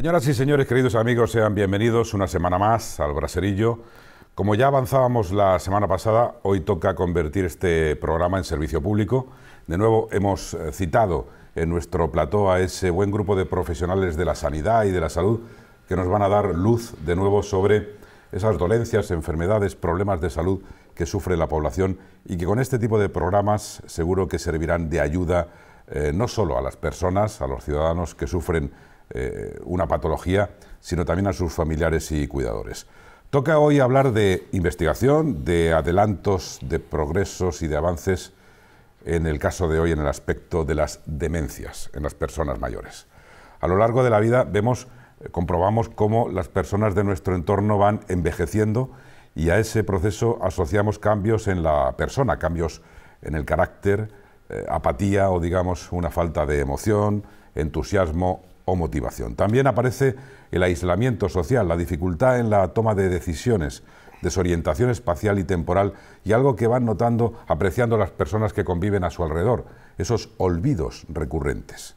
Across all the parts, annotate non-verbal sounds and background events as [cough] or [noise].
Señoras y señores, queridos amigos, sean bienvenidos una semana más al Braserillo. Como ya avanzábamos la semana pasada, hoy toca convertir este programa en servicio público. De nuevo hemos eh, citado en nuestro plató a ese buen grupo de profesionales de la sanidad y de la salud que nos van a dar luz de nuevo sobre esas dolencias, enfermedades, problemas de salud que sufre la población y que con este tipo de programas seguro que servirán de ayuda eh, no solo a las personas, a los ciudadanos que sufren eh, una patología, sino también a sus familiares y cuidadores. Toca hoy hablar de investigación, de adelantos, de progresos y de avances en el caso de hoy en el aspecto de las demencias en las personas mayores. A lo largo de la vida vemos, eh, comprobamos cómo las personas de nuestro entorno van envejeciendo y a ese proceso asociamos cambios en la persona, cambios en el carácter, eh, apatía o digamos una falta de emoción, entusiasmo motivación. También aparece el aislamiento social, la dificultad en la toma de decisiones, desorientación espacial y temporal y algo que van notando, apreciando las personas que conviven a su alrededor, esos olvidos recurrentes.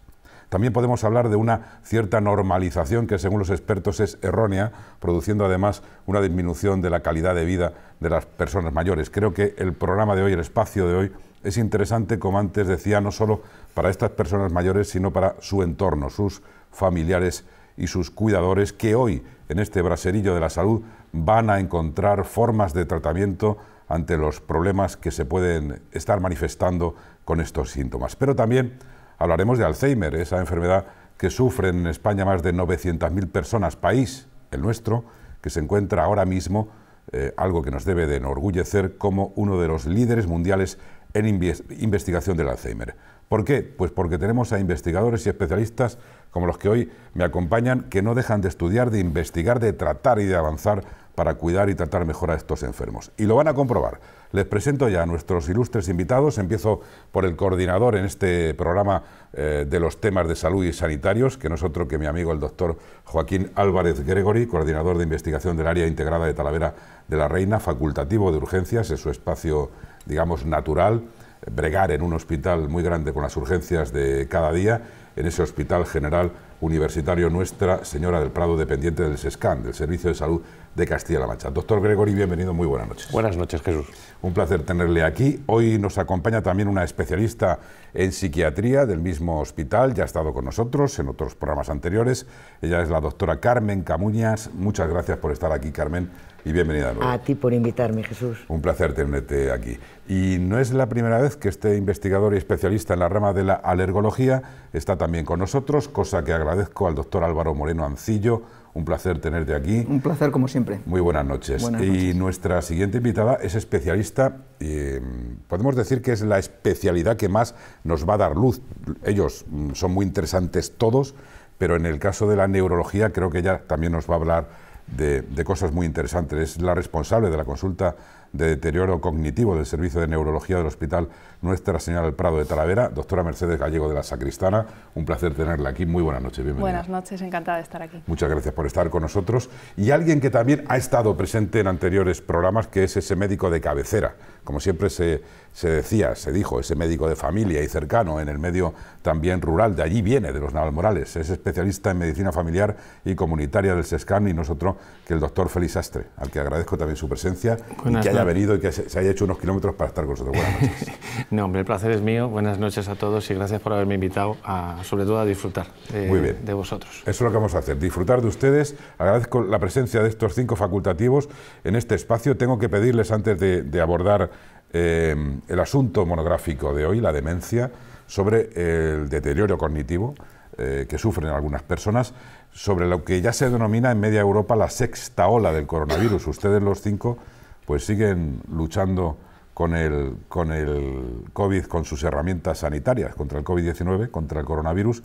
También podemos hablar de una cierta normalización que según los expertos es errónea, produciendo además una disminución de la calidad de vida de las personas mayores. Creo que el programa de hoy, el espacio de hoy, es interesante, como antes decía, no solo para estas personas mayores, sino para su entorno, sus familiares y sus cuidadores que hoy, en este braserillo de la salud, van a encontrar formas de tratamiento ante los problemas que se pueden estar manifestando con estos síntomas. Pero también hablaremos de Alzheimer, esa enfermedad que sufren en España más de 900.000 personas, país, el nuestro, que se encuentra ahora mismo, eh, algo que nos debe de enorgullecer, como uno de los líderes mundiales en investigación del Alzheimer. ¿Por qué? Pues porque tenemos a investigadores y especialistas como los que hoy me acompañan, que no dejan de estudiar, de investigar, de tratar y de avanzar para cuidar y tratar mejor a estos enfermos. Y lo van a comprobar. Les presento ya a nuestros ilustres invitados. Empiezo por el coordinador en este programa eh, de los temas de salud y sanitarios, que no es otro que mi amigo el doctor Joaquín Álvarez Gregory, coordinador de investigación del área integrada de Talavera de la Reina, facultativo de urgencias, es su espacio, digamos, natural bregar en un hospital muy grande con las urgencias de cada día, en ese Hospital General Universitario Nuestra Señora del Prado, dependiente del SESCAN, del Servicio de Salud de Castilla-La Mancha. Doctor Gregory, bienvenido, muy buenas noches. Buenas noches, Jesús. Un placer tenerle aquí. Hoy nos acompaña también una especialista en psiquiatría del mismo hospital, ya ha estado con nosotros en otros programas anteriores. Ella es la doctora Carmen Camuñas. Muchas gracias por estar aquí, Carmen y bienvenida. A ti por invitarme, Jesús. Un placer tenerte aquí. Y no es la primera vez que este investigador y especialista en la rama de la alergología está también con nosotros, cosa que agradezco al doctor Álvaro Moreno Ancillo. Un placer tenerte aquí. Un placer como siempre. Muy buenas noches. Y nuestra siguiente invitada es especialista, mm, podemos decir que es la especialidad que más nos va a dar luz. Ellos mm, son muy interesantes todos, pero en el caso de la neurología creo que ella también nos va a hablar de, cosas muy interesantes. Es la responsable de la consulta de deterioro cognitivo del Servicio de Neurología del Hospital Nuestra Señora del Prado de Talavera, doctora Mercedes Gallego de la Sacristana. Un placer tenerla aquí. Muy buenas noches, bienvenida. Buenas noches, encantada de estar aquí. Muchas gracias por estar con nosotros. Y alguien que también ha estado presente en anteriores programas, que es ese médico de cabecera. Como siempre, se se decía, se dijo, ese médico de familia y cercano en el medio también rural, de allí viene, de los Navalmorales, es especialista en medicina familiar y comunitaria del SESCAN y nosotros que el doctor Félix Astre, al que agradezco también su presencia y que haya venido y que se, haya hecho unos kilómetros para estar con nosotros. Buenas noches. [laughs] no, hombre, el placer es mío. Buenas noches a todos y gracias por haberme invitado, a, sobre todo a disfrutar eh, de, vosotros. Eso es lo que vamos a hacer, disfrutar de ustedes. Agradezco la presencia de estos cinco facultativos en este espacio. Tengo que pedirles antes de abordar Em, el asunto monográfico de hoy, la demencia, sobre el deterioro cognitivo eh, que sufren algunas personas, sobre lo que ya se denomina en media Europa la sexta ola del coronavirus. Ustedes los cinco pues siguen luchando con el, con el COVID, con sus herramientas sanitarias, contra el COVID-19, contra el coronavirus.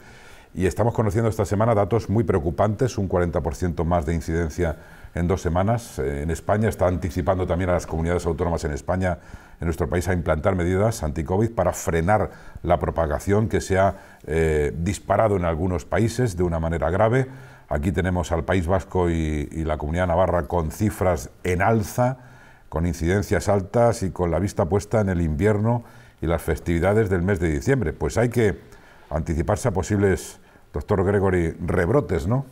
Y estamos conociendo esta semana datos muy preocupantes, un 40% más de incidencia en dos semanas eh, en España. Está anticipando también a las comunidades autónomas en España, en nuestro país, a implantar medidas anti-COVID para frenar la propagación que se ha eh, disparado en algunos países de una manera grave. Aquí tenemos al País Vasco y, y la Comunidad Navarra con cifras en alza, con incidencias altas y con la vista puesta en el invierno y las festividades del mes de diciembre. Pues hay que anticiparse a posibles, doctor Gregory, rebrotes, ¿no?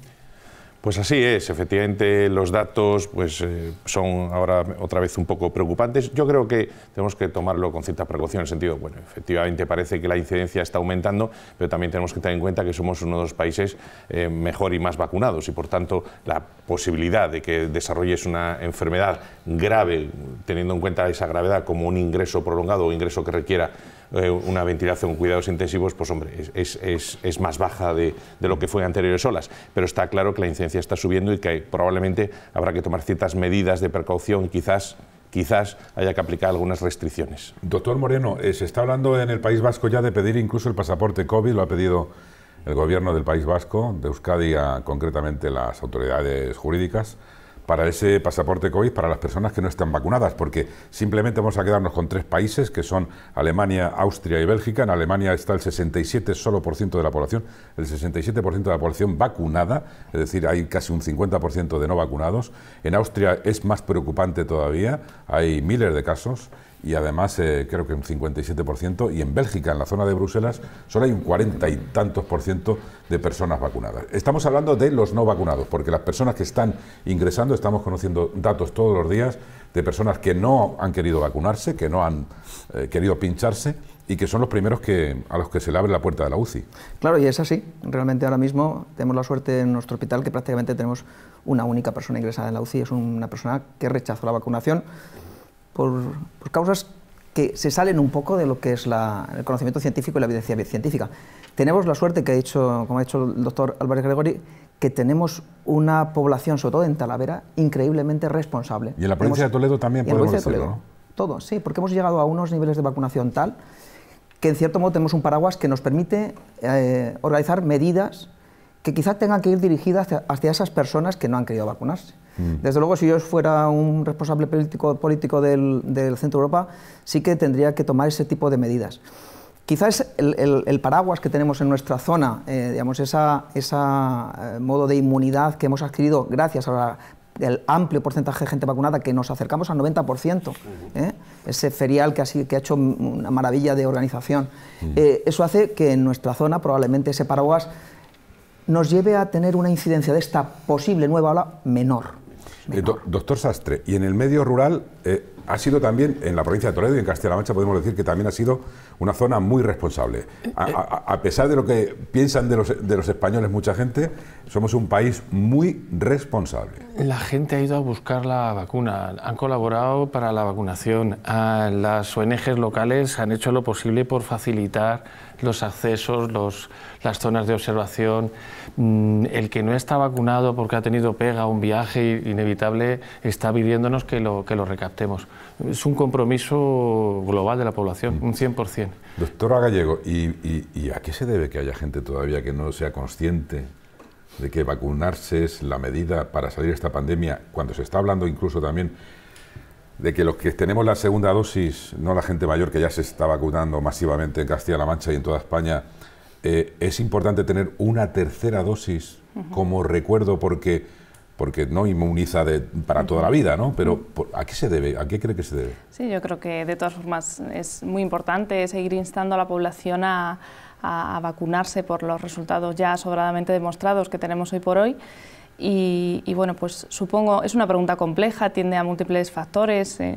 Pues así es, efectivamente los datos pues, eh, son ahora otra vez un poco preocupantes. Yo creo que tenemos que tomarlo con cierta precaución, en el sentido, bueno, efectivamente parece que la incidencia está aumentando, pero también tenemos que tener en cuenta que somos uno de los países eh, mejor y más vacunados y por tanto la posibilidad de que desarrolles una enfermedad grave, teniendo en cuenta esa gravedad como un ingreso prolongado o ingreso que requiera eh, una ventilación, cuidados intensivos, pues hombre, es, más baja de, lo que fue anteriores olas. Pero está claro que la incidencia está subiendo y que probablemente habrá que tomar ciertas medidas de precaución, quizás quizás haya que aplicar algunas restricciones. Doctor Moreno, eh, se está hablando en el País Vasco ya de pedir incluso el pasaporte COVID, lo ha pedido el gobierno del País Vasco, de Euskadi concretamente las autoridades jurídicas para ese pasaporte COVID para las personas que no están vacunadas, porque simplemente vamos a quedarnos con tres países, que son Alemania, Austria y Bélgica. En Alemania está el 67 solo por ciento de la población, el 67% de la población vacunada, es decir, hay casi un 50% de no vacunados. En Austria es más preocupante todavía, hay miles de casos y además eh, creo que un 57%, y en Bélgica, en la zona de Bruselas, solo hay un cuarenta y tantos por ciento de personas vacunadas. Estamos hablando de los no vacunados, porque las personas que están ingresando, estamos conociendo datos todos los días de personas que no han querido vacunarse, que no han eh, querido pincharse y que son los primeros que, a los que se le abre la puerta de la UCI. Claro, y es así. Realmente ahora mismo tenemos la suerte en nuestro hospital que prácticamente tenemos una única persona ingresada en la UCI, es una persona que rechazó la vacunación por, causas que se salen un poco de lo que es el conocimiento científico y la evidencia científica. Tenemos la suerte que ha dicho, como ha dicho el doctor Álvarez Gregori, que tenemos una población, sobre todo en Talavera, increíblemente responsable. Y en la provincia de Toledo también podemos Todo, sí, porque hemos llegado a unos niveles de vacunación tal que en cierto modo tenemos un paraguas que nos permite eh, organizar medidas que quizás tengan que ir dirigidas hacia esas personas que no han querido vacunarse. Mm. Desde luego, si yo fuera un responsable político, del, del, Centro Europa, sí que tendría que tomar ese tipo de medidas. Quizás el, paraguas que tenemos en nuestra zona, ese eh, digamos, esa, eh, modo de inmunidad que hemos adquirido gracias al amplio porcentaje de gente vacunada, que nos acercamos al 90%, eh, ese ferial que ha, hecho una maravilla de organización, eso hace que en nuestra zona probablemente ese paraguas nos lleve a tener una incidencia de esta posible nueva ola menor. Eh, doctor Sastre, y en el medio rural eh, ha sido también, en la provincia de Toledo y en Castilla-La Mancha podemos decir que también ha sido una zona muy responsable. A, eh, pesar de lo que piensan de los, españoles mucha gente, somos un país muy responsable. La gente ha ido a buscar la vacuna, han colaborado para la vacunación, ah, las ONGs locales han hecho lo posible por facilitar los accesos, las zonas de observación. Mm, el que no está vacunado porque ha tenido pega, un viaje inevitable, está pidiéndonos que lo, que lo recaptemos. Es un compromiso global de la población, mm. un 100%. Doctora Gallego, ¿y, a qué se debe que haya gente todavía que no sea consciente de que vacunarse es la medida para salir de esta pandemia, cuando se está hablando incluso también de que los que tenemos la segunda dosis, no la gente mayor que ya se está vacunando masivamente en Castilla-La Mancha y en toda España, eh, es importante tener una tercera dosis como recuerdo porque porque no inmuniza para toda la vida, ¿no? Pero ¿a qué se debe? ¿A qué cree que se debe? Sí, yo creo que de todas formas es muy importante seguir instando a la población a, vacunarse por los resultados ya sobradamente demostrados que tenemos hoy por hoy. Y, bueno, pues supongo, es una pregunta compleja, tiende a múltiples factores, eh,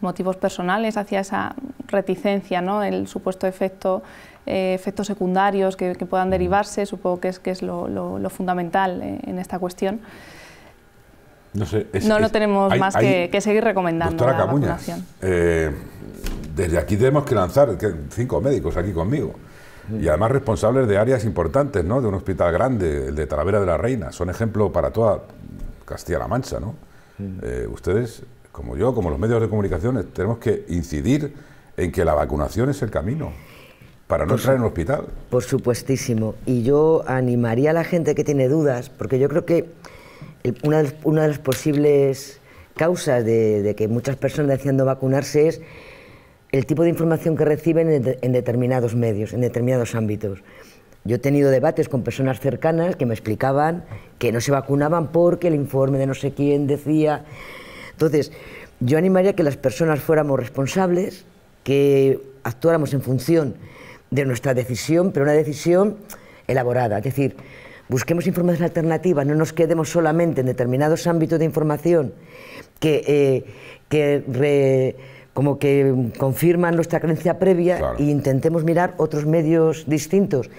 motivos personales hacia esa reticencia, ¿no? El supuesto efecto eh, efectos secundarios que, puedan derivarse, supongo que es, que es lo, fundamental eh, en esta cuestión. No, sé, no, tenemos más que, seguir recomendando. Eh, desde aquí tenemos que lanzar cinco médicos aquí conmigo. Y además responsables de áreas importantes, ¿no? De un hospital grande, el de Talavera de la Reina. Son ejemplo para toda Castilla-La Mancha, ¿no? ustedes, como yo, como los medios de comunicación, tenemos que incidir en que la vacunación es el camino para no estar entrar en el hospital. Por supuestísimo. Y yo animaría a la gente que tiene dudas, porque yo creo que una, de, las posibles causas de, que muchas personas no vacunarse es el tipo de información que reciben en, en determinados medios, en determinados ámbitos. Yo he tenido debates con personas cercanas que me explicaban que no se vacunaban porque el informe de no sé quién decía. Entonces, yo animaría que las personas fuéramos responsables, que actuáramos en función de nuestra decisión, pero una decisión elaborada. Es decir, busquemos información alternativa, no nos quedemos solamente en determinados ámbitos de información que, eh, que como que confirman nuestra creencia previa e intentemos mirar otros medios distintos.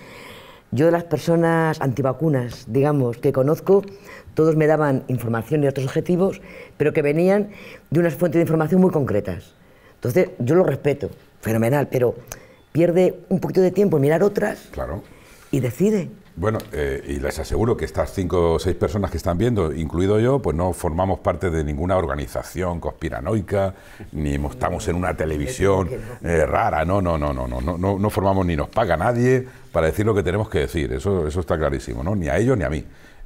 Yo de las personas antivacunas, digamos, que conozco, todos me daban información y otros objetivos, pero que venían de unas fuentes de información muy concretas. Entonces, yo lo respeto, fenomenal, pero pierde un poquito de tiempo en mirar otras claro. y decide. Bueno, eh, y les aseguro que estas cinco o seis personas que están viendo, incluido yo, pues no formamos parte de ninguna organización conspiranoica, ni estamos en una televisión eh, rara, no, no, no, no, no, no, no formamos ni nos paga nadie para decir lo que tenemos que decir, eso, eso está clarísimo, ¿no? Ni a ellos ni a mí.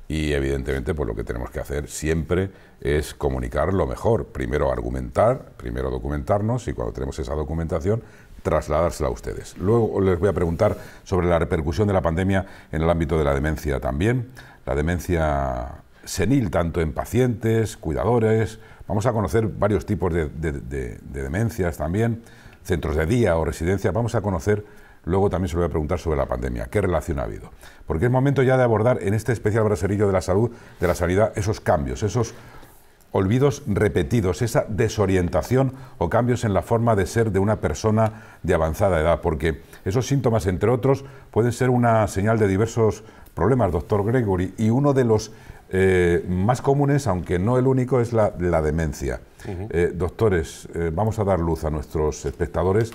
Y evidentemente, pues lo que tenemos que hacer siempre es comunicar lo mejor. Primero argumentar, primero documentarnos y cuando tenemos esa documentación, trasladársela a ustedes. Luego les voy a preguntar sobre la repercusión de la pandemia en el ámbito de la demencia también, la demencia senil tanto en pacientes, cuidadores. Vamos a conocer varios tipos de, demencias también, centros de día o residencias. Vamos a conocer Luego también se lo voy a preguntar sobre la pandemia, qué relación ha habido. Porque es momento ya de abordar en este especial braserillo de la salud, de la sanidad, esos cambios, esos olvidos repetidos, esa desorientación o cambios en la forma de ser de una persona de avanzada edad, porque esos síntomas, entre otros, pueden ser una señal de diversos problemas, doctor Gregory, y uno de los eh, más comunes, aunque no el único, es la, la demencia. Eh, doctores, eh, vamos a dar luz a nuestros espectadores.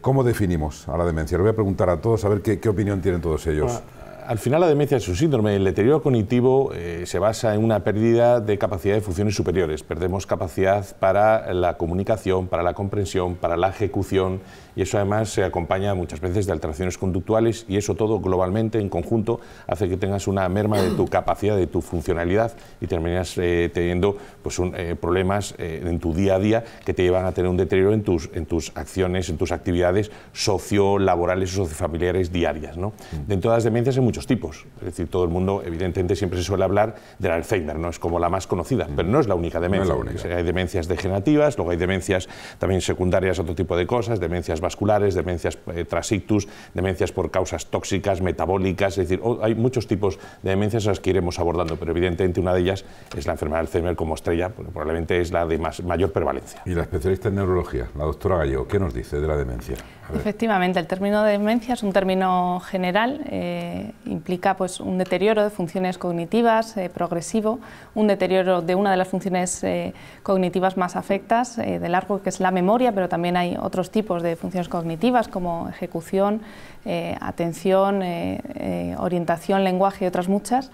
¿Cómo definimos a la demencia? Le voy a preguntar a todos a ver qué, opinión tienen todos ellos al final la demencia es un síndrome. El deterioro cognitivo eh, se basa en una pérdida de capacidad de funciones superiores. Perdemos capacidad para la comunicación, para la comprensión, para la ejecución y eso además se acompaña muchas veces de alteraciones conductuales y eso todo globalmente en conjunto hace que tengas una merma de tu capacidad, de tu funcionalidad y terminas eh, teniendo pues, eh, problemas eh, en tu día a día que te llevan a tener un deterioro en tus, en tus acciones, en tus actividades sociolaborales laborales o sociofamiliares diarias. ¿no? Dentro mm. de las demencias hay muchos tipos, es decir, todo el mundo evidentemente siempre se suele hablar del Alzheimer, no es como la más conocida, mm. pero no es la única demencia. Hay demencias degenerativas, luego hay demencias también secundarias otro tipo de cosas, demencias vasculares, demencias eh, transictus, demencias por causas tóxicas, metabólicas, es decir, hay muchos tipos de demencias a las que iremos abordando, pero evidentemente una de ellas es la enfermedad de Alzheimer como estrella, probablemente es la de más, mayor prevalencia. Y la especialista en neurología, la doctora Gallego, ¿qué nos dice de la demencia? Efectivamente, el término de demencia es un término general, eh, implica pues, un deterioro de funciones cognitivas eh, progresivo, un deterioro de una de las funciones eh, cognitivas más afectas de largo, que es la memoria, pero también hay otros tipos de funciones cognitivas como ejecución, atención, orientación, lenguaje y otras muchas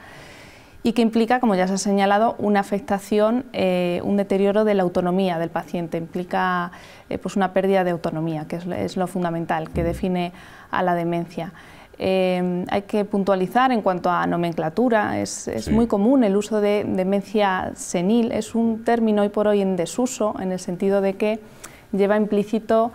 y que implica, como ya se ha señalado, una afectación, eh, un deterioro de la autonomía del paciente, implica eh, pues una pérdida de autonomía, que es, lo fundamental que define a la demencia. Eh, hay que puntualizar en cuanto a nomenclatura, es, muy común el uso de demencia senil, es un término hoy por hoy en desuso, en el sentido de que lleva implícito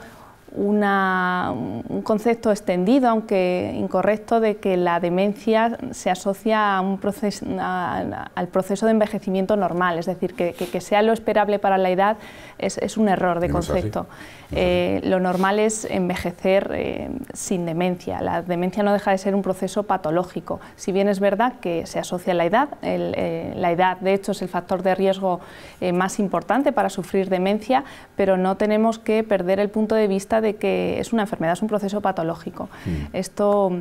un concepto extendido, aunque incorrecto, de que la demencia se asocia al proceso de envejecimiento normal, es decir, que, sea lo esperable para la edad es, un error de concepto. Eh, lo normal es envejecer eh, sin demencia. La demencia no deja de ser un proceso patológico. Si bien es verdad que se asocia a la edad, eh, la edad de hecho es el factor de riesgo más importante para sufrir demencia, pero no tenemos que perder el punto de vista de que es una enfermedad, es un proceso patológico. Mm. Esto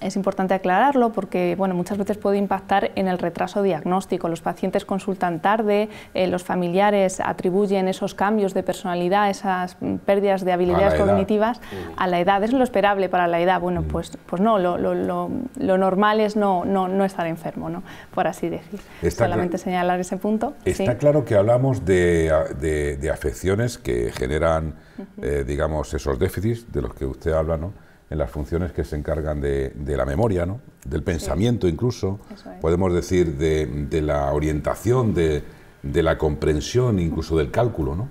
es importante aclararlo porque bueno, muchas veces puede impactar en el retraso diagnóstico. Los pacientes consultan tarde, eh, los familiares atribuyen esos cambios de personalidad, esas mm, pérdidas de habilidades cognitivas a la edad. Es lo esperable para la edad. Bueno, mm. pues, pues no, lo, normal es no, no, estar enfermo, ¿no? por así decir. Solamente señalar ese punto. Está claro que hablamos de, afecciones que generan, eh, digamos, esos déficits de los que usted habla, ¿no? en las funciones que se encargan de, la memoria, ¿no? del pensamiento incluso, podemos decir de, la orientación, de, la comprensión, incluso del cálculo. ¿no?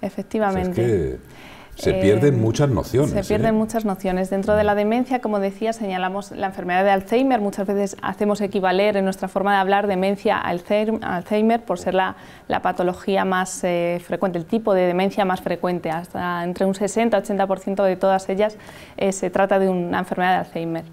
Efectivamente. Se pierden em, muchas nociones. Se pierden ¿eh? muchas nociones. Dentro de la demencia, como decía, señalamos la enfermedad de Alzheimer. Muchas veces hacemos equivaler en nuestra forma de hablar demencia a Alzheimer por ser la, patología más eh, frecuente, el tipo de demencia más frecuente. Hasta entre un 60-80% de todas ellas eh, se trata de una enfermedad de Alzheimer.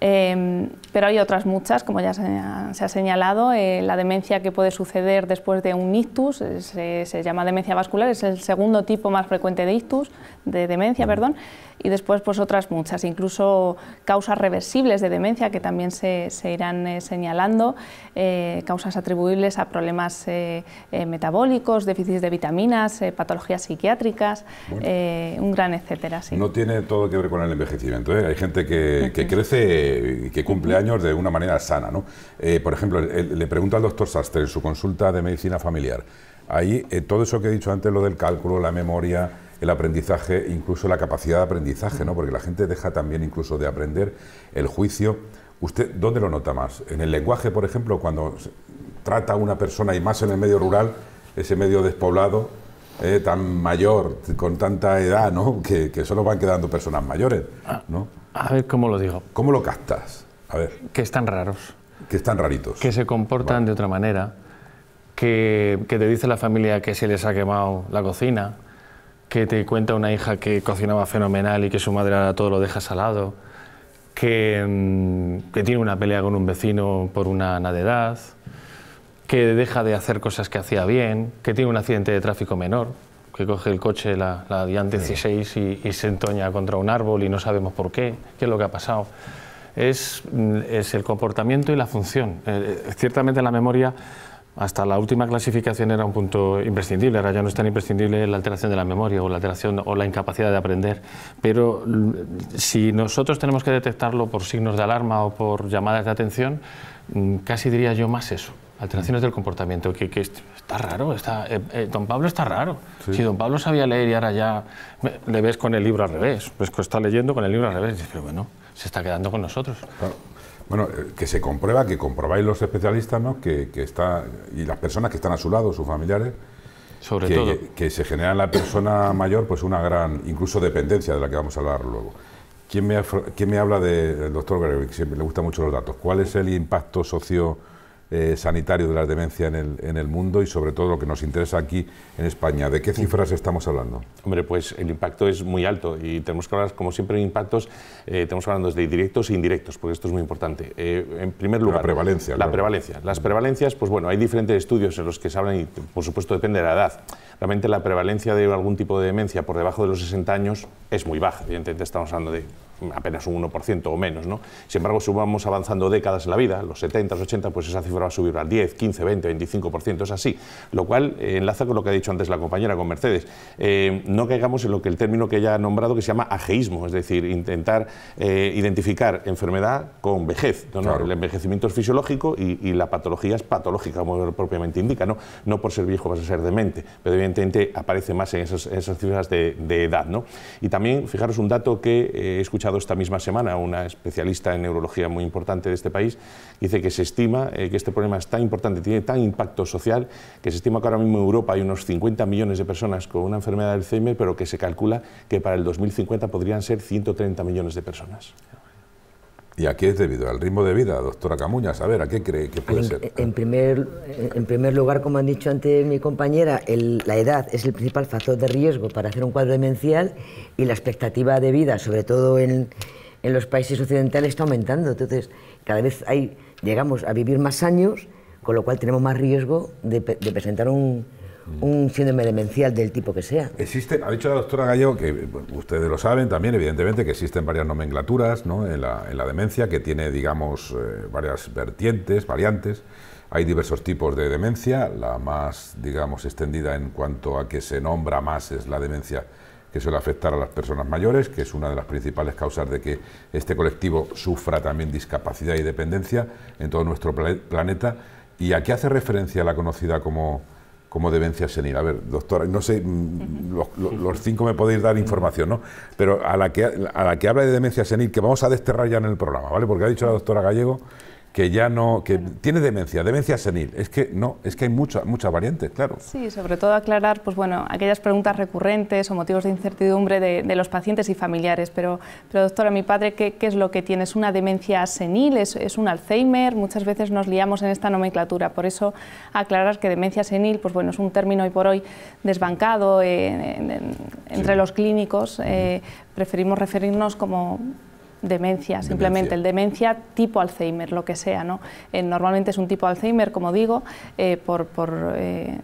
Em, pero hay otras muchas, como ya se ha, señalado, eh, la demencia que puede suceder después de un ictus, eh, se, llama demencia vascular, es el segundo tipo más frecuente de ictus, de demencia, perdón, y después pues otras muchas, incluso causas reversibles de demencia que también se, irán eh, señalando, causas atribuibles a problemas metabólicos, déficits de vitaminas, patologías psiquiátricas, un gran etcétera. No tiene todo que ver con el envejecimiento, hay gente que crece eh, que cumple años de una manera sana. ¿no? Eh, por ejemplo, le pregunto al doctor Sastre en su consulta de medicina familiar, ahí eh, todo eso que he dicho antes, lo del cálculo, la memoria, el aprendizaje, incluso la capacidad de aprendizaje, ¿no? porque la gente deja también incluso de aprender el juicio. ¿Usted dónde lo nota más? ¿En el lenguaje, por ejemplo, cuando trata una persona y más en el medio rural, ese medio despoblado, tan mayor, con tanta edad, ¿no? que, que solo van quedando personas mayores? ¿no? A ver cómo lo digo. ¿Cómo lo captas? A ver. Que están raros. Que están raritos. Que se comportan de otra manera. Que, te dice la familia que se les ha quemado la cocina. Que te cuenta una hija que cocinaba fenomenal y que su madre ahora todo lo deja salado. Que, mm, que tiene una pelea con un vecino por una edad Que deja de hacer cosas que hacía bien. Que tiene un accidente de tráfico menor que coge el coche, la, la 16, y, se entoña contra un árbol y no sabemos por qué, qué es lo que ha pasado. Es, es el comportamiento y la función. Eh, eh, ciertamente la memoria, hasta la última clasificación era un punto imprescindible, ahora ya no es tan imprescindible la alteración de la memoria o la alteración o la incapacidad de aprender, pero mm, si nosotros tenemos que detectarlo por signos de alarma o por llamadas de atención, mm, casi diría yo más eso. Alteraciones del comportamiento, que, está raro, está, eh, eh, don Pablo está raro. Si don Pablo sabía leer y ahora ya le ves con el libro al revés, pues que está leyendo con el libro al revés, y pero bueno, se está quedando con nosotros. Bueno, eh, que se comprueba, que comprobáis los especialistas, ¿no? Que, está, y las personas que están a su lado, sus familiares, Sobre que, se genera en la persona mayor pues una gran, incluso dependencia de la que vamos a hablar luego. ¿Quién me, ¿Quién me habla del doctor Gregory? Siempre le gustan mucho los datos. ¿Cuál es el impacto socio eh, sanitario de las demencias en el, mundo y sobre todo lo que nos interesa aquí en España. ¿De qué cifras estamos hablando? Hombre, pues el impacto es muy alto y tenemos que hablar, como siempre, de impactos, estamos eh, tenemos que de directos e indirectos, porque esto es muy importante. Eh, en primer lugar, la prevalencia. La prevalencia. Las prevalencias, pues bueno, hay diferentes estudios en los que se habla, y, por supuesto, depende de la edad. Realmente la prevalencia de algún tipo de demencia por debajo de los 60 años es muy baja, evidentemente estamos hablando de apenas un 1% o menos. ¿no? Sin embargo, si vamos avanzando décadas en la vida, los 70, los 80, pues esa cifra va a subir al 10, 15, 20, 25%, es así. Lo cual eh, enlaza con lo que ha dicho antes la compañera, con Mercedes. Eh, no caigamos en lo que el término que ella ha nombrado que se llama ageísmo, es decir, intentar eh, identificar enfermedad con vejez. El envejecimiento es fisiológico y, la patología es patológica, como propiamente indica. ¿no? no por ser viejo vas a ser demente, pero evidentemente aparece más en esas, cifras de, de, edad. ¿no? Y también, fijaros un dato que he escuchado esta misma semana una especialista en neurología muy importante de este país, dice que se estima eh, que este problema es tan importante, tiene tan impacto social, que se estima que ahora mismo en Europa hay unos 50 millones de personas con una enfermedad de Alzheimer, pero que se calcula que para el 2050 podrían ser 130 millones de personas. Y a qué es debido al ritmo de vida, doctora Camuñas. A ver, ¿a qué cree que puede en, ser? En primer, en primer lugar, como han dicho antes mi compañera, la edad es el principal factor de riesgo para hacer un cuadro demencial y la expectativa de vida, sobre todo en, en los países occidentales, está aumentando. Entonces, cada vez hay, llegamos a vivir más años, con lo cual tenemos más riesgo de presentar un, Mm. un síndrome demencial del tipo que sea. Existe, ha dicho la doctora Gallego, que ustedes lo saben también, evidentemente, que existen varias nomenclaturas en, la, demencia, que tiene, digamos, eh, varias vertientes, variantes. Hay diversos tipos de demencia, la más, digamos, extendida en cuanto a que se nombra más es la demencia que suele afectar a las personas mayores, que es una de las principales causas de que este colectivo sufra también discapacidad y dependencia en todo nuestro planeta. Y aquí hace referencia a la conocida como como demencia senil. A ver, doctora, no sé, mm, los, cinco me podéis dar información, ¿no? Pero a la, que, a la que habla de demencia senil, que vamos a desterrar ya en el programa, ¿vale? Porque ha dicho la doctora Gallego que ya no, que tiene demencia, demencia senil. Es que no, es que hay muchas mucha variantes, claro. Sí, sobre todo aclarar, pues bueno, aquellas preguntas recurrentes o motivos de incertidumbre de, los pacientes y familiares. Pero, pero doctora, mi padre, ¿qué, es lo que tiene? ¿Es una demencia senil? ¿Es, un Alzheimer? Muchas veces nos liamos en esta nomenclatura. Por eso aclarar que demencia senil, pues bueno, es un término hoy por hoy desbancado eh, entre los clínicos. Eh, preferimos referirnos como demencia, simplemente, el demencia tipo Alzheimer, lo que sea. ¿no? Eh, normalmente es un tipo Alzheimer, como digo, eh, por, por, eh,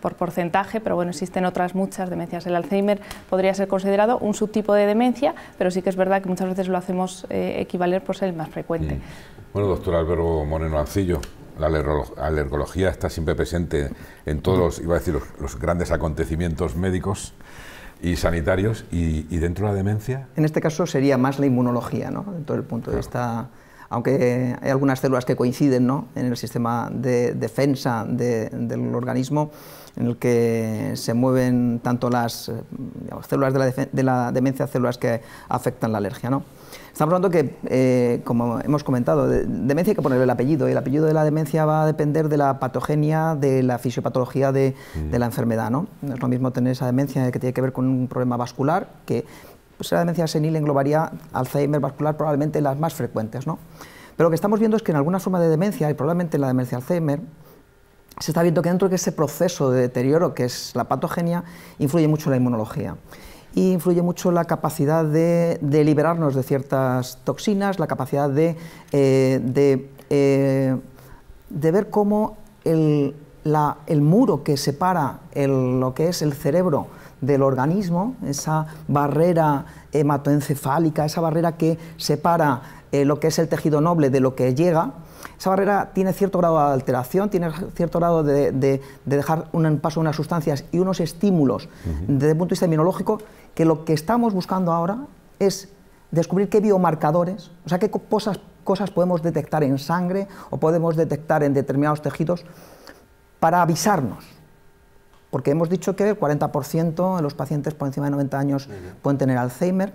por, porcentaje, pero bueno, existen otras muchas demencias. El Alzheimer podría ser considerado un subtipo de demencia, pero sí que es verdad que muchas veces lo hacemos equivaler por ser el más frecuente. Bueno, doctor Álvaro Moreno Ancillo, la alergología está siempre presente en todos iba a decir, los grandes acontecimientos médicos y sanitarios y, dentro de la demencia. En este caso sería más la inmunología, ¿no? Dentro del punto de vista, aunque hay algunas células que coinciden, ¿no? En el sistema de defensa del organismo, en el que se mueven tanto las eh, células de la, de la, demencia, células que afectan la alergia, ¿no? Estamos hablando que, eh, como hemos comentado, demencia hay que ponerle el apellido. Y el apellido de la demencia va a depender de la patogenia, de la fisiopatología de, la mm. enfermedad. ¿no? ¿no? es lo mismo tener esa demencia que tiene que ver con un problema vascular, que pues, la demencia senil englobaría Alzheimer vascular, probablemente las más frecuentes. ¿no? Pero lo que estamos viendo es que en alguna forma de demencia, y probablemente en la demencia Alzheimer, se está viendo que dentro de ese proceso de deterioro, que es la patogenia, influye mucho la inmunología y influye mucho la capacidad de, liberarnos de ciertas toxinas, la capacidad de, eh, eh, de, ver cómo el, muro que separa lo que es el cerebro del organismo, esa barrera hematoencefálica, esa barrera que separa eh, lo que es el tejido noble de lo que llega, esa barrera tiene cierto grado de alteración, tiene cierto grado de, dejar un paso unas sustancias y unos estímulos desde el punto de vista inmunológico, que lo que estamos buscando ahora es descubrir qué biomarcadores, o sea, qué cosas, cosas podemos detectar en sangre o podemos detectar en determinados tejidos para avisarnos porque hemos dicho que el 40% de los pacientes por encima de 90 años pueden tener Alzheimer,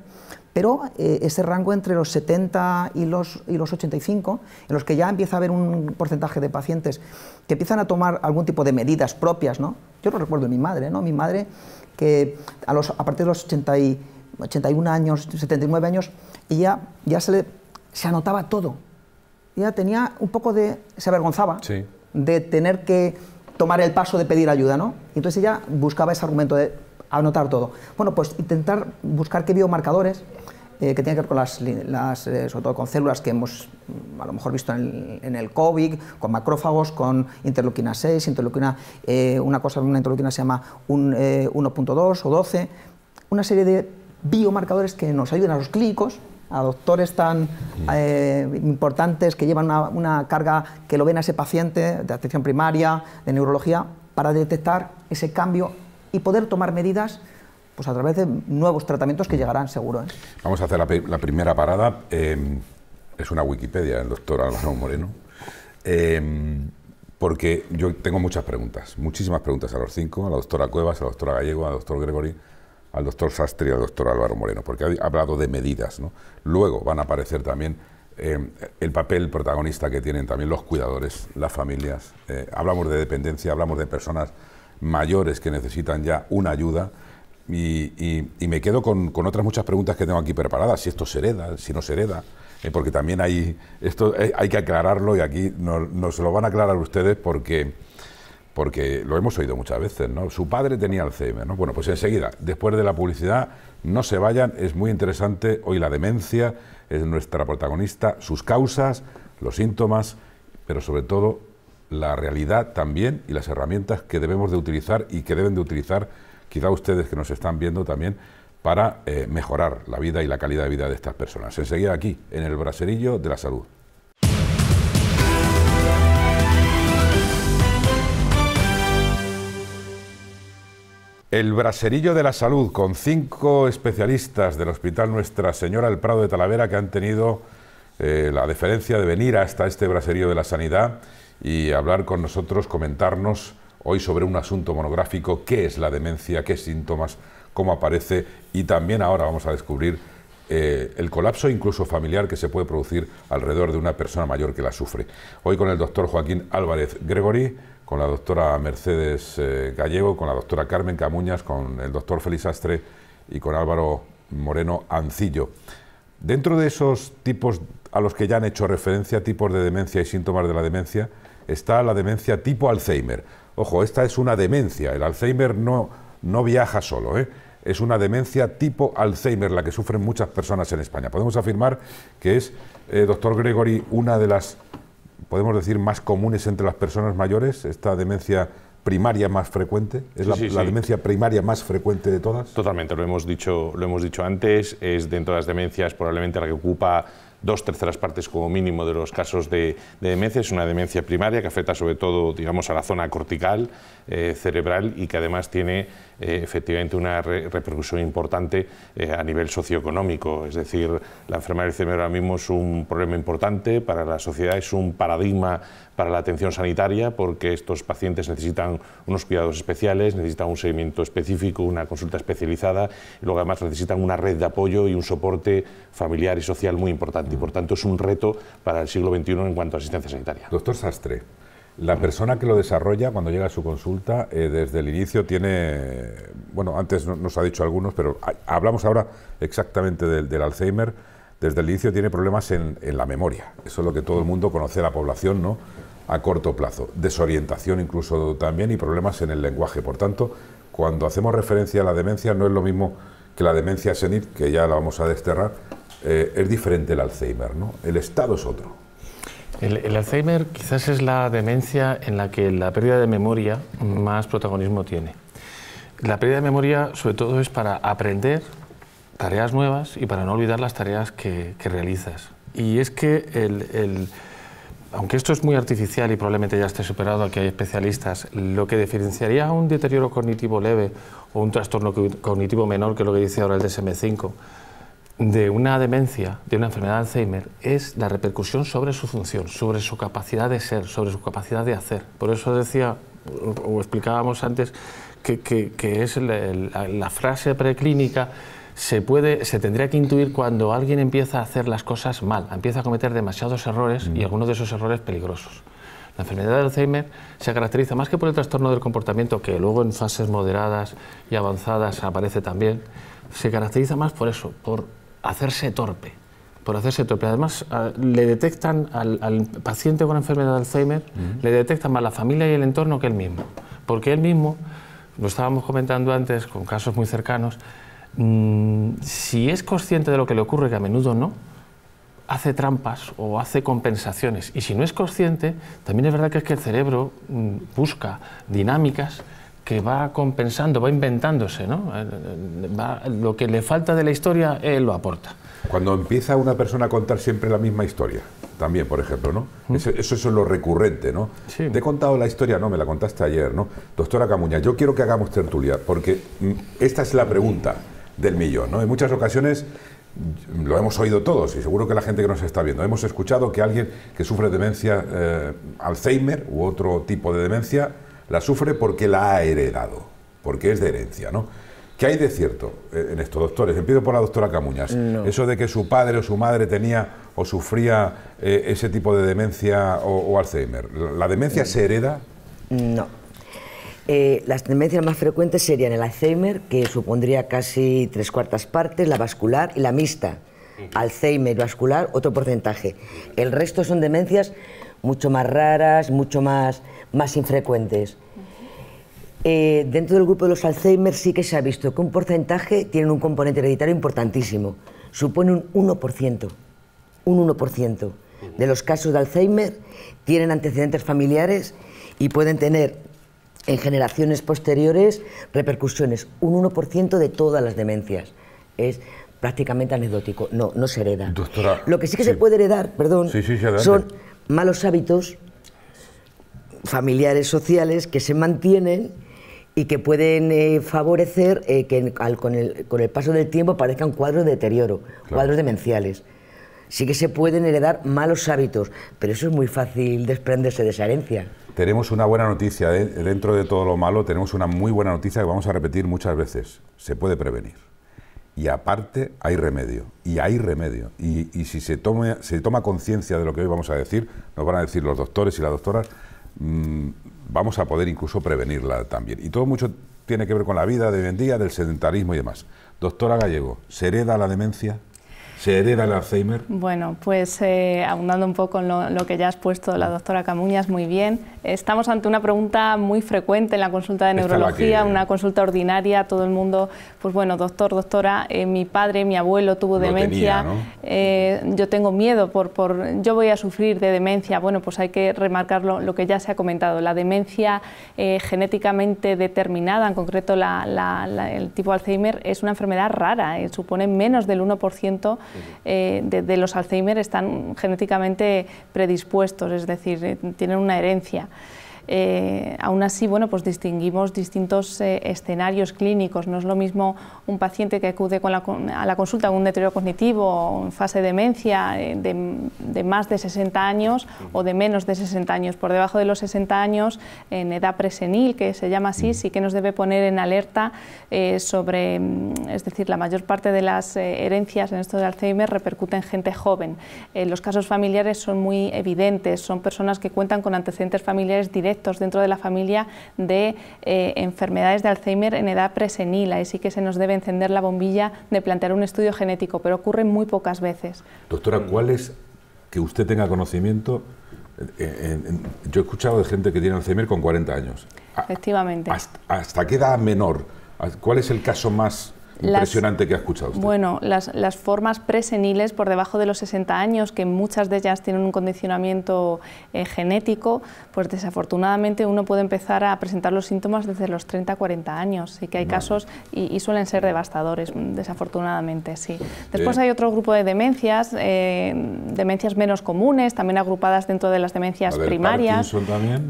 pero eh, ese rango entre los 70 y los, y los 85, en los que ya empieza a haber un porcentaje de pacientes que empiezan a tomar algún tipo de medidas propias, ¿no? Yo lo recuerdo de mi madre, ¿no? Mi madre que a, los, a partir de los 81 años, 79 años, ella ya se, le, se anotaba todo. Ella tenía un poco de... se avergonzaba de tener que tomar el paso de pedir ayuda, ¿no? Entonces ella buscaba ese argumento de anotar todo. Bueno, pues intentar buscar qué biomarcadores eh, que tiene que ver con las, eh, sobre todo con células que hemos mm, a lo mejor visto en el, en COVID, con macrófagos, con interleuquina 6, interleuquina, eh, una cosa, una interleuquina se llama un, 1.2 o 12, una serie de biomarcadores que nos ayuden a los clínicos a doctores tan importantes que llevan una, carga que lo ven a ese paciente de atención primaria, de neurología, para detectar ese cambio y poder tomar medidas pues a través de nuevos tratamientos que llegarán seguro. ¿eh? Vamos a hacer la, primera parada. Em, es una Wikipedia, el doctor Álvaro Moreno. Em, porque yo tengo muchas preguntas, muchísimas preguntas a los cinco, a la doctora Cuevas, a la doctora Gallego, al doctor Gregory, al doctor Sastre y al doctor Álvaro Moreno, porque ha hablado de medidas. Luego van a aparecer también em, el papel protagonista que tienen también los cuidadores, las familias. Eh, hablamos de dependencia, hablamos de personas mayores que necesitan ya una ayuda y, me quedo con, con, otras muchas preguntas que tengo aquí preparadas, si esto se hereda, si no se hereda, eh, porque también hay, esto eh, hay que aclararlo y aquí nos, nos, lo van a aclarar ustedes porque, porque lo hemos oído muchas veces, ¿no? Su padre tenía Alzheimer, ¿no? Bueno, pues enseguida, después de la publicidad, no se vayan, es muy interesante, hoy la demencia es nuestra protagonista, sus causas, los síntomas, pero sobre todo la realidad también y las herramientas que debemos de utilizar y que deben de utilizar quizá ustedes que nos están viendo también, para eh, mejorar la vida y la calidad de vida de estas personas. Enseguida aquí, en el Braserillo de la Salud. El Braserillo de la Salud, con cinco especialistas del Hospital Nuestra Señora del Prado de Talavera que han tenido eh, la deferencia de venir hasta este Braserillo de la Sanidad y hablar con nosotros, comentarnos hoy sobre un asunto monográfico, qué es la demencia, qué síntomas, cómo aparece y también ahora vamos a descubrir eh, el colapso incluso familiar que se puede producir alrededor de una persona mayor que la sufre. Hoy con el doctor Joaquín Álvarez Gregory, con la doctora Mercedes eh, Gallego, con la doctora Carmen Camuñas, con el doctor Félix Astre y con Álvaro Moreno Ancillo. Dentro de esos tipos a los que ya han hecho referencia, tipos de demencia y síntomas de la demencia, está la demencia tipo Alzheimer. Ojo, esta es una demencia. El Alzheimer no, no viaja solo. ¿eh? Es una demencia tipo Alzheimer, la que sufren muchas personas en España. Podemos afirmar que es, eh, doctor Gregory, una de las, podemos decir, más comunes entre las personas mayores, esta demencia primaria más frecuente? ¿Es la, demencia primaria más frecuente de todas? Totalmente, lo hemos dicho, lo hemos dicho antes, es dentro de las demencias probablemente la que ocupa dos terceras partes como mínimo de los casos de, demencia. Es una demencia primaria que afecta sobre todo digamos, a la zona cortical eh, cerebral y que además tiene eh, efectivamente una repercusión importante eh, a nivel socioeconómico. Es decir, la enfermedad del CME ahora mismo es un problema importante para la sociedad, es un paradigma para la atención sanitaria porque estos pacientes necesitan unos cuidados especiales, necesitan un seguimiento específico, una consulta especializada y luego además necesitan una red de apoyo y un soporte familiar y social muy importante. Y por tanto es un reto para el siglo XXI en cuanto a asistencia sanitaria. Doctor Sastre. La persona que lo desarrolla cuando llega a su consulta eh, desde el inicio tiene, bueno, antes nos ha dicho algunos, pero hablamos ahora exactamente del, Alzheimer, desde el inicio tiene problemas en, la memoria, eso es lo que todo el mundo conoce la población, ¿no? A corto plazo, desorientación incluso también y problemas en el lenguaje. Por tanto, cuando hacemos referencia a la demencia no es lo mismo que la demencia senil, que ya la vamos a desterrar, eh, es diferente el Alzheimer, ¿no? El estado es otro. El, Alzheimer quizás es la demencia en la que la pérdida de memoria más protagonismo tiene. La pérdida de memoria sobre todo es para aprender tareas nuevas y para no olvidar las tareas que, realizas. Y es que aunque esto es muy artificial y probablemente ya esté superado, aquí hay especialistas, lo que diferenciaría un deterioro cognitivo leve o un trastorno cognitivo menor, que lo que dice ahora el DSM-5, de una demencia, de una enfermedad de Alzheimer, es la repercusión sobre su función, sobre su capacidad de ser, sobre su capacidad de hacer. Por eso decía, o explicábamos antes, que, es la, frase preclínica, se, puede, se tendría que intuir cuando alguien empieza a hacer las cosas mal, empieza a cometer demasiados errores y mm. algunos de esos errores peligrosos. La enfermedad de Alzheimer se caracteriza más que por el trastorno del comportamiento, que luego en fases moderadas y avanzadas aparece también, se caracteriza más por eso, por hacerse torpe. Por hacerse torpe. Además, le detectan al, paciente con enfermedad de Alzheimer, le detectan más la familia y el entorno que él mismo. Porque él mismo, lo estábamos comentando antes con casos muy cercanos, mm, si es consciente de lo que le ocurre, que a menudo no, hace trampas o hace compensaciones. Y si no es consciente, también es verdad que es que el cerebro mm, busca dinámicas que va compensando, va inventándose, ¿no? Eh, va, lo que le falta de la historia, él lo aporta. Cuando empieza una persona a contar siempre la misma historia, también, por ejemplo, ¿no? Mm. Eso, es lo recurrente, ¿no? Te he contado la historia, no, me la contaste ayer, ¿no? Doctora Camuña, yo quiero que hagamos tertulia, porque mm, esta es la pregunta del millón, ¿no? En muchas ocasiones mm, lo hemos oído todos y seguro que la gente que nos está viendo, hemos escuchado que alguien que sufre demencia eh, Alzheimer u otro tipo de demencia la sufre porque la ha heredado, porque es de herencia, ¿no? ¿Qué hay de cierto en estos doctores? Empiezo por la doctora Camuñas. Eso de que su padre o su madre tenía o sufría eh, ese tipo de demencia o, Alzheimer. ¿La demencia se hereda? No. Eh, las demencias más frecuentes serían el Alzheimer, que supondría casi tres cuartas partes, la vascular y la mixta. Alzheimer vascular, otro porcentaje. El resto son demencias mucho más raras, mucho más más infrecuentes. Eh, dentro del grupo de los Alzheimer sí que se ha visto que un porcentaje tienen un componente hereditario importantísimo, supone un 1%, un 1% de los casos de Alzheimer tienen antecedentes familiares y pueden tener en generaciones posteriores repercusiones, un 1% de todas las demencias. Es prácticamente anecdótico, no, no se hereda. Lo que sí que se puede heredar, perdón, son malos hábitos, familiares sociales que se mantienen y que pueden eh, favorecer eh, que con, el, paso del tiempo aparezcan cuadros de deterioro, cuadros demenciales. Sí que se pueden heredar malos hábitos, pero eso es muy fácil desprenderse de esa herencia. Tenemos una buena noticia, dentro de todo lo malo, tenemos una muy buena noticia que vamos a repetir muchas veces. Se puede prevenir. Y aparte hay remedio, y hay remedio. Y, si se, se toma conciencia de lo que hoy vamos a decir, nos van a decir los doctores y las doctoras, Mm, vamos a poder incluso prevenirla también. Y todo mucho tiene que ver con la vida de hoy en día, del sedentarismo y demás. Doctora Gallego, ¿se hereda la demencia? ¿Se hereda el Alzheimer? Bueno, pues eh, abundando un poco en lo, que ya has puesto la doctora Camuñas, muy bien. Estamos ante una pregunta muy frecuente en la consulta de neurología, una consulta ordinaria, todo el mundo, pues bueno, doctor, doctora, eh, mi padre, mi abuelo tuvo demencia, eh, yo tengo miedo por, por, yo voy a sufrir de demencia. Bueno, pues hay que remarcar lo, que ya se ha comentado, la demencia genéticamente determinada, en concreto el tipo Alzheimer, es una enfermedad rara, supone menos del 1% eh, de, los Alzheimer están genéticamente predispuestos, es decir, eh, tienen una herencia. Eh, aún así, bueno, pues distinguimos distintos eh, escenarios clínicos. No es lo mismo un paciente que acude a la consulta con un deterioro cognitivo en fase de demencia eh, de, más de 60 años o de menos de 60 años. Por debajo de los 60 años, en edad presenil, que se llama así, mm. sí que nos debe poner en alerta sobre, mm, es decir, la mayor parte de las herencias en esto de Alzheimer repercuten en gente joven. los casos familiares son muy evidentes, son personas que cuentan con antecedentes familiares directos dentro de la familia de eh, enfermedades de Alzheimer en edad presenil. Ahí sí que se nos debe encender la bombilla de plantear un estudio genético, pero ocurre muy pocas veces. Doctora, ¿cuál es que usted tenga conocimiento eh, yo he escuchado de gente que tiene Alzheimer con 40 años. Efectivamente. hasta qué edad menor? ¿Cuál es el caso más impresionante que ha escuchado usted. Bueno, las, formas preseniles por debajo de los 60 años, que muchas de ellas tienen un condicionamiento eh, genético, pues desafortunadamente uno puede empezar a presentar los síntomas desde los 30-40 años. ...y que hay casos y, suelen ser devastadores, mm, desafortunadamente, sí. Después hay otro grupo de demencias, eh, demencias menos comunes, también agrupadas dentro de las demencias primarias.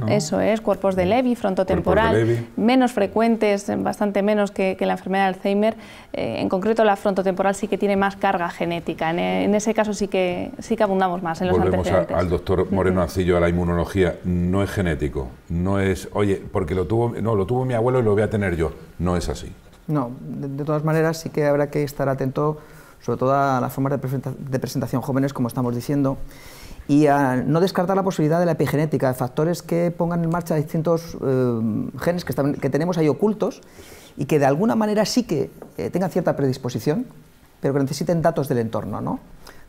Eso es, cuerpos de Levy, frontotemporal, menos frecuentes, bastante menos que la enfermedad de Alzheimer eh, en concreto la frontotemporal sí que tiene más carga genética. En, eh, ese caso sí que, sí abundamos más en los al doctor Moreno Ancillo, a la inmunología. No es genético, no es, oye, porque lo tuvo, no, lo tuvo mi abuelo y lo voy a tener yo. No es así. No, de, todas maneras sí que habrá que estar atento sobre todo a las formas de, presentación jóvenes, como estamos diciendo y a no descartar la posibilidad de la epigenética, de factores que pongan en marcha distintos eh, genes que, tenemos ahí ocultos y que de alguna manera sí que tenga eh, tengan cierta predisposición, pero que necesiten datos del entorno, ¿no?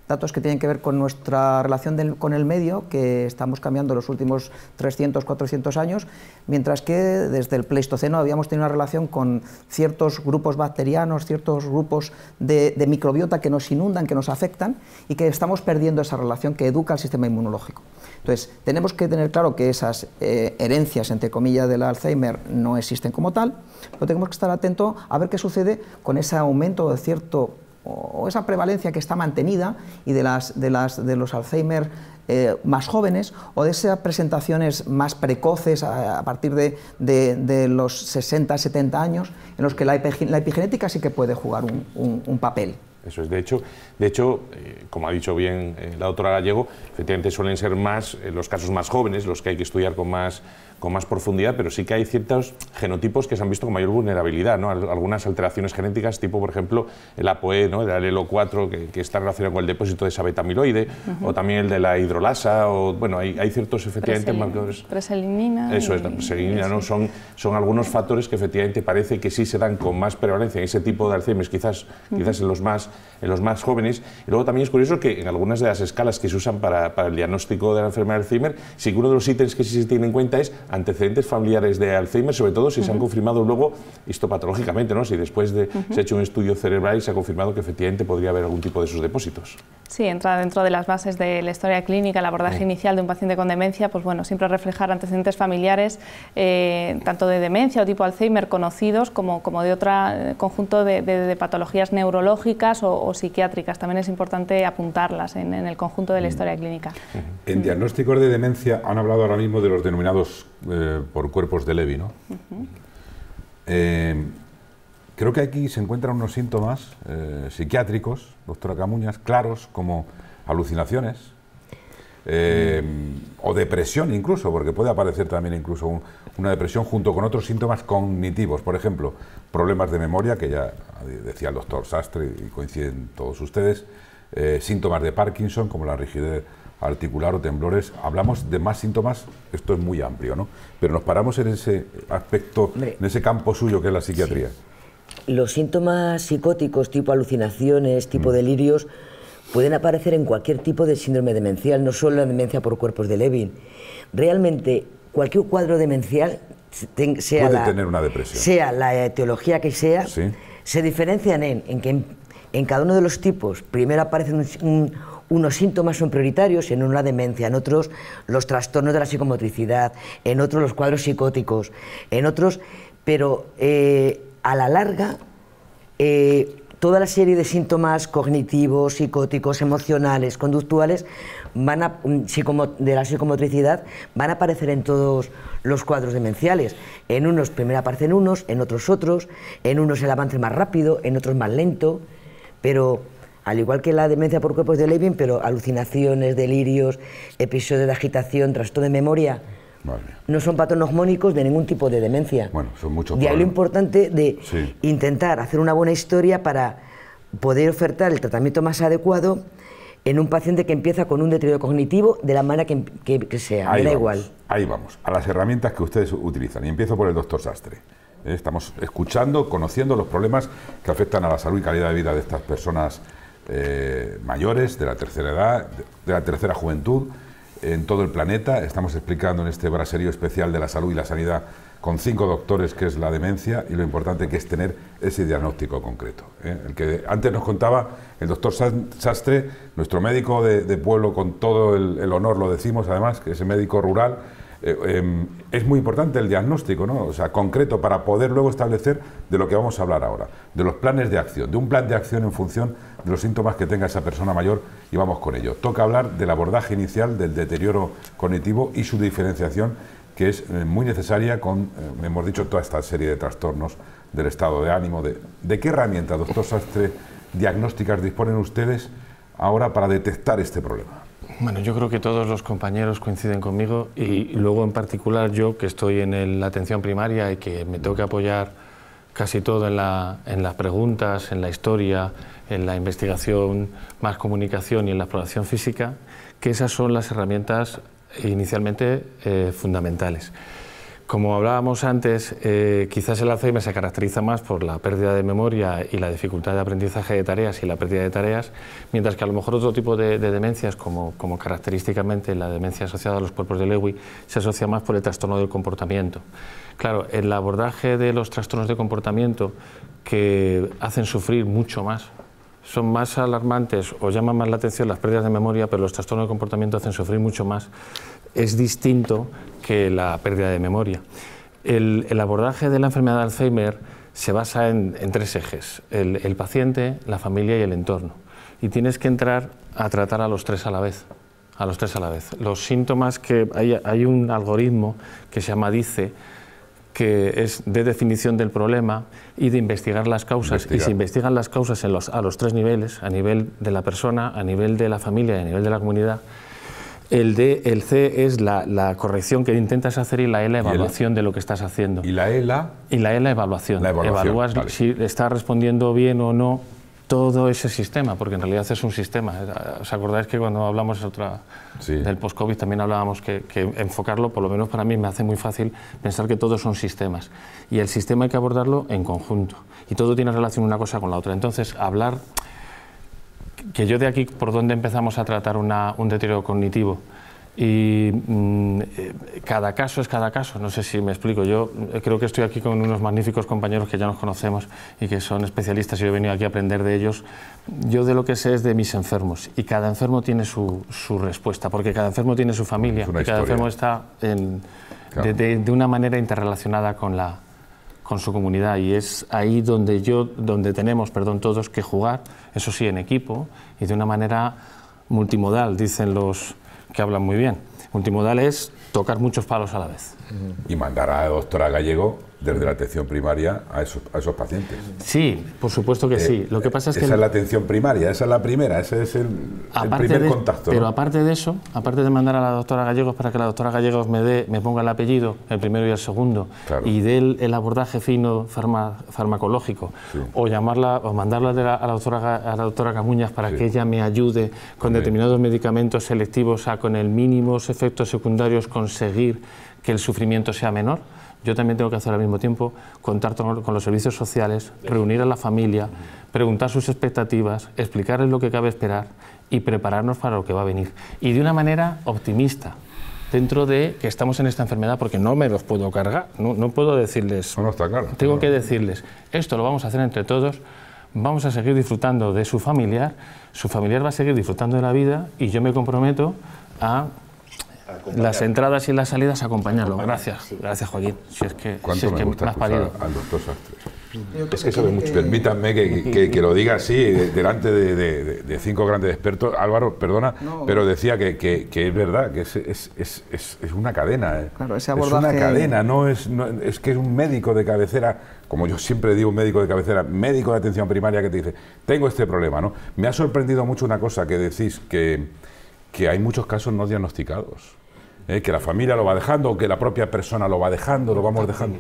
datos que tienen que ver con nuestra relación con el medio, que estamos cambiando los últimos 300, 400 años, mientras que desde el Pleistoceno habíamos tenido una relación con ciertos grupos bacterianos, ciertos grupos de, microbiota que nos inundan, que nos afectan y que estamos perdiendo esa relación que educa al sistema inmunológico. Entonces, tenemos que tener claro que esas eh, herencias, entre comillas, del Alzheimer no existen como tal, pero tenemos que estar atentos a ver qué sucede con ese aumento de cierto o esa prevalencia que está mantenida y de, las, de, las, de los Alzheimer eh, más jóvenes o de esas presentaciones más precoces a, partir de, de, los 60, 70 años, en los que la, epigenética sí que puede jugar un, papel. Eso es, de hecho, de hecho eh, como ha dicho bien eh, la doctora Gallego, efectivamente suelen ser más los casos más jóvenes los que hay que estudiar con más, con más profundidad, pero sí que hay ciertos genotipos que se han visto con mayor vulnerabilidad, ¿no? Algunas alteraciones genéticas, tipo, por ejemplo, el APOE, ¿no? El alelo 4, que, está relacionado con el depósito de esa beta-amiloide... o también el de la hidrolasa, o, bueno, hay, ciertos, efectivamente, marcadores... Preselinina... Eso es, la ¿no? Son, son algunos factores que, efectivamente, parece que sí se dan con más prevalencia en ese tipo de Alzheimer, quizás, quizás en, los más, en los más jóvenes. Y luego también es curioso que en algunas de las escalas que se usan para, para el diagnóstico de la enfermedad de Alzheimer, sí uno de los ítems que sí se tiene en cuenta es antecedentes familiares de Alzheimer, sobre todo si se han confirmado luego histopatológicamente, ¿no? si después de, se ha hecho un estudio cerebral y se ha confirmado que efectivamente podría haber algún tipo de esos depósitos. Sí, entra dentro de las bases de la historia clínica, el abordaje inicial de un paciente con demencia, pues bueno, siempre reflejar antecedentes familiares, eh, tanto de demencia o tipo Alzheimer conocidos como, como de otro eh, conjunto de, patologías neurológicas o, psiquiátricas. También es importante apuntarlas en, en el conjunto de la historia clínica. En diagnósticos de demencia han hablado ahora mismo de los denominados eh, por cuerpos de Levi, ¿no? Eh, creo que aquí se encuentran unos síntomas eh, psiquiátricos, doctora Camuñas, claros como alucinaciones, o depresión incluso, porque puede aparecer también incluso una depresión junto con otros síntomas cognitivos, por ejemplo, problemas de memoria, que ya decía el doctor Sastre y coinciden todos ustedes, síntomas de Parkinson, como la rigidez articular o temblores. Hablamos de más síntomas, esto es muy amplio, ¿no? Pero nos paramos en ese aspecto, en ese campo suyo que es la psiquiatría. Los síntomas psicóticos tipo alucinaciones, tipo mm. delirios, pueden aparecer en cualquier tipo de síndrome demencial, no solo la demencia por cuerpos de Levin. Realmente, cualquier cuadro demencial, sea, la, tener una depresión. sea la etiología que sea, se diferencian en, que en, cada uno de los tipos, primero aparece un unos síntomas son prioritarios, en uno la demencia, en otros los trastornos de la psicomotricidad, en otros los cuadros psicóticos, en otros, pero eh, a la larga eh, toda la serie de síntomas cognitivos, psicóticos, emocionales, conductuales, van a, mm, de la psicomotricidad, van a aparecer en todos los cuadros demenciales. En unos primero aparecen unos, en otros otros, en unos el avance más rápido, en otros más lento, pero al igual que la demencia por cuerpos de Levin, pero alucinaciones, delirios, episodios de agitación, trastorno de memoria. No son patrones mónicos de ningún tipo de demencia. Bueno, son muchos. Y lo importante de intentar hacer una buena historia para poder ofertar el tratamiento más adecuado en un paciente que empieza con un deterioro cognitivo de la manera que, que, sea. igual. Ahí vamos, a las herramientas que ustedes utilizan. Y empiezo por el doctor Sastre. ¿eh? Estamos escuchando, conociendo los problemas que afectan a la salud y calidad de vida de estas personas eh, mayores, de la tercera edad, de la tercera juventud en todo el planeta. Estamos explicando en este braserío especial de la salud y la sanidad con cinco doctores que es la demencia y lo importante que es tener ese diagnóstico concreto. ¿eh? El que antes nos contaba el doctor Sastre, nuestro médico de, pueblo, con todo el, el honor lo decimos además, que es médico rural, eh, em, es muy importante el diagnóstico, ¿no? O sea, concreto para poder luego establecer de lo que vamos a hablar ahora, de los planes de acción, de un plan de acción en función de los síntomas que tenga esa persona mayor y vamos con ello. Toca hablar del abordaje inicial del deterioro cognitivo y su diferenciación que es eh, muy necesaria con, eh, hemos dicho, toda esta serie de trastornos del estado de ánimo. ¿De, de qué herramientas, doctor Sastre, diagnósticas disponen ustedes ahora para detectar este problema? Bueno, yo creo que todos los compañeros coinciden conmigo y luego en particular yo que estoy en la atención primaria y que me tengo que apoyar casi todo en, las preguntas, en la historia, en la investigación, más comunicación y en la exploración física, que esas son las herramientas inicialmente eh, fundamentales. Como hablábamos antes, eh, quizás el Alzheimer se caracteriza más por la pérdida de memoria y la dificultad de aprendizaje de tareas y la pérdida de tareas, mientras que a lo mejor otro tipo de, demencias, como, como, característicamente la demencia asociada a los cuerpos de Lewy, se asocia más por el trastorno del comportamiento. Claro, el abordaje de los trastornos de comportamiento que hacen sufrir mucho más son más alarmantes o llaman más la atención las pérdidas de memoria, pero los trastornos de comportamiento hacen sufrir mucho más es distinto que la pérdida de memoria. El, abordaje de la enfermedad de Alzheimer se basa en, tres ejes, el, paciente, la familia y el entorno. Y tienes que entrar a tratar a los tres a la vez. A los tres a la vez. Los síntomas que hay, un algoritmo que se llama DICE, que es de definición del problema y de investigar las causas. Y se investigan las causas a los tres niveles, a nivel de la persona, a nivel de la familia y a nivel de la comunidad, el D, el C es la, corrección que intentas hacer y la E la evaluación de lo que estás haciendo. ¿Y la E la? Y la E la evaluación. La evaluación Evalúas si está respondiendo bien o no todo ese sistema, porque en realidad es un sistema. ¿Os acordáis que cuando hablamos otra, del post-COVID también hablábamos que, que, enfocarlo, por lo menos para mí me hace muy fácil pensar que todos son sistemas. Y el sistema hay que abordarlo en conjunto. Y todo tiene relación una cosa con la otra. Entonces, hablar que yo de aquí por donde empezamos a tratar una, un deterioro cognitivo. Y mm, eh, cada caso es cada caso, no sé si me explico. Yo eh, creo que estoy aquí con unos magníficos compañeros que ya nos conocemos y que son especialistas y yo he venido aquí a aprender de ellos. Yo de lo que sé es de mis enfermos y cada enfermo tiene su, su respuesta, porque cada enfermo tiene su familia cada enfermo está de una manera interrelacionada con la, con su comunidad y es ahí donde yo donde tenemos, perdón, todos que jugar, eso sí en equipo y de una manera multimodal, dicen los que hablan muy bien. Multimodal es tocar muchos palos a la vez y mandar a la doctora Gallego desde la atención primaria a esos, pacientes. Sí, por supuesto que eh, sí. Lo que pasa es que es la atención primaria, esa es la primera, ese es el, primer contacto. Pero aparte de eso, aparte de mandar a la doctora Gallegos para que la doctora Gallegos me dé, me ponga el apellido, el primero y el segundo, y dé el, abordaje fino farmacológico, o llamarla, o mandarla a, la doctora, a la doctora Camuñas para que ella me ayude con determinados medicamentos selectivos a con el mínimo efectos secundarios conseguir que el sufrimiento sea menor, yo también tengo que hacer al mismo tiempo contar con los servicios sociales, reunir a la familia, preguntar sus expectativas, explicarles lo que cabe esperar y prepararnos para lo que va a venir. Y de una manera optimista, dentro de que estamos en esta enfermedad porque no me los puedo cargar, no, puedo decirles... No, no está claro. Tengo que decirles, esto lo vamos a hacer entre todos, vamos a seguir disfrutando de su familiar, su familiar va a seguir disfrutando de la vida y yo me comprometo a las entradas y las salidas, acompañarlo. Gracias, gracias Joaquín. Si es que, es me has al doctor Es que sabe mucho. Permítanme que, lo diga así, delante de, cinco grandes expertos. Álvaro, perdona, pero decía que, es verdad, que es, una cadena. Claro, ese abordaje... Es una cadena, ¿eh? no es, que es un médico de cabecera, como yo siempre digo, un médico de cabecera, médico de atención primaria que te dice, tengo este problema, ¿no? Me ha sorprendido mucho una cosa que decís, que, que hay muchos casos no diagnosticados. ¿eh? que la familia lo va dejando, que la propia persona lo va dejando, lo vamos dejando.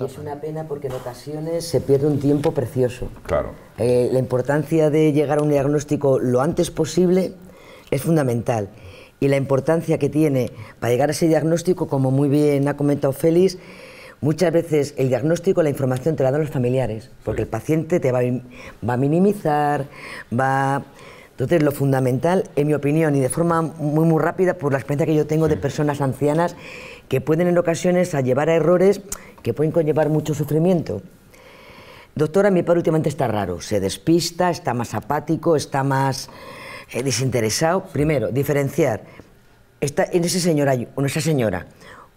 Y es una pena porque en ocasiones se pierde un tiempo precioso. Claro. Eh, la importancia de llegar a un diagnóstico lo antes posible es fundamental. Y la importancia que tiene para llegar a ese diagnóstico, como muy bien ha comentado Félix, muchas veces el diagnóstico, la información te la dan los familiares, porque el paciente te va, va a minimizar, va entonces, lo fundamental, en mi opinión, y de forma muy, muy rápida, por la experiencia que yo tengo de personas ancianas que pueden en ocasiones llevar a errores que pueden conllevar mucho sufrimiento. Doctora, mi padre últimamente está raro, se despista, está más apático, está más eh, desinteresado. Primero, diferenciar. Está, en ese señor hay, en esa señora,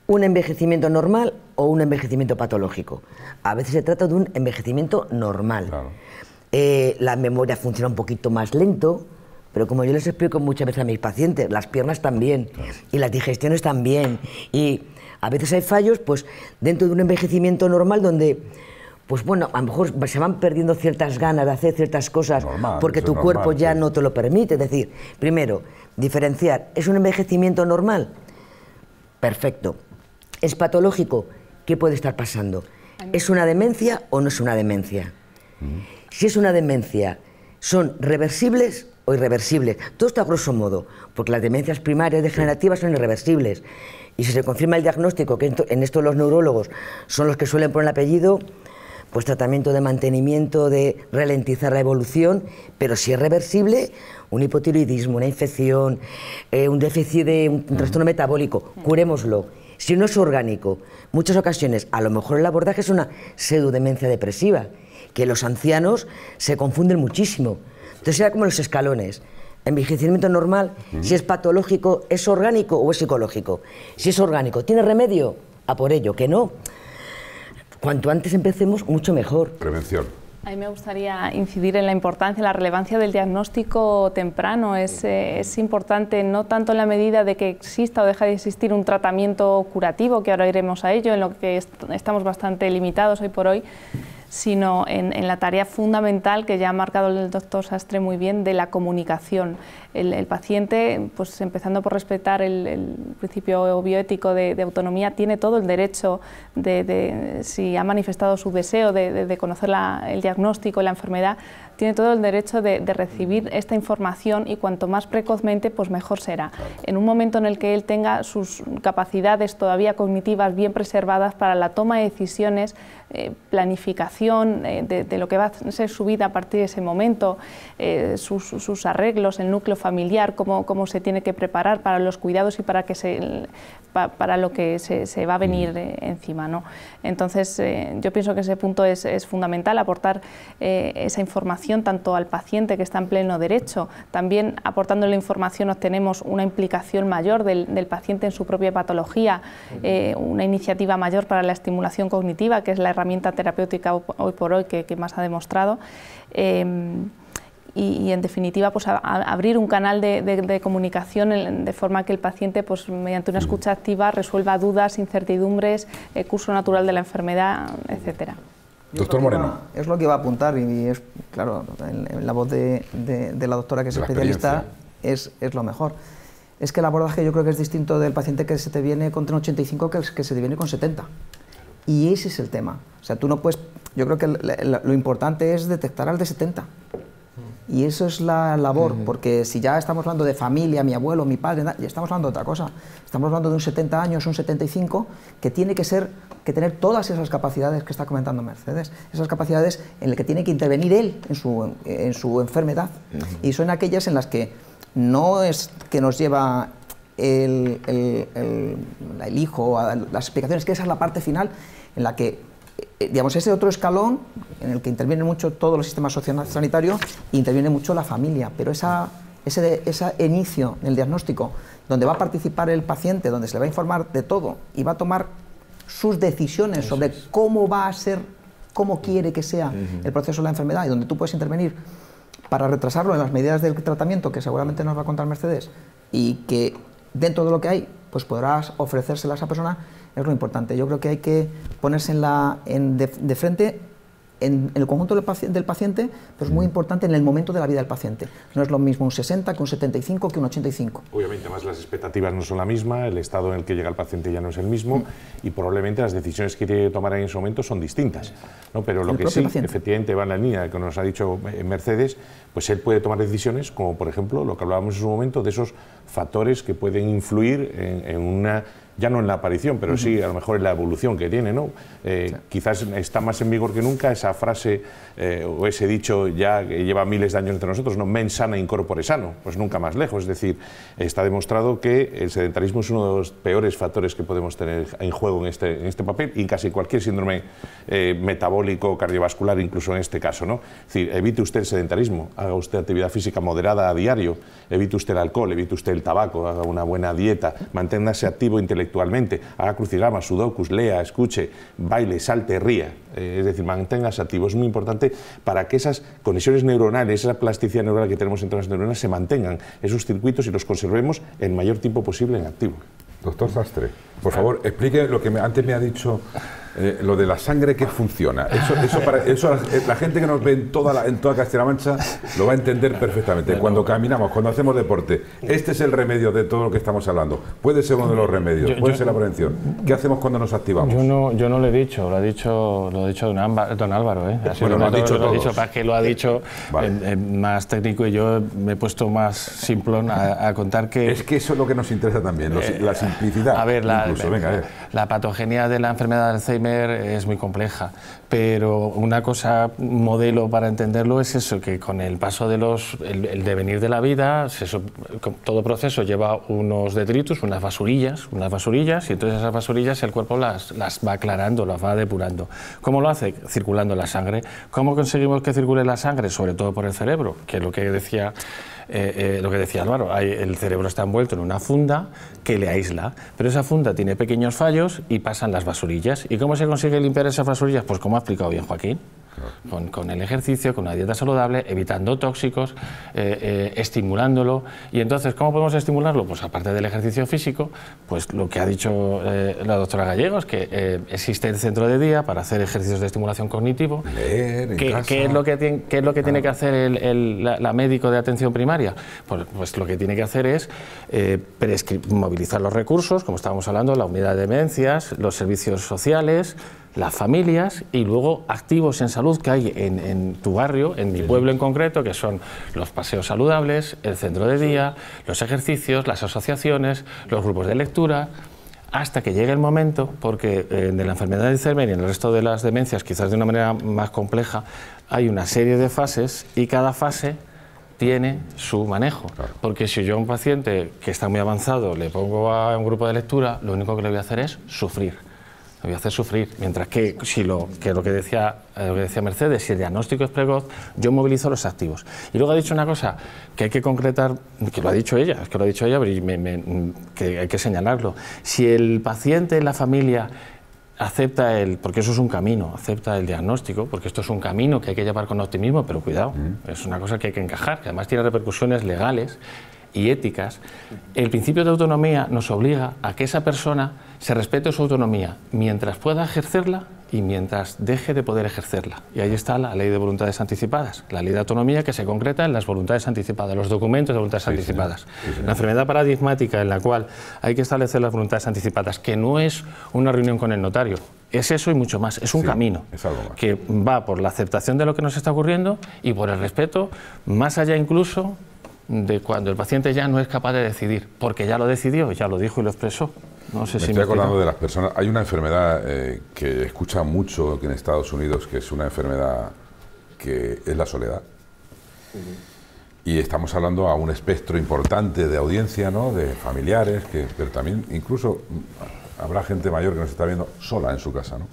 un envejecimiento normal o un envejecimiento patológico. A veces se trata de un envejecimiento normal. Claro. Eh, la memoria funciona un poquito más lento, pero como yo les explico muchas veces a mis pacientes, las piernas también y las digestiones también. Y a veces hay fallos, pues dentro de un envejecimiento normal donde, pues bueno, a lo mejor se van perdiendo ciertas ganas de hacer ciertas cosas porque tu cuerpo ya no te lo permite. Es decir, primero, diferenciar, ¿es un envejecimiento normal? Perfecto. ¿Es patológico? ¿Qué puede estar pasando? ¿Es una demencia o no es una demencia? Mm si es una demencia, son reversibles o irreversibles. Todo está a grosso modo, porque las demencias primarias degenerativas son irreversibles. Y si se confirma el diagnóstico, que en esto los neurólogos son los que suelen poner el apellido, pues tratamiento de mantenimiento, de ralentizar la evolución, pero si es reversible, un hipotiroidismo, una infección, eh, un déficit de un, trastorno metabólico, curémoslo. Si no es orgánico, muchas ocasiones, a lo mejor el abordaje es una sedo-demencia depresiva, que los ancianos se confunden muchísimo. Entonces era como los escalones. Envejecimiento normal, si es patológico, ¿es orgánico o es psicológico? Si es orgánico, ¿tiene remedio? A por ello, que no. Cuanto antes empecemos, mucho mejor. Prevención. A mí me gustaría incidir en la importancia, la relevancia del diagnóstico temprano. Es, eh, importante no tanto en la medida de que exista o deje de existir un tratamiento curativo, que ahora iremos a ello, en lo que estamos bastante limitados hoy por hoy, sino en, en, la tarea fundamental que ya ha marcado el doctor Sastre muy bien de la comunicación el, paciente, pues empezando por respetar el, principio bioético de, autonomía, tiene todo el derecho de, si ha manifestado su deseo de, conocer el diagnóstico, la enfermedad, tiene todo el derecho de, recibir esta información y cuanto más precozmente, pues mejor será. En un momento en el que él tenga sus capacidades todavía cognitivas bien preservadas para la toma de decisiones, eh, planificación eh, de, lo que va a ser su vida a partir de ese momento, eh, sus, sus, arreglos, el núcleo familiar, cómo, cómo se tiene que preparar para los cuidados y para, que se, para lo que se, va a venir mm. eh, encima. ¿no? Entonces, eh, yo pienso que ese punto es, fundamental, aportar eh, esa información tanto al paciente que está en pleno derecho, también aportando la información obtenemos una implicación mayor del, paciente en su propia patología, una iniciativa mayor para la estimulación cognitiva, que es la herramienta terapéutica hoy por hoy que más ha demostrado. Em, y, en definitiva pues abrir un canal de, comunicación de forma que el paciente pues mediante una escucha activa resuelva dudas, incertidumbres, el eh, curso natural de la enfermedad, etcétera. Doctor Moreno. es lo que va a apuntar y es, claro, en, la voz de, la doctora que es especialista es, es, lo mejor. Es que el abordaje yo creo que es distinto del paciente que se te viene con 85 que el que se te viene con 70. Y ese es el tema. O sea, tú no puedes... Yo creo que lo, lo importante es detectar al de 70 y eso es la labor, porque si ya estamos hablando de familia, mi abuelo, mi padre, ya estamos hablando de otra cosa. Estamos hablando de un 70 años, un 75, que tiene que ser, que tener todas esas capacidades que está comentando Mercedes, esas capacidades en las que tiene que intervenir él en su, en su enfermedad. Y son aquellas en las que no es que nos lleva el, el, el, el hijo, las explicaciones, que esa es la parte final en la que eh, digamos, ese otro escalón en el que interviene mucho todo el sistemas sanitario interviene mucho la familia, pero esa, ese, ese inicio del diagnóstico, donde va a participar el paciente, donde se le va a informar de todo y va a tomar sus decisiones sobre cómo va a ser, cómo quiere que sea el proceso de la enfermedad y donde tú puedes intervenir para retrasarlo en las medidas del tratamiento que seguramente nos va a contar Mercedes y que dentro de lo que hay, pues podrás ofrecérsela a esa persona es lo importante. Yo creo que hay que ponerse en la, de, frente en el conjunto del paciente, pero es muy mm. importante en el momento de la vida del paciente. No es lo mismo un 60 que un 75 que un 85. Obviamente, además las expectativas no son la misma, el estado en el que llega el paciente ya no es el mismo mm. y probablemente las decisiones que tiene que tomar en ese momento son distintas. ¿no? Pero lo que sí, efectivamente, va en la línea que nos ha dicho eh, Mercedes, pues él puede tomar decisiones como, por ejemplo, lo que hablábamos en su momento de esos factores que pueden influir en una ya no en la aparición, pero sí a lo mejor en la evolución que tiene, ¿no? Eh, quizás está más en vigor que nunca esa frase eh, o ese dicho ya que lleva miles de años entre nosotros, ¿no? Men sana incorpore sano, pues nunca más lejos. Es decir, está demostrado que el sedentarismo es uno de los peores factores que podemos tener en juego en este, en este papel y casi cualquier síndrome eh, metabólico, cardiovascular, incluso en este caso, ¿no? Es decir, evite usted el sedentarismo, haga usted actividad física moderada a diario, evite usted el alcohol, evite usted el tabaco, haga una buena dieta, manténgase activo, intelectual intelectualmente, haga crucigramas, sudokus, lea, escuche, baile, salte, ría. Eh, es decir, manténgase activo. Es muy importante para que esas conexiones neuronales, esa plasticidad neuronal que tenemos entre las neuronas, se mantengan esos circuitos y los conservemos el mayor tiempo posible en activo. Doctor Sastre, por favor, explique lo que antes me ha dicho eh, lo de la sangre que funciona. Eso, eh, la, gente que nos ve en toda, toda Castilla-La Mancha lo va a entender perfectamente. Cuando caminamos, cuando hacemos deporte, este es el remedio de todo lo que estamos hablando. Puede ser uno de los remedios, puede ser la prevención. ¿Qué hacemos cuando nos activamos? Yo no, lo he dicho, lo ha dicho, lo ha dicho don, Álvaro. ¿eh? Ha bueno, lo, ha dicho lo, para que lo ha dicho más técnico y yo me he puesto más simplón a, contar que... Es que eso es lo que nos interesa también, eh, la simplicidad. A ver, la, la patogenia de la enfermedad del Alzheimer es muy compleja, pero una cosa modelo para entenderlo es eso, que con el paso de los, el, devenir de la vida, todo proceso lleva unos detritos unas basurillas, unas basurillas, y entonces esas basurillas el cuerpo las, las va aclarando, las va depurando. ¿Cómo lo hace? Circulando la sangre. ¿Cómo conseguimos que circule la sangre? Sobre todo por el cerebro, que es lo que decía eh, eh, lo que decía Álvaro, el cerebro está envuelto en una funda que le aísla, pero esa funda tiene pequeños fallos y pasan las basurillas. ¿Y cómo se consigue limpiar esas basurillas? Pues como ha explicado bien Joaquín con, el ejercicio, con una dieta saludable, evitando tóxicos, eh, eh, estimulándolo. Y entonces, ¿cómo podemos estimularlo? Pues aparte del ejercicio físico, pues lo que ha dicho eh, la doctora Gallegos, que existe el centro de día para hacer ejercicios de estimulación cognitivo. ¿Qué, es lo que tiene, es lo que, tiene que hacer el, la, médico de atención primaria? Pues, pues, lo que tiene que hacer es movilizar los recursos, como estábamos hablando, la unidad de demencias, los servicios sociales, las familias y luego activos en salud que hay en, tu barrio, en mi pueblo en concreto, que son los paseos saludables, el centro de día, los ejercicios, las asociaciones, los grupos de lectura, hasta que llegue el momento, porque en eh, la enfermedad de Alzheimer y en el resto de las demencias, quizás de una manera más compleja, hay una serie de fases y cada fase tiene su manejo. Porque si yo a un paciente que está muy avanzado le pongo a un grupo de lectura, lo único que le voy a hacer es sufrir lo voy a hacer sufrir. Mientras que, si lo que, lo que, decía, eh, lo que decía Mercedes, si el diagnóstico es precoz, yo movilizo los activos. Y luego ha dicho una cosa que hay que concretar, que lo ha dicho ella, es que lo ha dicho ella, pero que hay que señalarlo. Si el paciente, en la familia, acepta el, porque eso es un camino, acepta el diagnóstico, porque esto es un camino que hay que llevar con optimismo, pero cuidado, es una cosa que hay que encajar, que además tiene repercusiones legales y éticas. El principio de autonomía nos obliga a que esa persona se respete su autonomía mientras pueda ejercerla y mientras deje de poder ejercerla. Y ahí está la ley de voluntades anticipadas, la ley de autonomía que se concreta en las voluntades anticipadas, los documentos de voluntades anticipadas. la enfermedad paradigmática en la cual hay que establecer las voluntades anticipadas, que no es una reunión con el notario, es eso y mucho más, es un camino que va por la aceptación de lo que nos está ocurriendo y por el respeto, más allá incluso de cuando el paciente ya no es capaz de decidir, porque ya lo decidió, ya lo dijo y lo expresó. No sé me estoy acordando de las personas. Hay una enfermedad eh, que escucha mucho en Estados Unidos, que es una enfermedad que es la soledad. Y estamos hablando a un espectro importante de audiencia, De familiares, pero también incluso mm, habrá gente mayor que nos está viendo sola en su casa, ¿no?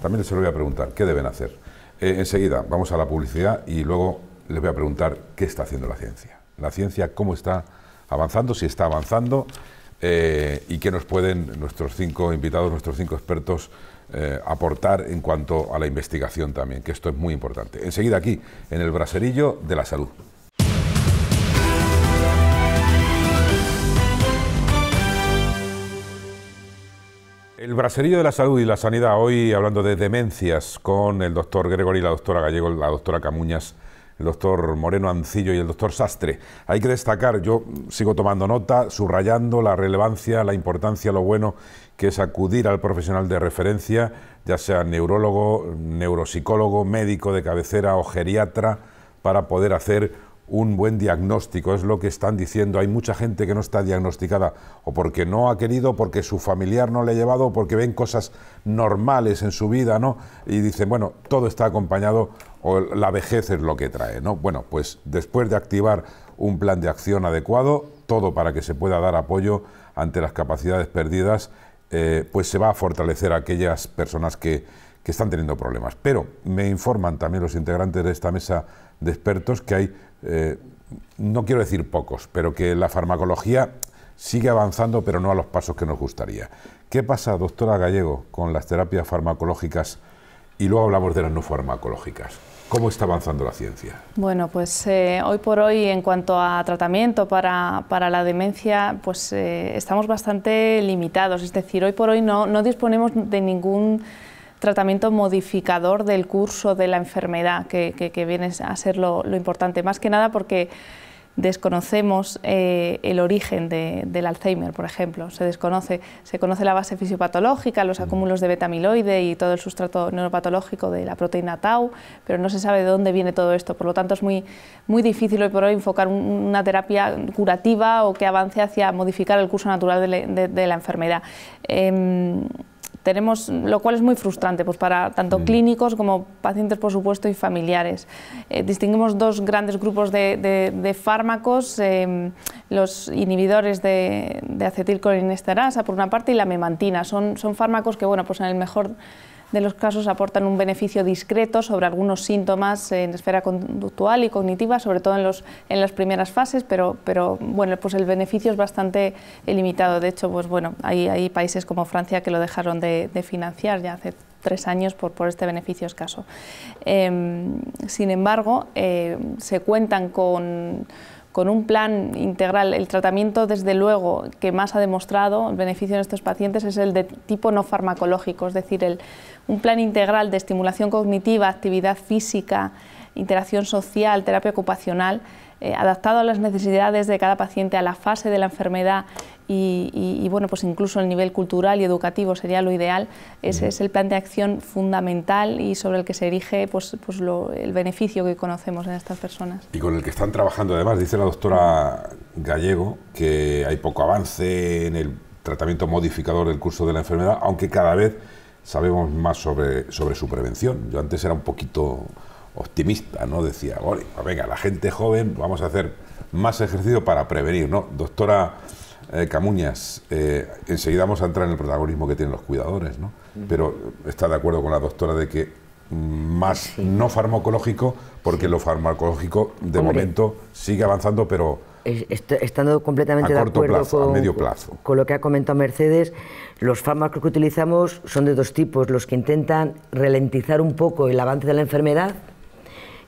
También se lo voy a preguntar, ¿qué deben hacer? Eh, enseguida vamos a la publicidad y luego les voy a preguntar qué está haciendo la ciencia. La ciencia, cómo está avanzando, si está avanzando eh, y que nos pueden nuestros cinco invitados, nuestros cinco expertos eh, aportar en cuanto a la investigación también, que esto es muy importante. Enseguida aquí, en el Braserillo de la Salud. El Braserillo de la Salud y la Sanidad, hoy hablando de demencias con el doctor Gregory, la doctora Gallego, la doctora Camuñas el doctor Moreno Ancillo y el doctor Sastre. Hay que destacar, yo sigo tomando nota, subrayando la relevancia, la importancia, lo bueno que es acudir al profesional de referencia, ya sea neurólogo, neuropsicólogo, médico de cabecera o geriatra, para poder hacer un buen diagnóstico, es lo que están diciendo. Hay mucha gente que no está diagnosticada o porque no ha querido, porque su familiar no le ha llevado, porque ven cosas normales en su vida, ¿no? Y dicen, bueno, todo está acompañado o la vejez es lo que trae, ¿no? Bueno, pues después de activar un plan de acción adecuado, todo para que se pueda dar apoyo ante las capacidades perdidas, eh, pues se va a fortalecer a aquellas personas que, que están teniendo problemas. Pero me informan también los integrantes de esta mesa de expertos que hay, eh, no quiero decir pocos, pero que la farmacología sigue avanzando, pero no a los pasos que nos gustaría. ¿Qué pasa, doctora Gallego, con las terapias farmacológicas? Y luego hablamos de las no farmacológicas. ¿Cómo está avanzando la ciencia? Bueno, pues eh, hoy por hoy en cuanto a tratamiento para, la demencia, pues eh, estamos bastante limitados. Es decir, hoy por hoy no, no disponemos de ningún tratamiento modificador del curso de la enfermedad, que, viene a ser lo importante. Más que nada porque desconocemos eh, el origen de, del Alzheimer, por ejemplo. Se desconoce, se conoce la base fisiopatológica, los acúmulos de beta-amiloide y todo el sustrato neuropatológico de la proteína tau, pero no se sabe de dónde viene todo esto. Por lo tanto, es muy, muy difícil hoy por hoy enfocar una terapia curativa o que avance hacia modificar el curso natural de, la enfermedad. Em, tenemos, lo cual es muy frustrante pues para tanto mm. clínicos como pacientes, por supuesto, y familiares. Eh, distinguimos dos grandes grupos de, fármacos, em, los inhibidores de, acetilcolinesterasa, por una parte, y la memantina. Son, son fármacos que, bueno, pues en el mejor de los casos aportan un beneficio discreto sobre algunos síntomas en esfera conductual y cognitiva, sobre todo en, los, en las primeras fases, pero, pero bueno, pues el beneficio es bastante limitado. De hecho, pues bueno, hay, hay países como Francia que lo dejaron de, financiar ya hace tres años por, por este beneficio escaso. Em, sin embargo, eh, se cuentan con con un plan integral. El tratamiento, desde luego, que más ha demostrado el beneficio en estos pacientes es el de tipo no farmacológico, es decir, el, un plan integral de estimulación cognitiva, actividad física, interacción social, terapia ocupacional eh, adaptado a las necesidades de cada paciente, a la fase de la enfermedad y, bueno, pues incluso el nivel cultural y educativo sería lo ideal. Ese es el plan de acción fundamental y sobre el que se erige pues, pues el beneficio que conocemos en estas personas. Y con el que están trabajando además, dice la doctora Gallego que hay poco avance en el tratamiento modificador del curso de la enfermedad, aunque cada vez sabemos más sobre, sobre su prevención. Yo antes era un poquito optimista, ¿no? Decía, pues venga, la gente joven, vamos a hacer más ejercicio para prevenir, ¿no? Doctora eh, Camuñas, eh, enseguida vamos a entrar en el protagonismo que tienen los cuidadores, ¿no? Pero está de acuerdo con la doctora de que más no farmacológico, porque lo farmacológico de momento sigue avanzando, pero estando completamente de acuerdo medio plazo. con lo que ha comentado Mercedes, los fármacos que utilizamos son de dos tipos, los que intentan ralentizar un poco el avance de la enfermedad,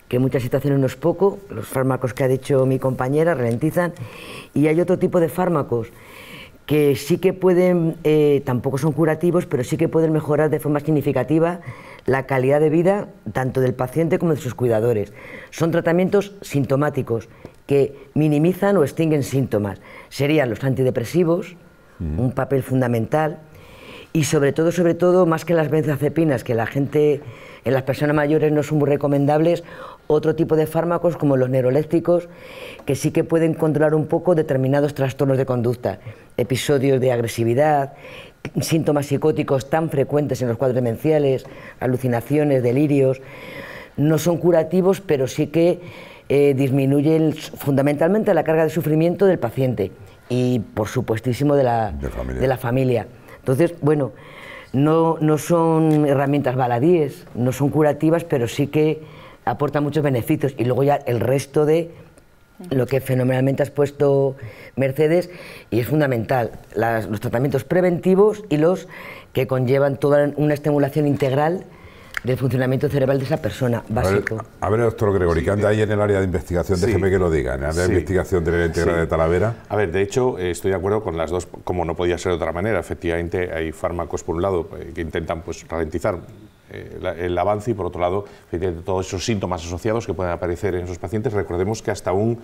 que en muchas situaciones no es poco, los fármacos que ha dicho mi compañera ralentizan, y hay otro tipo de fármacos que sí que pueden, eh, tampoco son curativos, pero sí que pueden mejorar de forma significativa la calidad de vida tanto del paciente como de sus cuidadores. Son tratamientos sintomáticos que minimizan o extinguen síntomas. Serían los antidepresivos, un papel fundamental, y sobre todo, sobre todo, más que las benzodiazepinas, que la gente en las personas mayores no son muy recomendables otro tipo de fármacos como los neuroeléctricos, que sí que pueden controlar un poco determinados trastornos de conducta, episodios de agresividad, síntomas psicóticos tan frecuentes en los cuadros demenciales, alucinaciones, delirios. No son curativos, pero sí que eh, disminuyen fundamentalmente la carga de sufrimiento del paciente y, por supuestísimo, de la, familia. De la familia. Entonces, bueno, no, son herramientas baladíes, no son curativas, pero sí que aportan muchos beneficios. Y luego ya el resto de lo que fenomenalmente has puesto, Mercedes, y es fundamental, los tratamientos preventivos y los que conllevan toda una estimulación integral del funcionamiento cerebral de esa persona, básico. A ver, doctor Gregori, que anda ahí en el área de investigación, déjeme que lo diga, en el área de investigación de la de Talavera. A ver, de hecho, eh, estoy de acuerdo con las dos, como no podía ser de otra manera, efectivamente hay fármacos por un lado eh, que intentan pues ralentizar eh, el avance y por otro lado, todos esos síntomas asociados que pueden aparecer en esos pacientes, recordemos que hasta un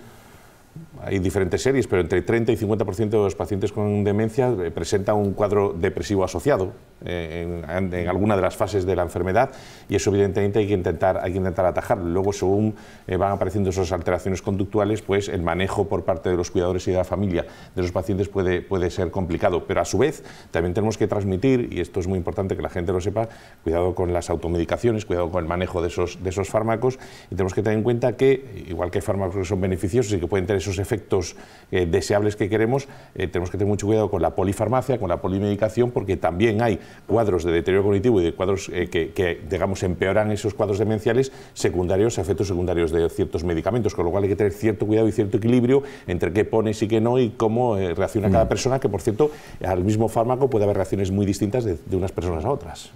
hay diferentes series, pero entre 30 y 50% de los pacientes con demencia eh, presentan un cuadro depresivo asociado eh, en, alguna de las fases de la enfermedad y eso evidentemente hay que intentar, hay que intentar atajarlo. Luego, según eh, van apareciendo esas alteraciones conductuales, pues el manejo por parte de los cuidadores y de la familia de los pacientes puede, puede ser complicado. Pero a su vez, también tenemos que transmitir, y esto es muy importante que la gente lo sepa, cuidado con las automedicaciones, cuidado con el manejo de esos, de esos fármacos y tenemos que tener en cuenta que, igual que hay fármacos que son beneficiosos y que pueden tener esos efectos, efectos eh, deseables que queremos, eh, tenemos que tener mucho cuidado con la polifarmacia, con la polimedicación, porque también hay cuadros de deterioro cognitivo y de cuadros eh, que, digamos, empeoran esos cuadros demenciales secundarios efectos secundarios de ciertos medicamentos, con lo cual hay que tener cierto cuidado y cierto equilibrio entre qué pones y qué no y cómo reacciona cada mm. persona, que por cierto, al mismo fármaco puede haber reacciones muy distintas de, unas personas a otras.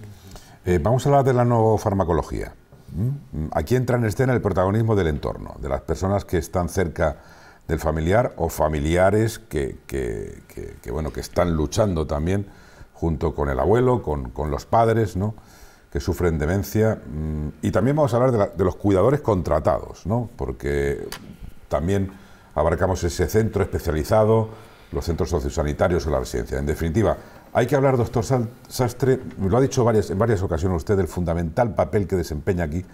vamos a hablar de la no farmacología. ¿Mm? Aquí entra en escena el protagonismo del entorno, de las personas que están cerca del familiar o familiares que, bueno, que están luchando también junto con el abuelo, con, los padres, que sufren demencia. Mm, y también vamos a hablar de, los cuidadores contratados, ¿no? porque también abarcamos ese centro especializado, los centros sociosanitarios o la residencia. En definitiva, hay que hablar, doctor Sastre, lo ha dicho varias, en varias ocasiones usted, del fundamental papel que desempeña aquí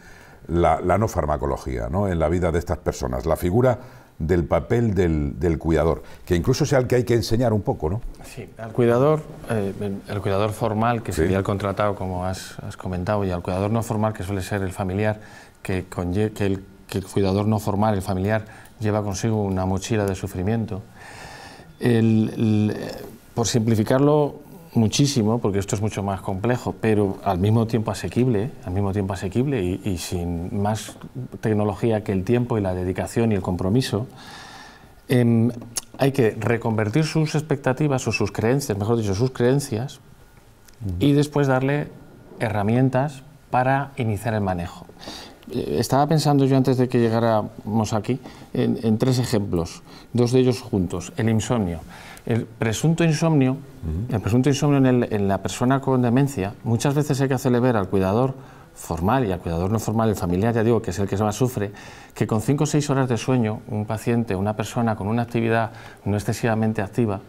la, la no farmacología ¿no? en la vida de estas personas. La figura del papel del, cuidador, que incluso sea el que hay que enseñar un poco, ¿no? Sí, al cuidador, eh, el cuidador formal, que sería el contratado, como has, comentado, y al cuidador no formal, que suele ser el familiar, que, conlle que, el, cuidador no formal, el familiar, lleva consigo una mochila de sufrimiento. Eh, por simplificarlo, muchísimo, porque esto es mucho más complejo, pero al mismo tiempo asequible, al mismo tiempo asequible y, sin más tecnología que el tiempo y la dedicación y el compromiso, em, hay que reconvertir sus expectativas o sus creencias, mejor dicho, sus creencias, y después darle herramientas para iniciar el manejo. Eh, estaba pensando yo antes de que llegáramos aquí en tres ejemplos, dos de ellos juntos, el insomnio. El presunto insomnio, el presunto insomnio en, la persona con demencia, muchas veces hay que hacerle ver al cuidador formal y al cuidador no formal, el familiar, ya digo, que es el que más sufre, que con 5 o 6 horas de sueño, un paciente, una persona con una actividad no excesivamente activa,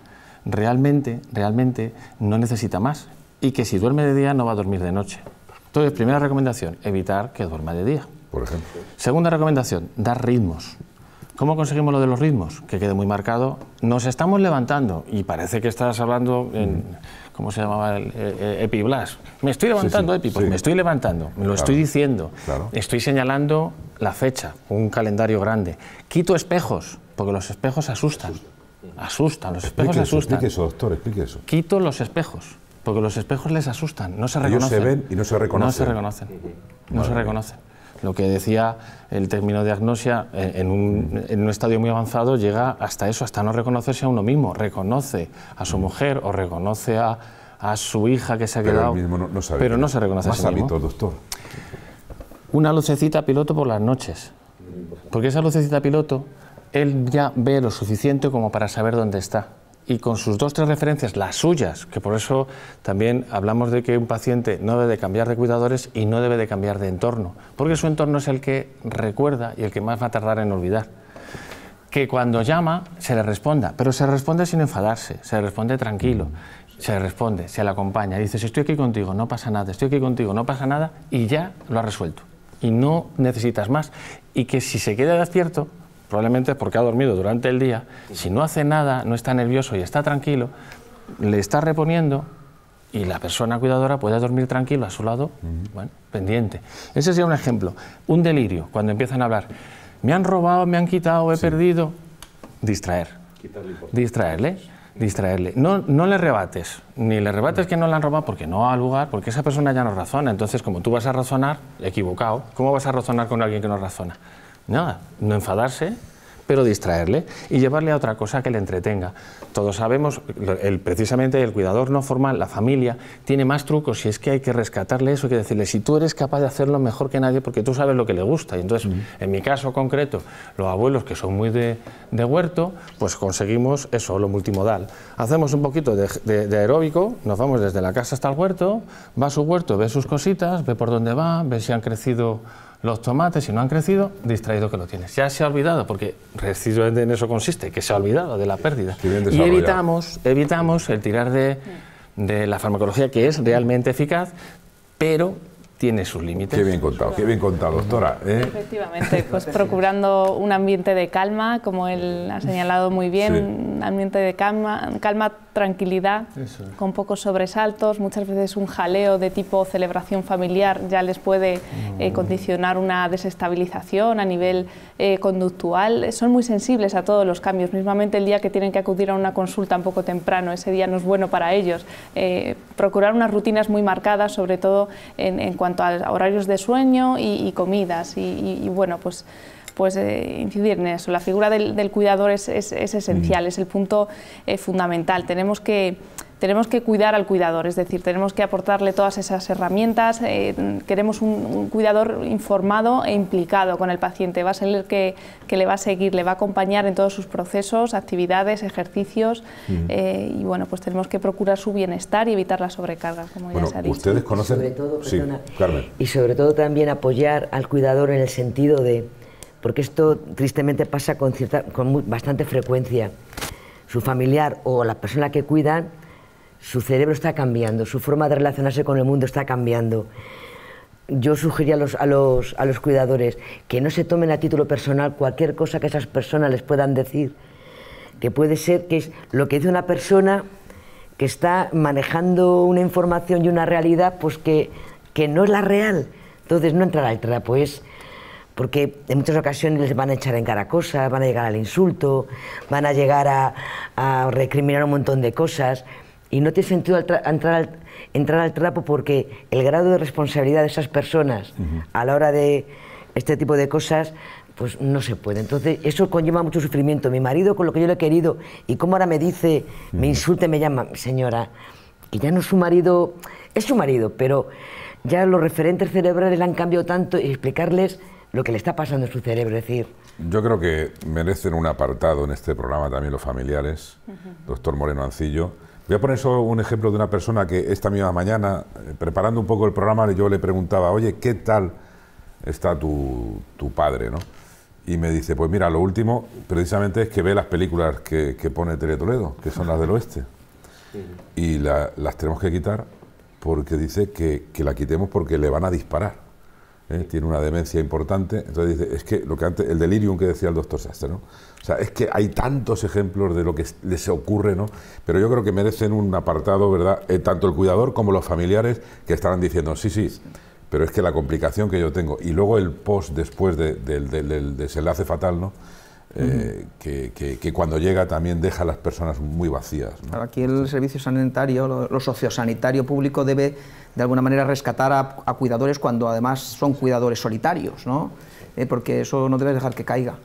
realmente, realmente no necesita más y que si duerme de día no va a dormir de noche. Entonces, primera recomendación, evitar que duerma de día. Por ejemplo. Segunda recomendación, dar ritmos. ¿Cómo conseguimos lo de los ritmos? Que quede muy marcado. Nos estamos levantando y parece que estás hablando en... ¿Cómo se llamaba? El, eh, eh, epiblas. Me estoy levantando, Epi, pues me estoy levantando, me lo estoy diciendo. Estoy señalando la fecha, un calendario grande. Quito espejos, porque los espejos asustan. Asustan, los espejos asustan. Explique eso, doctor, explique eso. Quito los espejos, porque los espejos les asustan, no se reconocen. Ellos se ven y no se reconocen. No se reconocen, no se reconocen. Lo que decía el término diagnosia eh, en un, mm. en un, estadio muy avanzado llega hasta eso, hasta no reconocerse a uno mismo. Reconoce a su mujer o reconoce a, a su hija que se ha quedado. pero no se reconoce a sí mismo. doctor. Una lucecita piloto por las noches. Porque esa lucecita piloto, él ya ve lo suficiente como para saber dónde está y con sus dos tres referencias, las suyas, que por eso también hablamos de que un paciente no debe de cambiar de cuidadores y no debe de cambiar de entorno, porque su entorno es el que recuerda y el que más va a tardar en olvidar. Que cuando llama se le responda, pero se responde sin enfadarse, se responde tranquilo, se responde, se le acompaña, dice estoy aquí contigo, no pasa nada, estoy aquí contigo, no pasa nada y ya lo ha resuelto y no necesitas más y que si se queda despierto probablemente es porque ha dormido durante el día, si no hace nada, no está nervioso y está tranquilo, le está reponiendo y la persona cuidadora puede dormir tranquilo a su lado, pendiente. Ese sería un ejemplo. Un delirio, cuando empiezan a hablar, me han robado, me han quitado, he perdido, distraer. Distraerle. Distraerle. No, no le rebates, ni le rebates que no le han robado porque no ha lugar, porque esa persona ya no razona. Entonces, como tú vas a razonar, equivocado, ¿cómo vas a razonar con alguien que no razona? Nada, no enfadarse, pero distraerle y llevarle a otra cosa que le entretenga. Todos sabemos, el, precisamente el cuidador no formal, la familia, tiene más trucos y es que hay que rescatarle eso, hay que decirle, si tú eres capaz de hacerlo mejor que nadie porque tú sabes lo que le gusta. Y entonces, en mi caso concreto, los abuelos que son muy de, huerto, pues conseguimos eso, lo multimodal. Hacemos un poquito de, aeróbico, nos vamos desde la casa hasta el huerto, va a su huerto, ve sus cositas, ve por dónde va, ve si han crecido los tomates, si no han crecido, distraído que lo tienes. Ya se ha olvidado, porque precisamente en eso consiste, que se ha olvidado de la pérdida. Y evitamos, evitamos el tirar de, la farmacología, que es realmente eficaz, pero tiene sus límites. Qué bien contado, qué bien contado, doctora. ¿eh? Efectivamente, pues procurando un ambiente de calma, como él ha señalado muy bien, un ambiente de calma, calma tranquilidad, con pocos sobresaltos, muchas veces un jaleo de tipo celebración familiar ya les puede eh, condicionar una desestabilización a nivel eh, conductual. Son muy sensibles a todos los cambios, mismamente el día que tienen que acudir a una consulta un poco temprano, ese día no es bueno para ellos. Eh, procurar unas rutinas muy marcadas, sobre todo en, cuanto a horarios de sueño y, comidas. y bueno, pues pues incidir en eso. La figura del, cuidador es, esencial, es el punto eh, fundamental. Tenemos que tenemos que cuidar al cuidador, es decir, tenemos que aportarle todas esas herramientas, eh, queremos un, cuidador informado e implicado con el paciente, va a ser el que, que, le va a seguir, le va a acompañar en todos sus procesos, actividades, ejercicios y bueno, pues tenemos que procurar su bienestar y evitar la sobrecarga, como ya se ha dicho. ustedes conocen... sí, Y sobre todo también apoyar al cuidador en el sentido de porque esto tristemente pasa con, bastante frecuencia. Su familiar o la persona que cuida, su cerebro está cambiando, su forma de relacionarse con el mundo está cambiando. Yo sugeriría a los, cuidadores que no se tomen a título personal cualquier cosa que esas personas les puedan decir, que puede ser que es lo que dice una persona que está manejando una información y una realidad pues que, que no es la real. Entonces no entrará el trapo, es porque en muchas ocasiones les van a echar en cara cosas, van a llegar al insulto, van a llegar a, recriminar un montón de cosas y no tiene sentido entrar al, entrar al trapo porque el grado de responsabilidad de esas personas a la hora de este tipo de cosas pues no se puede. Entonces, eso conlleva mucho sufrimiento. Mi marido, con lo que yo le he querido, y cómo ahora me dice, me insulta, me llama, señora, que ya no es su marido, es su marido, pero ya los referentes cerebrales han cambiado tanto y explicarles lo que le está pasando en su cerebro, es decir... Yo creo que merecen un apartado en este programa también los familiares, doctor Moreno Ancillo. Voy a poner solo un ejemplo de una persona que esta misma mañana, eh, preparando un poco el programa, yo le preguntaba, oye, ¿qué tal está tu, padre? ¿no? Y me dice, pues mira, lo último precisamente es que ve las películas que, que pone Toledo, que son las del oeste. Y las tenemos que quitar porque dice que la quitemos porque le van a disparar. ¿eh? tiene una demencia importante. Entonces dice, es que lo que antes, el delirium que decía el doctor Sastre, ¿no? O sea, es que hay tantos ejemplos de lo que les ocurre, ¿no? Pero yo creo que merecen un apartado, ¿verdad? Eh, tanto el cuidador como los familiares que estarán diciendo, sí, sí, pero es que la complicación que yo tengo, y luego el post después del, desenlace fatal, ¿no? Eh, que, cuando llega también deja a las personas muy vacías. ¿no? aquí el servicio sanitario, lo sociosanitario público debe de alguna manera rescatar a, cuidadores cuando además son cuidadores solitarios, ¿no? Eh, porque eso no debes dejar que caiga.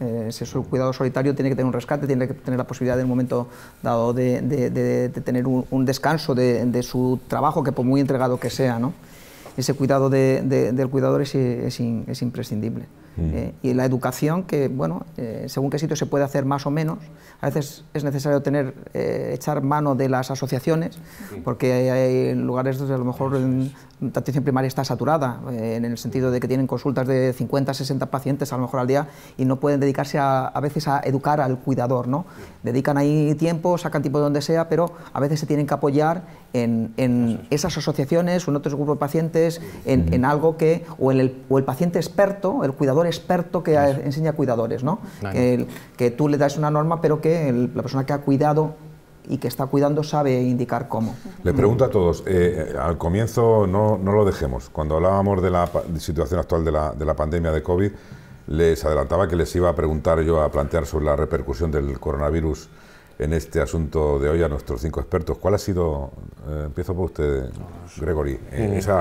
Eh, ese cuidado solitario, tiene que tener un rescate, tiene que tener la posibilidad en el momento dado de, tener un, descanso de, su trabajo, que por muy entregado que sea, ¿no? ese cuidado del cuidador es imprescindible. Mm. Eh, y la educación, que bueno, eh, según qué sitio se puede hacer más o menos, a veces es necesario tener, eh, echar mano de las asociaciones, porque hay, hay lugares donde a lo mejor la atención primaria está saturada, eh, en el sentido de que tienen consultas de 50, 60 pacientes a lo mejor al día y no pueden dedicarse a, veces a educar al cuidador. ¿no? Dedican ahí tiempo, sacan tiempo de donde sea, pero a veces se tienen que apoyar en, esas asociaciones o en otros grupos de pacientes, en, algo que, o, en el, paciente experto, el cuidador experto que enseña a cuidadores, ¿no? Que, tú le das una norma, pero que la persona que ha cuidado y que está cuidando sabe indicar cómo. Le pregunto a todos, eh, eh, al comienzo no, lo dejemos, cuando hablábamos de la situación actual de la, pandemia de COVID, les adelantaba que les iba a preguntar yo a plantear sobre la repercusión del coronavirus en este asunto de hoy a nuestros cinco expertos. ¿Cuál ha sido, eh, empiezo por usted, Gregory, ...en esa,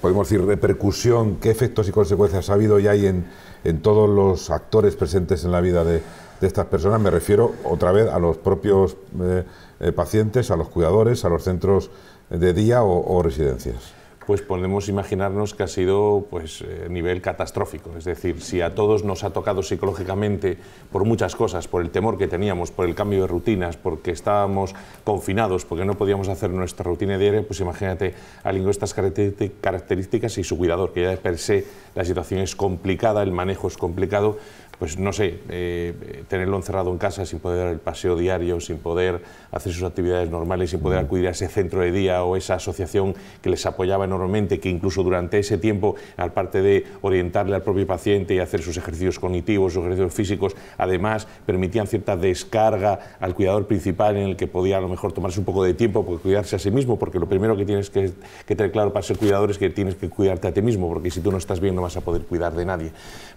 podemos decir, repercusión, qué efectos y consecuencias ha habido y hay en, en todos los actores presentes en la vida de, de estas personas, me refiero otra vez a los propios eh, eh, pacientes, a los cuidadores, a los centros de día o, residencias pues podemos imaginarnos que ha sido pues eh, nivel catastrófico, es decir, si a todos nos ha tocado psicológicamente por muchas cosas, por el temor que teníamos, por el cambio de rutinas, porque estábamos confinados, porque no podíamos hacer nuestra rutina diaria, pues imagínate a alguien estas características y su cuidador, que ya de per se la situación es complicada, el manejo es complicado, pues no sé, eh, tenerlo encerrado en casa sin poder dar el paseo diario, sin poder hacer sus actividades normales, sin poder acudir a ese centro de día o esa asociación que les apoyaba enormemente, que incluso durante ese tiempo, aparte de orientarle al propio paciente y hacer sus ejercicios cognitivos, sus ejercicios físicos, además permitían cierta descarga al cuidador principal en el que podía a lo mejor tomarse un poco de tiempo para cuidarse a sí mismo, porque lo primero que tienes que, tener claro para ser cuidador es que tienes que cuidarte a ti mismo, porque si tú no estás bien no vas a poder cuidar de nadie.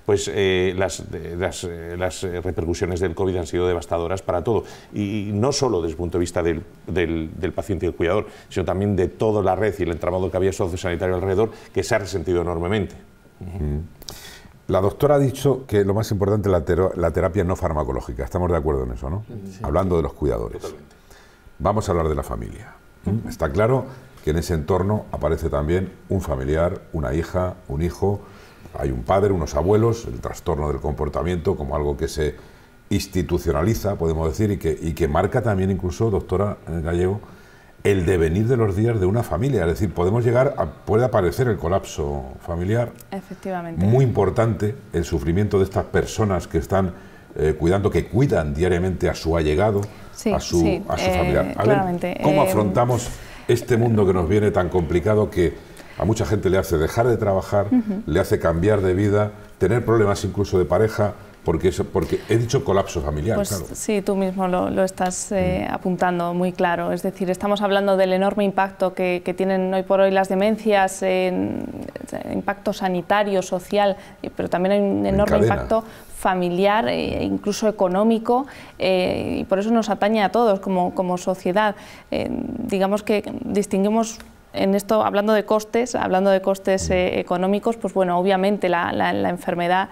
Pues eh, las... Eh, las, eh, eh, repercusiones del COVID han sido devastadoras para todo. Y no solo desde el punto de vista del, del, paciente y el cuidador, sino también de toda la red y el entramado que había sociosanitario alrededor, que se ha resentido enormemente. La doctora ha dicho que lo más importante es la, terapia no farmacológica. Estamos de acuerdo en eso, ¿no? Hablando de los cuidadores. Totalmente. Vamos a hablar de la familia. Está claro que en ese entorno aparece también un familiar, una hija, un hijo hay un padre, unos abuelos, el trastorno del comportamiento como algo que se institucionaliza, podemos decir, y que, y que marca también incluso, doctora Gallego, el devenir de los días de una familia. Es decir, podemos llegar, a, puede aparecer el colapso familiar. Efectivamente. Muy importante el sufrimiento de estas personas que están eh, cuidando, que cuidan diariamente a su allegado, a su, a su familiar. Eh, ¿Cómo eh, afrontamos este mundo que nos viene tan complicado que a mucha gente le hace dejar de trabajar, le hace cambiar de vida, tener problemas incluso de pareja, porque, es, porque he dicho colapso familiar. Pues, Sí, tú mismo lo, estás eh, mm. apuntando muy claro. Es decir, estamos hablando del enorme impacto que, tienen hoy por hoy las demencias, en, impacto sanitario, social, pero también hay un enorme impacto familiar e incluso económico eh, y por eso nos atañe a todos como, como sociedad. Eh, digamos que distinguimos en esto, hablando de costes, hablando de costes eh, económicos, pues bueno, obviamente la, la enfermedad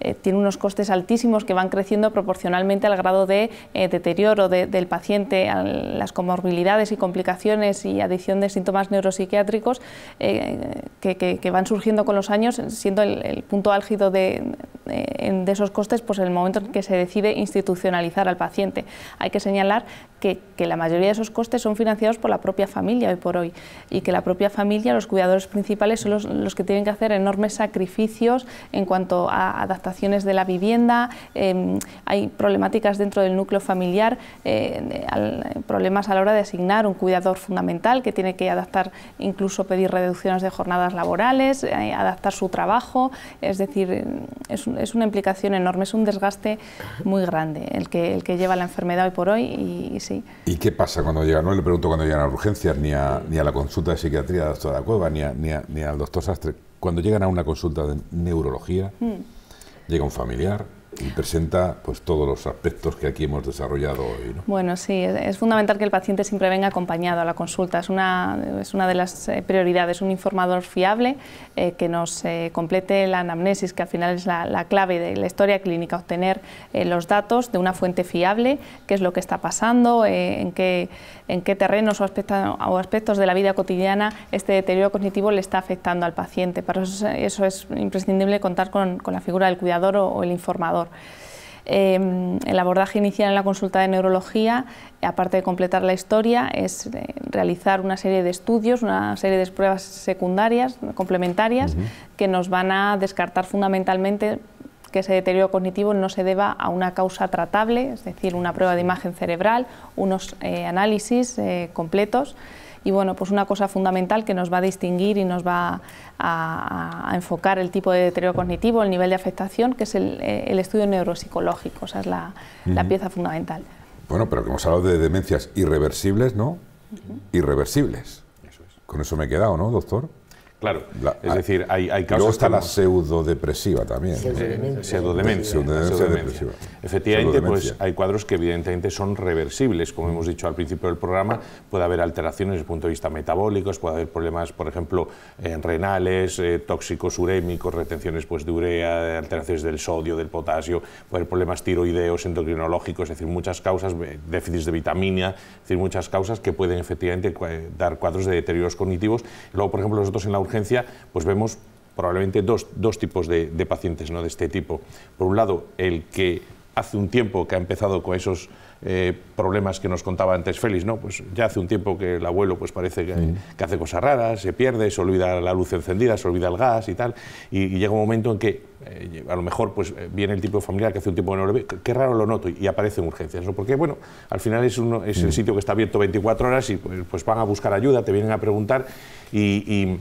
eh, tiene unos costes altísimos que van creciendo proporcionalmente al grado de eh, deterioro del paciente, a las comorbilidades y complicaciones y adición de síntomas neuropsiquiátricos eh, que, van surgiendo con los años, siendo el, punto álgido de, esos costes pues el momento en que se decide institucionalizar al paciente. Hay que señalar que, la mayoría de esos costes son financiados por la propia familia hoy por hoy y que la propia familia, los cuidadores principales, son los, los que tienen que hacer enormes sacrificios en cuanto a adaptar de la vivienda, em, hay problemáticas dentro del núcleo familiar, eh, problemas a la hora de asignar un cuidador fundamental que tiene que adaptar, incluso pedir reducciones de jornadas laborales, eh, adaptar su trabajo, es decir, es, una implicación enorme, es un desgaste muy grande el que, el que lleva la enfermedad hoy por hoy y, sí. ¿Y qué pasa cuando llega? No le pregunto cuando llegan a urgencias, ni a, ni a la consulta de psiquiatría de la doctora Cueva, ni, ni, al doctor Sastre. Cuando llegan a una consulta de neurología, mm llega un familiar, y presenta pues, todos los aspectos que aquí hemos desarrollado hoy. Bueno, sí, es, fundamental que el paciente siempre venga acompañado a la consulta, es una, es una de las eh, prioridades, un informador fiable eh, que nos eh, complete la anamnesis, que al final es la, clave de la historia clínica, obtener los datos de una fuente fiable, qué es lo que está pasando, en, qué, en qué terrenos o, o aspectos de la vida cotidiana este deterioro cognitivo le está afectando al paciente. Para eso, es imprescindible contar con, la figura del cuidador o el informador. Em, el abordaje inicial en la consulta de neurología, aparte de completar la historia, es eh, realizar una serie de estudios, una serie de pruebas secundarias, complementarias, que nos van a descartar fundamentalmente que ese deterioro cognitivo no se deba a una causa tratable, es decir, una prueba de imagen cerebral, unos eh, análisis eh, completos y bueno, pues una cosa fundamental que nos va a distinguir y nos va a, enfocar el tipo de deterioro cognitivo, el nivel de afectación, que es el, eh, estudio neuropsicológico, o esa es la, pieza fundamental. Bueno, pero que hemos hablado de demencias irreversibles, ¿no? Irreversibles. Con eso me he quedado, ¿no, doctor? Claro, es ah, decir, hay, hay casos... Luego está la pseudodepresiva también. Pseudodemencia. Efectivamente, pues hay cuadros que evidentemente son reversibles, como hemos dicho al principio del programa, puede haber alteraciones desde el punto de vista metabólicos, puede haber problemas, por ejemplo, en eh, renales, eh, tóxicos urémicos, retenciones pues, de urea, alteraciones del sodio, del potasio, puede haber problemas tiroideos, endocrinológicos, es decir, muchas causas, eh, déficits de vitamina, es decir, muchas causas que pueden efectivamente dar cuadros de deterioros cognitivos. Luego, por ejemplo, nosotros en la urgencia, pues vemos probablemente dos, dos tipos de, pacientes ¿no? de este tipo. Por un lado, el que hace un tiempo que ha empezado con esos eh, problemas que nos contaba antes Félix, ¿no? Pues ya hace un tiempo que el abuelo pues parece que, hace cosas raras, se pierde, se olvida la luz encendida, se olvida el gas y tal, y, llega un momento en que eh, a lo mejor pues eh, viene el tipo familiar que hace un tiempo que no lo raro lo noto, y, aparece en urgencias, Porque, bueno, al final es, uno, es el sitio que está abierto 24 horas y pues, van a buscar ayuda, te vienen a preguntar y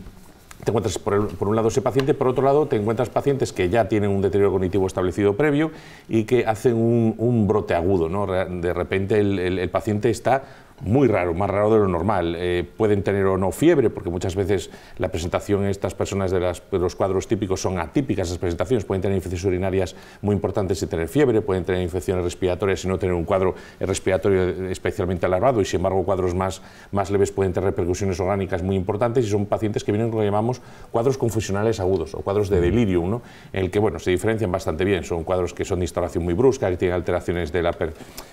te encuentras por, un lado ese paciente, por otro lado te encuentras pacientes que ya tienen un deterioro cognitivo establecido previo y que hacen un, brote agudo. ¿no? De repente el, paciente está muy raro, más raro de lo normal. Eh, pueden tener o no fiebre, porque muchas veces la presentación en estas personas de, las, los cuadros típicos son atípicas las presentaciones, pueden tener infecciones urinarias muy importantes y tener fiebre, pueden tener infecciones respiratorias y no tener un cuadro respiratorio eh, especialmente alargado, y sin embargo cuadros más, más leves pueden tener repercusiones orgánicas muy importantes y son pacientes que vienen lo que llamamos cuadros confusionales agudos o cuadros de delirium, en el que bueno, se diferencian bastante bien, son cuadros que son de instalación muy brusca, que tienen alteraciones de la,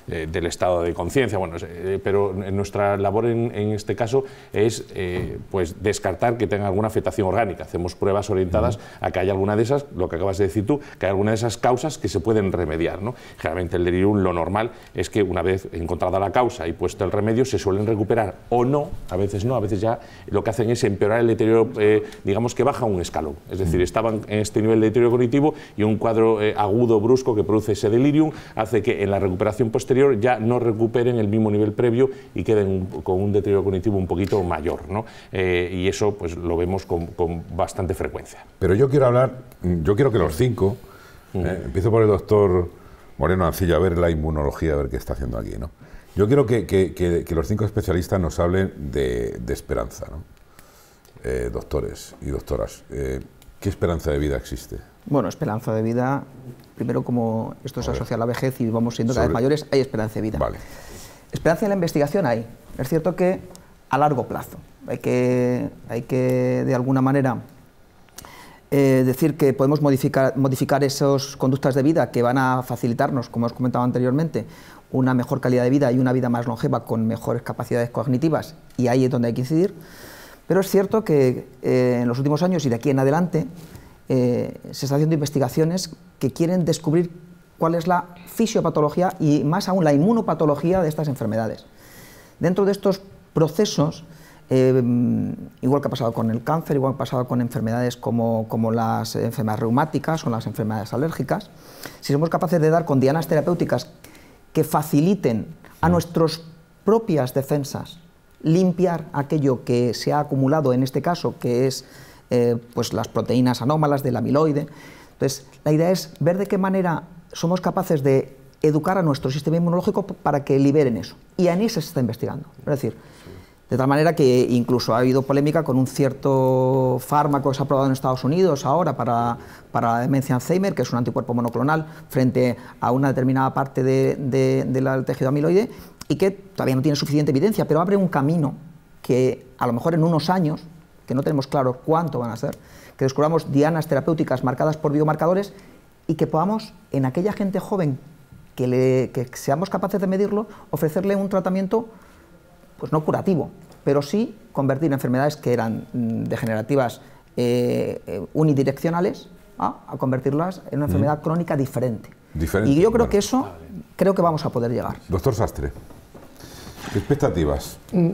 eh, del estado de conciencia, bueno, pero nuestra labor en, este caso es eh, pues descartar que tenga alguna afectación orgánica. Hacemos pruebas orientadas a que haya alguna de esas, lo que acabas de decir tú, que hay alguna de esas causas que se pueden remediar. ¿no? Generalmente el delirium lo normal es que una vez encontrada la causa y puesto el remedio se suelen recuperar o no, a veces no, a veces ya lo que hacen es empeorar el deterioro, eh, digamos que baja un escalón. Es decir, mm. estaban en este nivel de deterioro cognitivo y un cuadro eh, agudo, brusco que produce ese delirium hace que en la recuperación posterior ya no recuperen el mismo nivel previo y queden con un deterioro cognitivo un poquito mayor. Eh, y eso pues lo vemos con, bastante frecuencia. Pero yo quiero hablar, mm, yo quiero que los cinco, eh, mm. empiezo por el doctor Moreno Ancilla, a ver la inmunología, a ver qué está haciendo aquí. ¿no? Yo quiero que, los cinco especialistas nos hablen de, de esperanza, ¿no? Eh, doctores y doctoras. ¿Qué esperanza de vida existe? Bueno, esperanza de vida, primero como esto se asocia a la vejez y vamos siendo cada vez mayores, hay esperanza de vida. Vale. Esperanza en la investigación hay. Es cierto que a largo plazo. Hay que, hay que de alguna manera, eh, decir que podemos modificar, modificar esas conductas de vida que van a facilitarnos, como os comentaba anteriormente, una mejor calidad de vida y una vida más longeva con mejores capacidades cognitivas, y ahí es donde hay que incidir. Pero es cierto que eh, en los últimos años y de aquí en adelante eh, se están haciendo investigaciones que quieren descubrir cuál es la fisiopatología y más aún la inmunopatología de estas enfermedades. Dentro de estos procesos, eh, igual que ha pasado con el cáncer, igual que ha pasado con enfermedades como, las enfermedades reumáticas o las enfermedades alérgicas, si somos capaces de dar con dianas terapéuticas que faciliten a nuestras propias defensas limpiar aquello que se ha acumulado en este caso, que es eh, pues las proteínas anómalas del amiloide, entonces la idea es ver de qué manera somos capaces de educar a nuestro sistema inmunológico para que liberen eso. Y eso se está investigando. Es decir, de tal manera que incluso ha habido polémica con un cierto fármaco que se ha probado en Estados Unidos ahora para, la demencia Alzheimer, que es un anticuerpo monoclonal frente a una determinada parte del de, de, tejido amiloide y que todavía no tiene suficiente evidencia, pero abre un camino que a lo mejor en unos años, que no tenemos claro cuánto van a ser, que descubramos dianas terapéuticas marcadas por biomarcadores y que podamos, en aquella gente joven que, seamos capaces de medirlo, ofrecerle un tratamiento, pues no curativo, pero sí convertir enfermedades que eran mm, degenerativas eh, eh, unidireccionales ¿ah? a, convertirlas en una enfermedad crónica diferente. Y yo creo que eso, creo que vamos a poder llegar. Doctor Sastre. ¿Qué expectativas? Mm,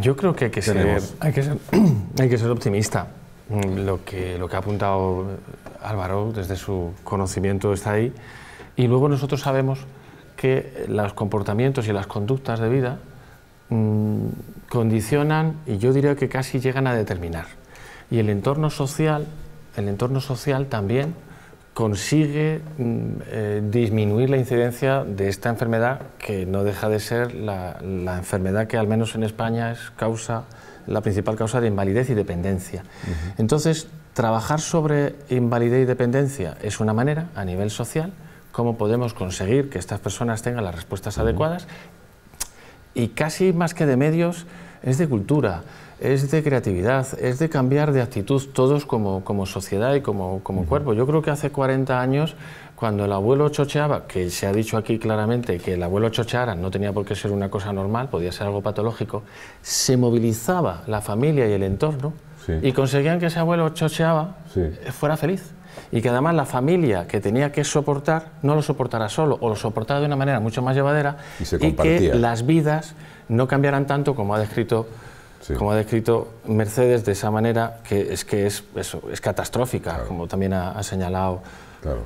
yo creo que hay que, ser, hay que [clears throat] hay que ser optimista. Mm, lo que, lo que ha apuntado Álvaro, desde su conocimiento, está ahí. Y luego nosotros sabemos que los comportamientos y las conductas de vida mm, condicionan y yo diría que casi llegan a determinar. Y el entorno social, el entorno social también consigue mm, eh, disminuir la incidencia de esta enfermedad que no deja de ser la, enfermedad que al menos en España es causa la principal causa de invalidez y dependencia. Entonces, Trabajar sobre invalidez y dependencia es una manera a nivel social cómo podemos conseguir que estas personas tengan las respuestas adecuadas y casi más que de medios es de cultura, es de creatividad, es de cambiar de actitud todos como, sociedad y como, cuerpo. Yo creo que hace 40 años, cuando el abuelo chocheaba, que se ha dicho aquí claramente que el abuelo chocheara no tenía por qué ser una cosa normal, podía ser algo patológico, se movilizaba la familia y el entorno y conseguían que ese abuelo chocheaba eh, fuera feliz. Y que además la familia que tenía que soportar no lo soportara solo o lo soportara de una manera mucho más llevadera y, que las vidas no cambiaran tanto como ha descrito como ha descrito Mercedes de esa manera, que es que es, catastrófica, como también ha, señalado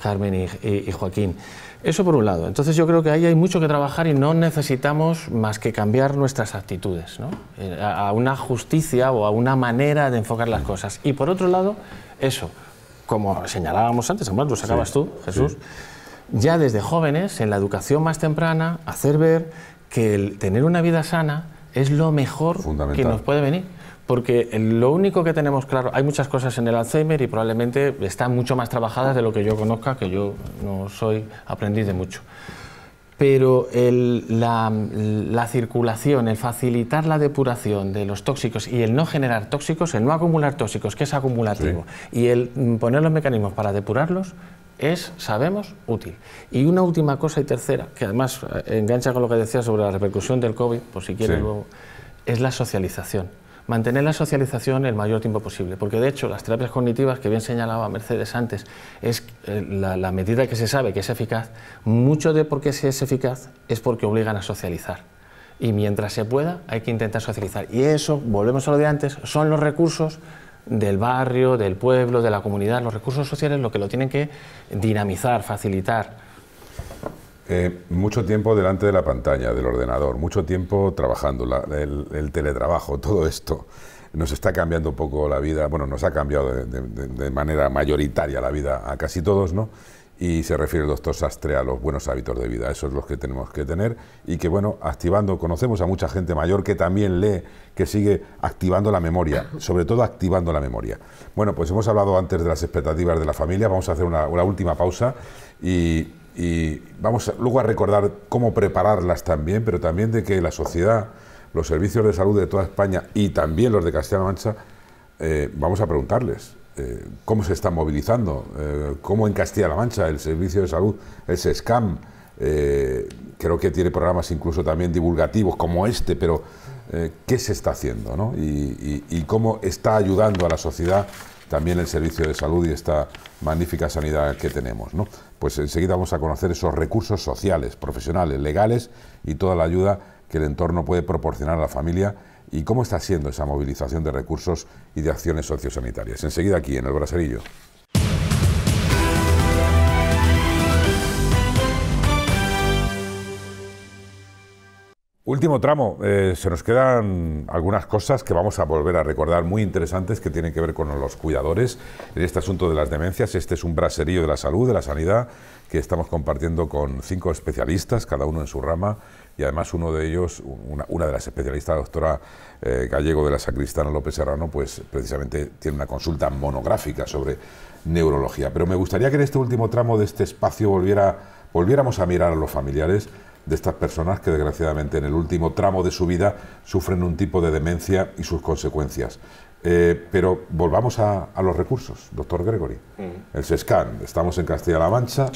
Carmen y Joaquín. Eso por un lado. Entonces yo creo que ahí hay mucho que trabajar y no necesitamos más que cambiar nuestras actitudes, ¿no? Eh, a una justicia o a una manera de enfocar las cosas. Y por otro lado, eso, como señalábamos antes, además lo sacabas tú, Jesús, ya desde jóvenes, en la educación más temprana, hacer ver que tener una vida sana es lo mejor que nos puede venir porque lo único que tenemos claro, hay muchas cosas en el Alzheimer y probablemente están mucho más trabajadas de lo que yo conozca, que yo no soy aprendiz de mucho. Pero la, circulación, el facilitar la depuración de los tóxicos y el no generar tóxicos, el no acumular tóxicos, que es acumulativo, y el mm, poner los mecanismos para depurarlos, es, sabemos, útil. Y una última cosa y tercera, que además eh, engancha con lo que decía sobre la repercusión del COVID, por si quieres luego, es la socialización mantener la socialización el mayor tiempo posible, porque de hecho las terapias cognitivas que bien señalaba Mercedes antes es eh, la, medida que se sabe que es eficaz, mucho de por qué es eficaz es porque obligan a socializar. Y mientras se pueda hay que intentar socializar. Y eso, volvemos a lo de antes, son los recursos del barrio, del pueblo, de la comunidad, los recursos sociales lo que lo tienen que dinamizar, facilitar eh, mucho tiempo delante de la pantalla, del ordenador, mucho tiempo trabajando, el, teletrabajo, [laughs] todo esto nos está cambiando un poco la vida, bueno, nos ha cambiado de, manera mayoritaria la vida a casi todos, ¿no? Y se refiere el doctor Sastre a los buenos hábitos de vida, esos los que tenemos que tener y que, bueno, activando, conocemos a mucha gente mayor que también lee, que sigue activando la memoria, sobre todo activando la memoria. Bueno, pues hemos hablado antes de las expectativas de la familia, vamos a hacer una, una última pausa y y vamos luego a recordar cómo prepararlas también, pero también de que la sociedad, los servicios de salud de toda España y también los de Castilla-La Mancha, eh, vamos a preguntarles eh, cómo se está movilizando, eh, cómo en Castilla-La Mancha el servicio de salud, ese SCAM, creo que tiene programas incluso también divulgativos como este, pero qué se está haciendo y, y cómo está ayudando a la sociedad también el servicio de salud y esta magnífica sanidad que tenemos. ¿no? pues enseguida vamos a conocer esos recursos sociales, profesionales, legales y toda la ayuda que el entorno puede proporcionar a la familia y cómo está siendo esa movilización de recursos y de acciones sociosanitarias. Enseguida aquí, en el Braserillo. Último tramo, eh, se nos quedan algunas cosas que vamos a volver a recordar muy interesantes que tienen que ver con los cuidadores en este asunto de las demencias. Este es un braserío de la salud, de la sanidad, que estamos compartiendo con cinco especialistas, cada uno en su rama, y además uno de ellos, una, de las especialistas, la doctora eh, Gallego de la Sacristana López Serrano, pues precisamente tiene una consulta monográfica sobre neurología. Pero me gustaría que en este último tramo de este espacio volviéramos a mirar a los familiares de estas personas que desgraciadamente en el último tramo de su vida sufren un tipo de demencia y sus consecuencias. Eh, pero volvamos a, los recursos, doctor Gregory. Mm. El SESCAN, estamos en Castilla-La Mancha,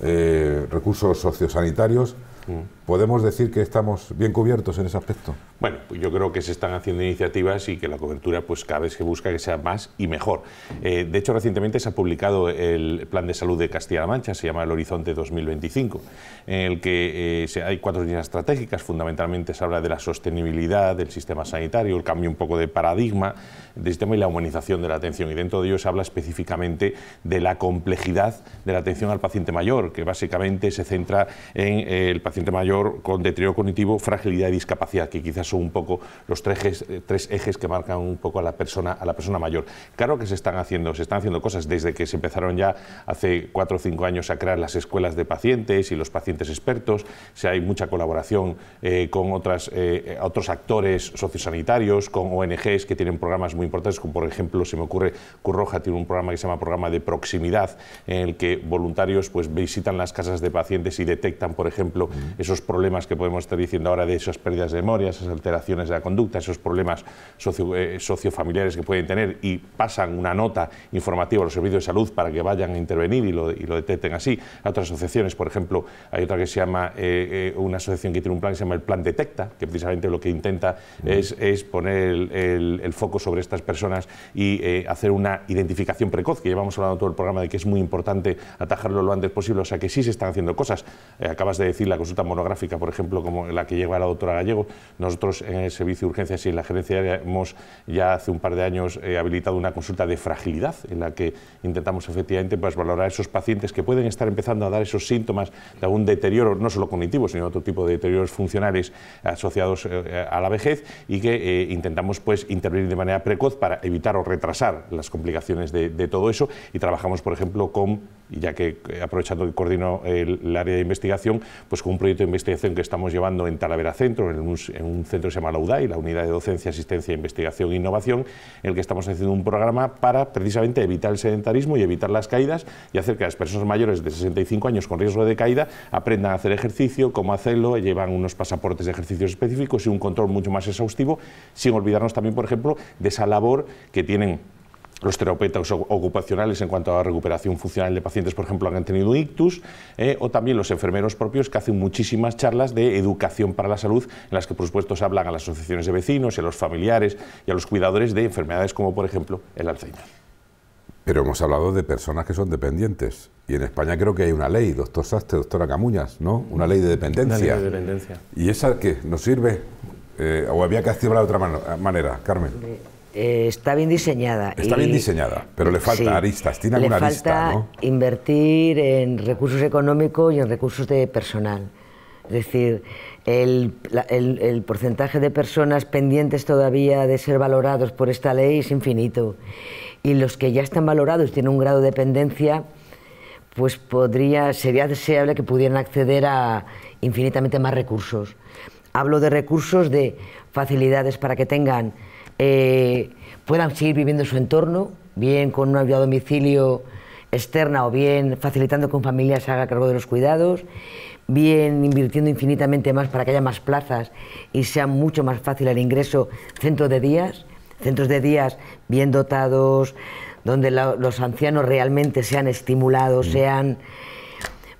eh, recursos sociosanitarios. Mm. ¿Podemos decir que estamos bien cubiertos en ese aspecto? Bueno, pues yo creo que se están haciendo iniciativas y que la cobertura pues cada vez que busca que sea más y mejor. Eh, de hecho, recientemente se ha publicado el Plan de Salud de Castilla-La Mancha, se llama El Horizonte 2025, en el que eh, hay cuatro líneas estratégicas, fundamentalmente se habla de la sostenibilidad del sistema sanitario, el cambio un poco de paradigma del sistema y la humanización de la atención. Y dentro de ello se habla específicamente de la complejidad de la atención al paciente mayor, que básicamente se centra en el paciente mayor con deterioro cognitivo, fragilidad y discapacidad, que quizás son un poco los eh, tres ejes, que marcan un poco a la, persona, a la persona mayor. Claro que se están haciendo, se están haciendo cosas desde que se empezaron ya hace cuatro o cinco años a crear las escuelas de pacientes y los pacientes expertos, si hay mucha colaboración eh, con otras, eh, otros actores sociosanitarios, con ONGs que tienen programas muy importantes, como por ejemplo se me ocurre Curroja tiene un programa que se llama programa de proximidad, en el que voluntarios pues visitan las casas de pacientes y detectan, por ejemplo, esos problemas que podemos estar diciendo ahora de esas pérdidas de memoria, esas alteraciones de la conducta, esos problemas socio, familiares eh, sociofamiliares que pueden tener y pasan una nota informativa a los servicios de salud para que vayan a intervenir y lo, detecten así. Hay otras asociaciones, por ejemplo, hay otra que se llama, eh, eh, una asociación que tiene un plan que se llama el Plan Detecta, que precisamente lo que intenta es, poner el, foco sobre estas personas y hacer una identificación precoz, que llevamos hablando todo el programa de que es muy importante atajarlo lo antes posible, o sea que sí se están haciendo cosas. acabas de decir la consulta monográfica por ejemplo, como la que lleva la doctora Gallego. Nosotros en el Servicio de Urgencias y en la Gerencia hemos ya hace un par de años eh, habilitado una consulta de fragilidad en la que intentamos efectivamente pues, valorar esos pacientes que pueden estar empezando a dar esos síntomas de algún deterioro, no solo cognitivo, sino otro tipo de deterioros funcionales asociados eh, eh, a la vejez y que intentamos pues, intervenir de manera precoz para evitar o retrasar las complicaciones de, de todo eso y trabajamos, por ejemplo, con y ya que eh, aprovechando que coordino el, área de investigación, pues con un proyecto de investigación que estamos llevando en Talavera Centro, en un, en un centro que se llama la UDAI, la Unidad de Docencia, Asistencia, Investigación e Innovación, en el que estamos haciendo un programa para precisamente evitar el sedentarismo y evitar las caídas y hacer que las personas mayores de 65 años con riesgo de caída aprendan a hacer ejercicio, cómo hacerlo, llevan unos pasaportes de ejercicios específicos y un control mucho más exhaustivo, sin olvidarnos también, por ejemplo, de esa labor que tienen los terapeutas ocupacionales en cuanto a la recuperación funcional de pacientes, por ejemplo, han tenido ictus, eh, o también los enfermeros propios que hacen muchísimas charlas de educación para la salud, en las que, por supuesto, se hablan a las asociaciones de vecinos, y a los familiares y a los cuidadores de enfermedades como, por ejemplo, el Alzheimer. Pero hemos hablado de personas que son dependientes. Y en España creo que hay una ley, doctor Sastre, doctora Camuñas, ¿no? Una ley de dependencia. ley de dependencia. ¿Y esa qué? ¿Nos sirve? Eh, ¿O había que activarla de otra manera, Carmen? Eh, está bien diseñada. Está bien diseñada, pero le falta aristas, tiene alguna arista, ¿no? invertir en recursos económicos y en recursos de personal. Es decir, el, el, porcentaje de personas pendientes todavía de ser valorados por esta ley es infinito. Y los que ya están valorados tienen un grado de dependencia, pues podría, sería deseable que pudieran acceder a infinitamente más recursos. Hablo de recursos de facilidades para que tengan eh, puedan seguir viviendo su entorno, bien con una ayuda a domicilio externa o bien facilitando que una familia se haga cargo de los cuidados, bien invirtiendo infinitamente más para que haya más plazas y sea mucho más fácil el ingreso centros de días, centros de días bien dotados, donde los ancianos realmente sean estimulados, mm. sean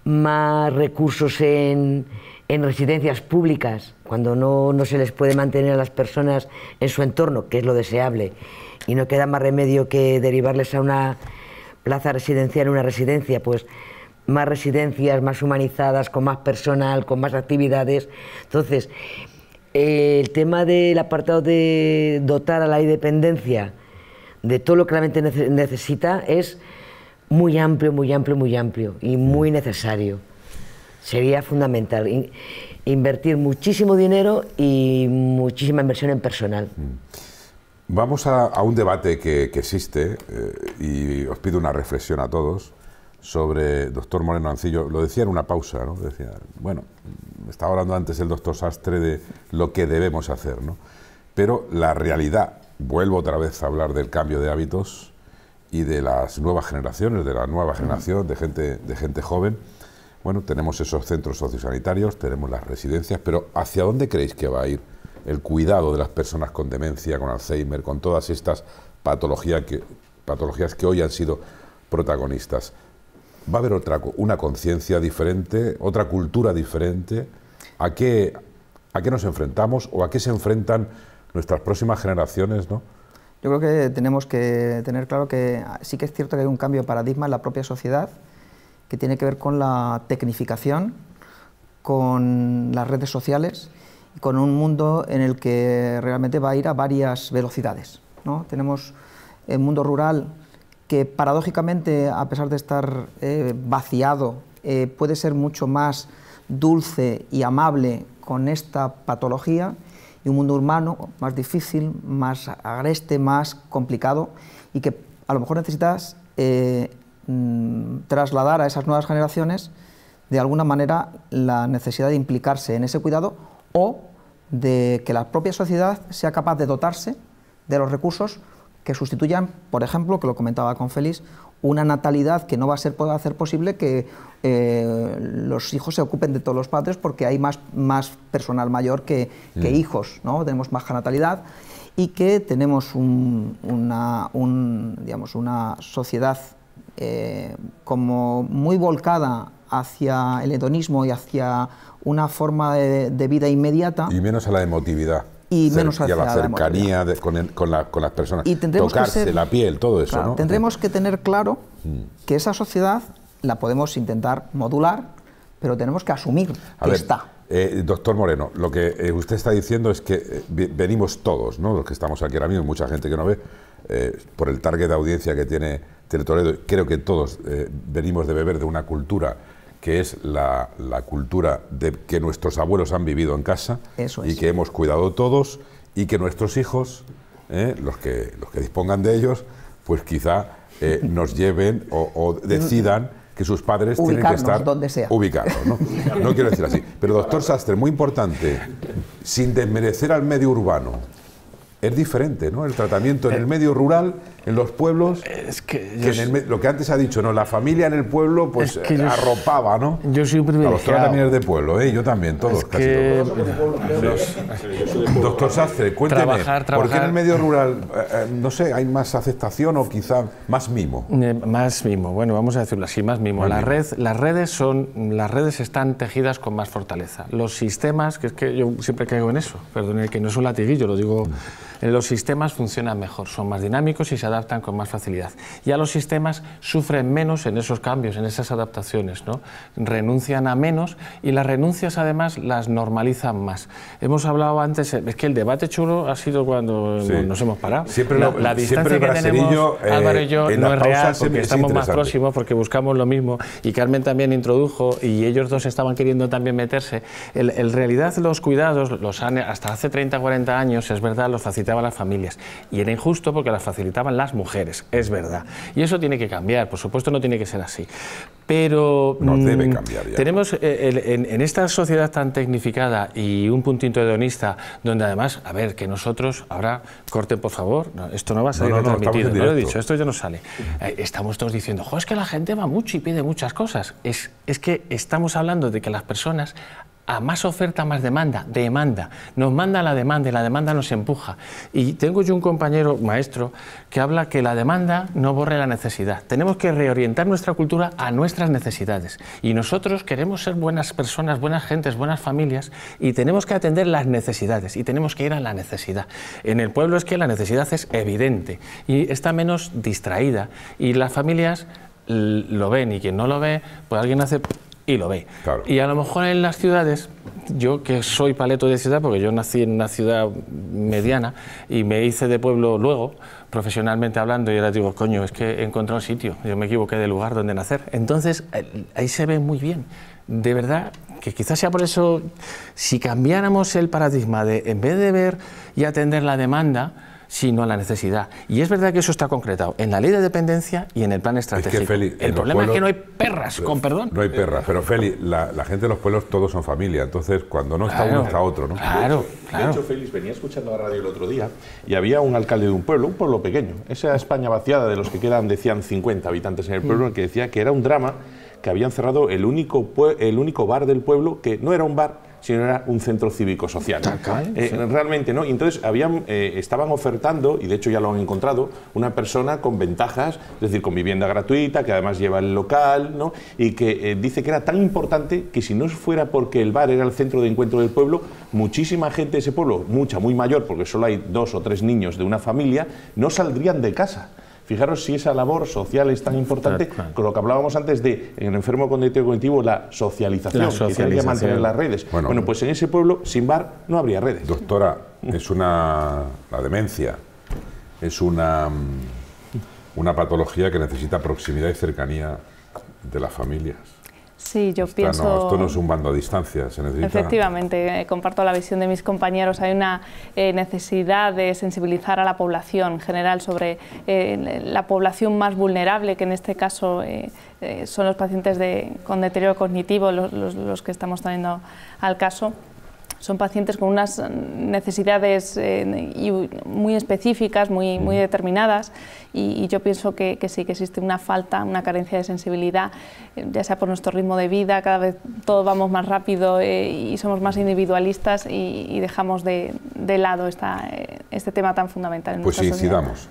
más recursos en en residencias públicas, cuando no, no, se les puede mantener a las personas en su entorno, que es lo deseable, y no queda más remedio que derivarles a una plaza residencial, una residencia, pues más residencias, más humanizadas, con más personal, con más actividades. Entonces, el tema del apartado de dotar a la independencia de todo lo que la mente necesita es muy amplio, muy amplio, muy amplio y muy necesario. Sería fundamental invertir muchísimo dinero y muchísima inversión en personal. Mm. Vamos a, un debate que, existe eh, y os pido una reflexión a todos sobre doctor Moreno Ancillo. Lo decía en una pausa, ¿no? Decía, bueno, estaba hablando antes el doctor Sastre de lo que debemos hacer, ¿no? Pero la realidad, vuelvo otra vez a hablar del cambio de hábitos y de las nuevas generaciones, de la nueva generación, de gente, de gente joven bueno, tenemos esos centros sociosanitarios, tenemos las residencias, pero ¿hacia dónde creéis que va a ir el cuidado de las personas con demencia, con Alzheimer, con todas estas que, patologías que hoy han sido protagonistas? ¿Va a haber una conciencia diferente, otra cultura diferente? ¿A qué, ¿A qué nos enfrentamos o a qué se enfrentan nuestras próximas generaciones? Yo creo que tenemos que tener claro que sí que es cierto que hay un cambio de paradigma en la propia sociedad, que tiene que ver con la tecnificación, con las redes sociales con un mundo en el que realmente va a ir a varias velocidades. ¿no? Tenemos el eh, mundo rural que paradójicamente, a pesar de estar eh, vaciado, eh, puede ser mucho más dulce y amable con esta patología y un mundo urbano más difícil, más agreste, más complicado y que a lo mejor necesitas Mm, trasladar a esas nuevas generaciones de alguna manera la necesidad de implicarse en ese cuidado o de que la propia sociedad sea capaz de dotarse de los recursos que sustituyan, por ejemplo, que lo comentaba con Félix, una natalidad que no va a ser hacer posible que eh, los hijos se ocupen de todos los padres porque hay más, más personal mayor que, mm. hijos, ¿no? tenemos baja natalidad y que tenemos un, digamos, una sociedad eh, como muy volcada hacia el hedonismo y hacia una forma de, vida inmediata. Y menos a la emotividad y menos a la cercanía con, las personas, y tocarse la piel, todo eso. ¿no? Tendremos que tener claro mm. que esa sociedad la podemos intentar modular, pero tenemos que asumir que está. Eh, doctor Moreno, lo que eh, usted está diciendo es que venimos todos, ¿no? los que estamos aquí ahora mismo, mucha gente que no ve, por el target de audiencia que tiene creo que todos eh, venimos de beber de una cultura que es la, cultura de que nuestros abuelos han vivido en casa y que hemos cuidado todos y que nuestros hijos, eh, los, que, los que dispongan de ellos, pues quizá eh, [laughs] nos lleven o, decidan que sus padres tienen que estar ubicados. ¿no? no quiero decir así. Pero doctor Sastre, muy importante, sin desmerecer al medio urbano, es diferente, ¿no? El tratamiento en el medio rural en los pueblos. Es que, lo que antes ha dicho, ¿no? La familia en el pueblo, pues arropaba, ¿no? Yo soy un también de pueblo, ¿eh? Yo también, todos, casi todos. doctor Sastre, cuénteme, trabajar, trabajar. en el medio rural, eh, eh, no sé, hay más aceptación o quizá más mimo? Eh, más mimo, bueno, vamos a decirlo así, más mimo. la Red, las redes son, las redes están tejidas con más fortaleza. Los sistemas, que es que yo siempre caigo en eso, perdón, que no es un latiguillo, lo digo los sistemas funcionan mejor, son más dinámicos y se adaptan con más facilidad. Ya los sistemas sufren menos en esos cambios, en esas adaptaciones, ¿no? renuncian a menos y las renuncias además las normalizan más. Hemos hablado antes, es que el debate chulo ha sido cuando nos hemos parado. Siempre la, la distancia que tenemos eh, Álvaro y yo no es real porque estamos más próximos, porque buscamos lo mismo y Carmen también introdujo y ellos dos estaban queriendo también meterse. En realidad los cuidados los han, hasta hace 30, 40 años, es verdad, los facilitamos las familias. Y era injusto porque las facilitaban las mujeres, es verdad. Y eso tiene que cambiar, por supuesto no tiene que ser así. Pero no mm, debe cambiar tenemos eh, en, esta sociedad tan tecnificada y un puntito hedonista, donde además, a ver, que nosotros, ahora corten por favor, esto no va a salir transmitido, he dicho, esto ya no sale. Eh, estamos todos diciendo, es que la gente va mucho y pide muchas cosas. Es, es que estamos hablando de que las personas a más oferta, más demanda, demanda. Nos manda la demanda y la demanda nos empuja. Y tengo yo un compañero maestro que habla que la demanda no borre la necesidad. Tenemos que reorientar nuestra cultura a nuestras necesidades. Y nosotros queremos ser buenas personas, buenas gentes, buenas familias y tenemos que atender las necesidades y tenemos que ir a la necesidad. En el pueblo es que la necesidad es evidente y está menos distraída y las familias lo ven y quien no lo ve, pues alguien hace y lo ve. Y a lo mejor en las ciudades, yo que soy paleto de ciudad, porque yo nací en una ciudad mediana y me hice de pueblo luego, profesionalmente hablando, y ahora digo, coño, es que encontrado un sitio, yo me equivoqué del lugar donde nacer. Entonces, eh, ahí se ve muy bien. De verdad, que quizás sea por eso, si cambiáramos el paradigma de, en vez de ver y atender la demanda, sino a la necesidad. Y es verdad que eso está concretado en la ley de dependencia y en el plan estratégico. el problema es que no hay perras, pues, con perdón. No hay perras, pero Feli, la, gente de los pueblos todos son familia, entonces cuando no está uno está otro, ¿no? Claro, claro. De hecho, Félix, venía escuchando la radio el otro día y había un alcalde de un pueblo, un pueblo pequeño, esa España vaciada de los que quedan, decían 50 habitantes en el pueblo, mm. que decía que era un drama que habían cerrado el único, el único bar del pueblo, que no era un bar, sino era un centro cívico social. Eh, realmente, ¿no? entonces habían, eh, estaban ofertando, y de hecho ya lo han encontrado, una persona con ventajas, es decir, con vivienda gratuita, que además lleva el local, ¿no? Y que eh, dice que era tan importante que si no fuera porque el bar era el centro de encuentro del pueblo, muchísima gente de ese pueblo, mucha, muy mayor, porque solo hay dos o tres niños de una familia, no saldrían de casa. Fijaros si esa labor social es tan importante, con lo que hablábamos antes de, en el enfermo con deterioro cognitivo, la socialización, que tiene mantener las redes. Bueno, pues en ese pueblo, sin bar, no habría redes. Doctora, es una... la demencia es una, una patología que necesita proximidad y cercanía de las familias. Sí, yo pienso... esto no es un bando a distancia, se necesita... Efectivamente, eh, comparto la visión de mis compañeros. Hay una eh, necesidad de sensibilizar a la población general sobre eh, la población más vulnerable, que en este caso son los pacientes con deterioro cognitivo, los, los que estamos trayendo al caso son pacientes con unas necesidades eh, muy específicas, muy, muy determinadas, y, yo pienso que, sí, que existe una falta, una carencia de sensibilidad, eh, ya sea por nuestro ritmo de vida, cada vez todos vamos más rápido eh, y somos más individualistas y, dejamos de, lado esta, este tema tan fundamental. En si pues incidamos.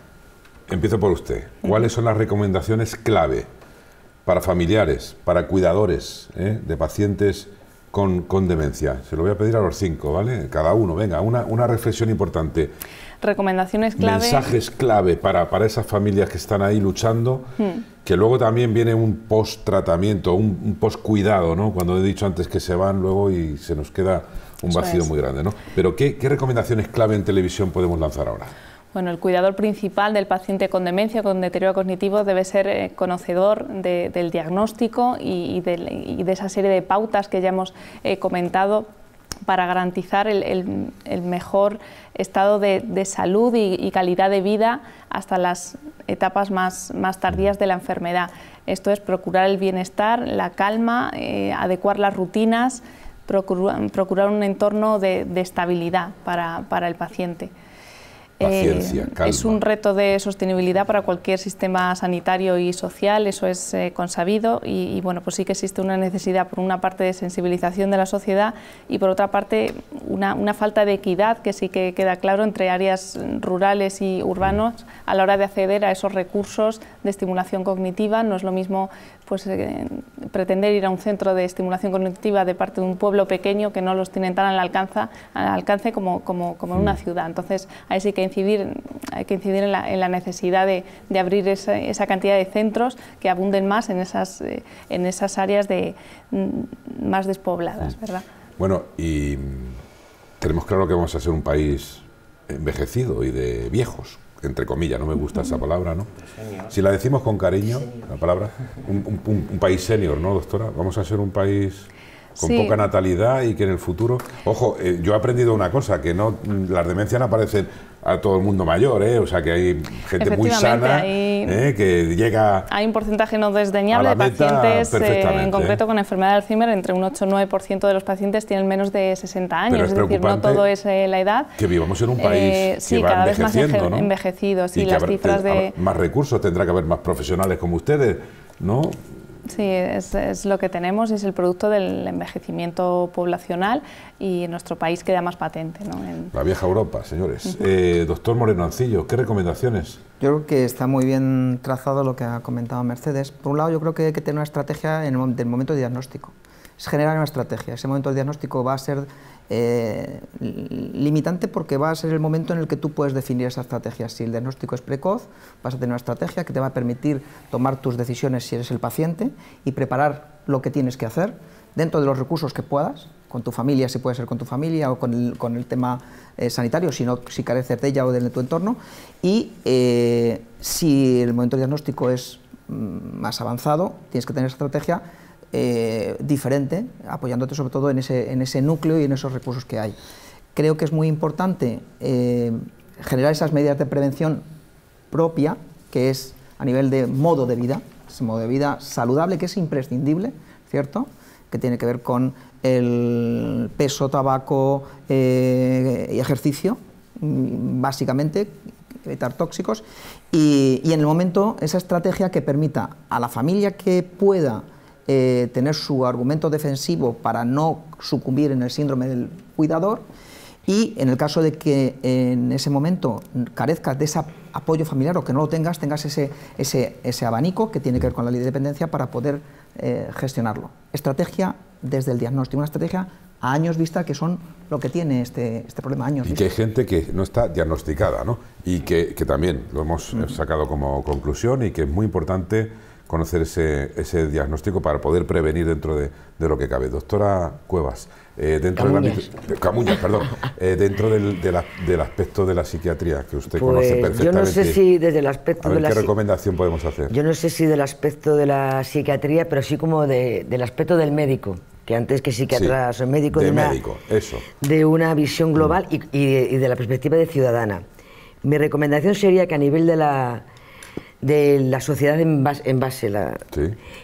Empiezo por usted. ¿Cuáles son las recomendaciones clave para familiares, para cuidadores de pacientes? con, demencia. Se lo voy a pedir a los cinco, ¿vale? Cada uno, venga, una, una reflexión importante. Recomendaciones clave. Mensajes clave para, para esas familias que están ahí luchando, hmm. que luego también viene un post-tratamiento, un, post-cuidado, ¿no? Cuando he dicho antes que se van luego y se nos queda un vacío muy grande, ¿no? Pero ¿qué, ¿qué recomendaciones clave en televisión podemos lanzar ahora? Bueno, el cuidador principal del paciente con demencia, con deterioro cognitivo, debe ser eh, conocedor del diagnóstico y, de, esa serie de pautas que ya hemos eh, comentado para garantizar el, mejor estado de, salud y, calidad de vida hasta las etapas más, tardías de la enfermedad. Esto es procurar el bienestar, la calma, eh, adecuar las rutinas, procurar, un entorno de, estabilidad para el paciente. Eh, es un reto de sostenibilidad para cualquier sistema sanitario y social, eso es eh, consabido y, bueno, pues sí que existe una necesidad por una parte de sensibilización de la sociedad y por otra parte una, una falta de equidad que sí que queda claro entre áreas rurales y urbanos mm. a la hora de acceder a esos recursos de estimulación cognitiva. No es lo mismo pues eh, pretender ir a un centro de estimulación cognitiva de parte de un pueblo pequeño que no los tienen tan al alcance, al alcance como, como, como en una mm. ciudad. Entonces, ahí sí que incidir, hay que incidir en la, necesidad de, de abrir esa, esa, cantidad de centros que abunden más en esas, eh, en esas áreas de, mm, más despobladas, ¿verdad? Bueno, y tenemos claro que vamos a ser un país envejecido y de viejos, entre comillas, no me gusta esa palabra, ¿no? si la decimos con cariño, la palabra, un, país senior, ¿no, doctora? Vamos a ser un país con poca natalidad y que en el futuro... Ojo, eh, yo he aprendido una cosa, que no las demencias no aparecen a todo el mundo mayor, ¿eh? o sea que hay gente muy sana ¿eh? que llega. Hay un porcentaje no desdeñable de pacientes, eh, en ¿eh? concreto con enfermedad de Alzheimer, entre un 8 y 9% de los pacientes tienen menos de 60 años, es, decir, no todo es la edad. Que vivamos en un país cada vez más envejecido, envejecidos y, las cifras de. Más recursos, tendrá que haber más profesionales como ustedes, ¿no? Sí, es, lo que tenemos, es el producto del envejecimiento poblacional y nuestro país queda más patente. La vieja Europa, señores. Eh, doctor Moreno Ancillo, ¿qué recomendaciones? Yo creo que está muy bien trazado lo que ha comentado Mercedes. Por un lado, yo creo que hay que tener una estrategia en el momento diagnóstico es generar una estrategia. Ese momento de diagnóstico va a ser eh, limitante porque va a ser el momento en el que tú puedes definir esa estrategia. Si el diagnóstico es precoz, vas a tener una estrategia que te va a permitir tomar tus decisiones si eres el paciente y preparar lo que tienes que hacer dentro de los recursos que puedas, con tu familia, si puede ser con tu familia o con el, tema eh, sanitario, si, no, si careces de ella o de, tu entorno, y eh, si el momento del diagnóstico es mm, más avanzado, tienes que tener estrategia eh, diferente, apoyándote sobre todo en ese, en ese núcleo y en esos recursos que hay. Creo que es muy importante eh, generar esas medidas de prevención propia, que es a nivel de modo de vida, ese modo de vida saludable que es imprescindible, ¿cierto? Que tiene que ver con el peso, tabaco eh, y ejercicio, mm, básicamente, evitar tóxicos, y, y en el momento esa estrategia que permita a la familia que pueda eh, tener su argumento defensivo para no sucumbir en el síndrome del cuidador y en el caso de que en ese momento carezcas de ese apoyo familiar o que no lo tengas, tengas ese, ese, ese abanico que tiene que ver con la ley de dependencia para poder eh, gestionarlo. Estrategia desde el diagnóstico, una estrategia a años vista que son lo que tiene este, este problema, años y que hay gente que no está diagnosticada, ¿no? Y que, que también lo hemos sacado como conclusión y que es muy importante conocer ese, ese diagnóstico para poder prevenir dentro de, lo que cabe. Doctora Cuevas, eh, dentro De perdón, [laughs] eh, dentro del, aspecto de la psiquiatría que usted pues conoce perfectamente. Yo no sé si desde el aspecto de la qué recomendación podemos hacer. Yo no sé si del aspecto de la psiquiatría, pero sí como de, del aspecto del médico que antes que psiquiatra soy médico de, una, de una visión mm. global y, y de la perspectiva de ciudadana. Mi recomendación sería que a nivel de la de la sociedad en base,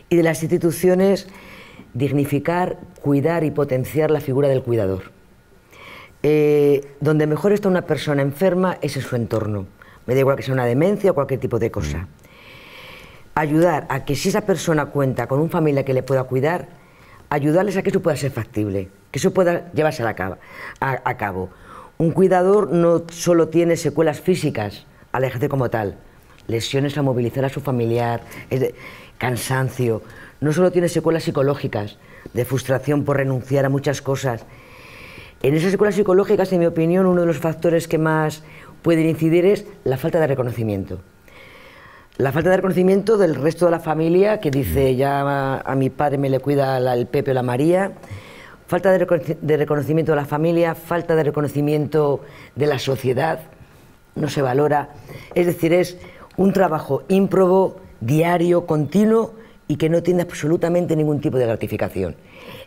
y de las instituciones dignificar, cuidar y potenciar la figura del cuidador. Eh, donde mejor está una persona enferma es en su entorno. Me da igual que sea una demencia o cualquier tipo de cosa. Mm. Ayudar a que si esa persona cuenta con una familia que le pueda cuidar, ayudarles a que eso pueda ser factible, que eso pueda llevarse a, cabo, a, a cabo. Un cuidador no solo tiene secuelas físicas al ejercer como tal, lesiones a movilizar a su familiar, es cansancio, no solo tiene secuelas psicológicas, de frustración por renunciar a muchas cosas. En esas secuelas psicológicas, en mi opinión, uno de los factores que más pueden incidir es la falta de reconocimiento. La falta de reconocimiento del resto de la familia, que dice mm. ya a mi padre me le cuida el Pepe o la María, falta de, reconocimiento de la familia, falta de reconocimiento de la sociedad, no se valora. Es decir, es un trabajo ímprobo, diario, continuo y que no tiene absolutamente ningún tipo de gratificación.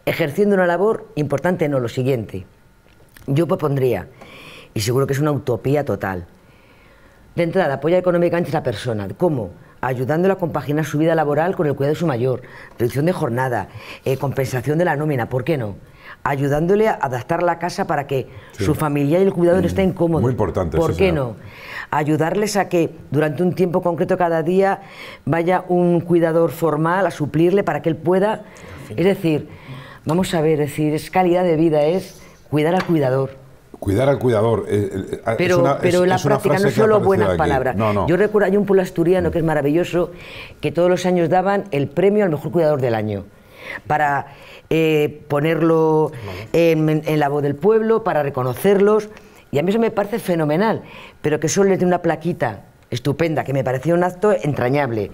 Ejerciendo una labor importante, no, lo siguiente. Yo propondría, y seguro que es una utopía total, de entrada, apoyar económicamente a la persona. ¿Cómo? ayudándole a compaginar su vida laboral con el cuidado de su mayor, reducción de jornada, eh, compensación de la nómina, ¿por qué no? Ayudándole a adaptar la casa para que su familia y el cuidador mm, estén cómodos. Muy importante. ¿Por qué no? Ayudarles a que durante un tiempo concreto cada día vaya un cuidador formal a suplirle para que él pueda... Es decir, vamos a ver, decir, es calidad de vida, es cuidar al cuidador. Cuidar al cuidador. Eh, eh, eh, pero, pero la práctica no solo buenas palabras. Yo recuerdo, hay un pueblo asturiano que es maravilloso, que todos los años daban el premio al mejor cuidador del año. Para ponerlo en, la voz del pueblo, para reconocerlos. Y a mí eso me parece fenomenal. Pero que solo les dé una plaquita estupenda, que me parecía un acto entrañable.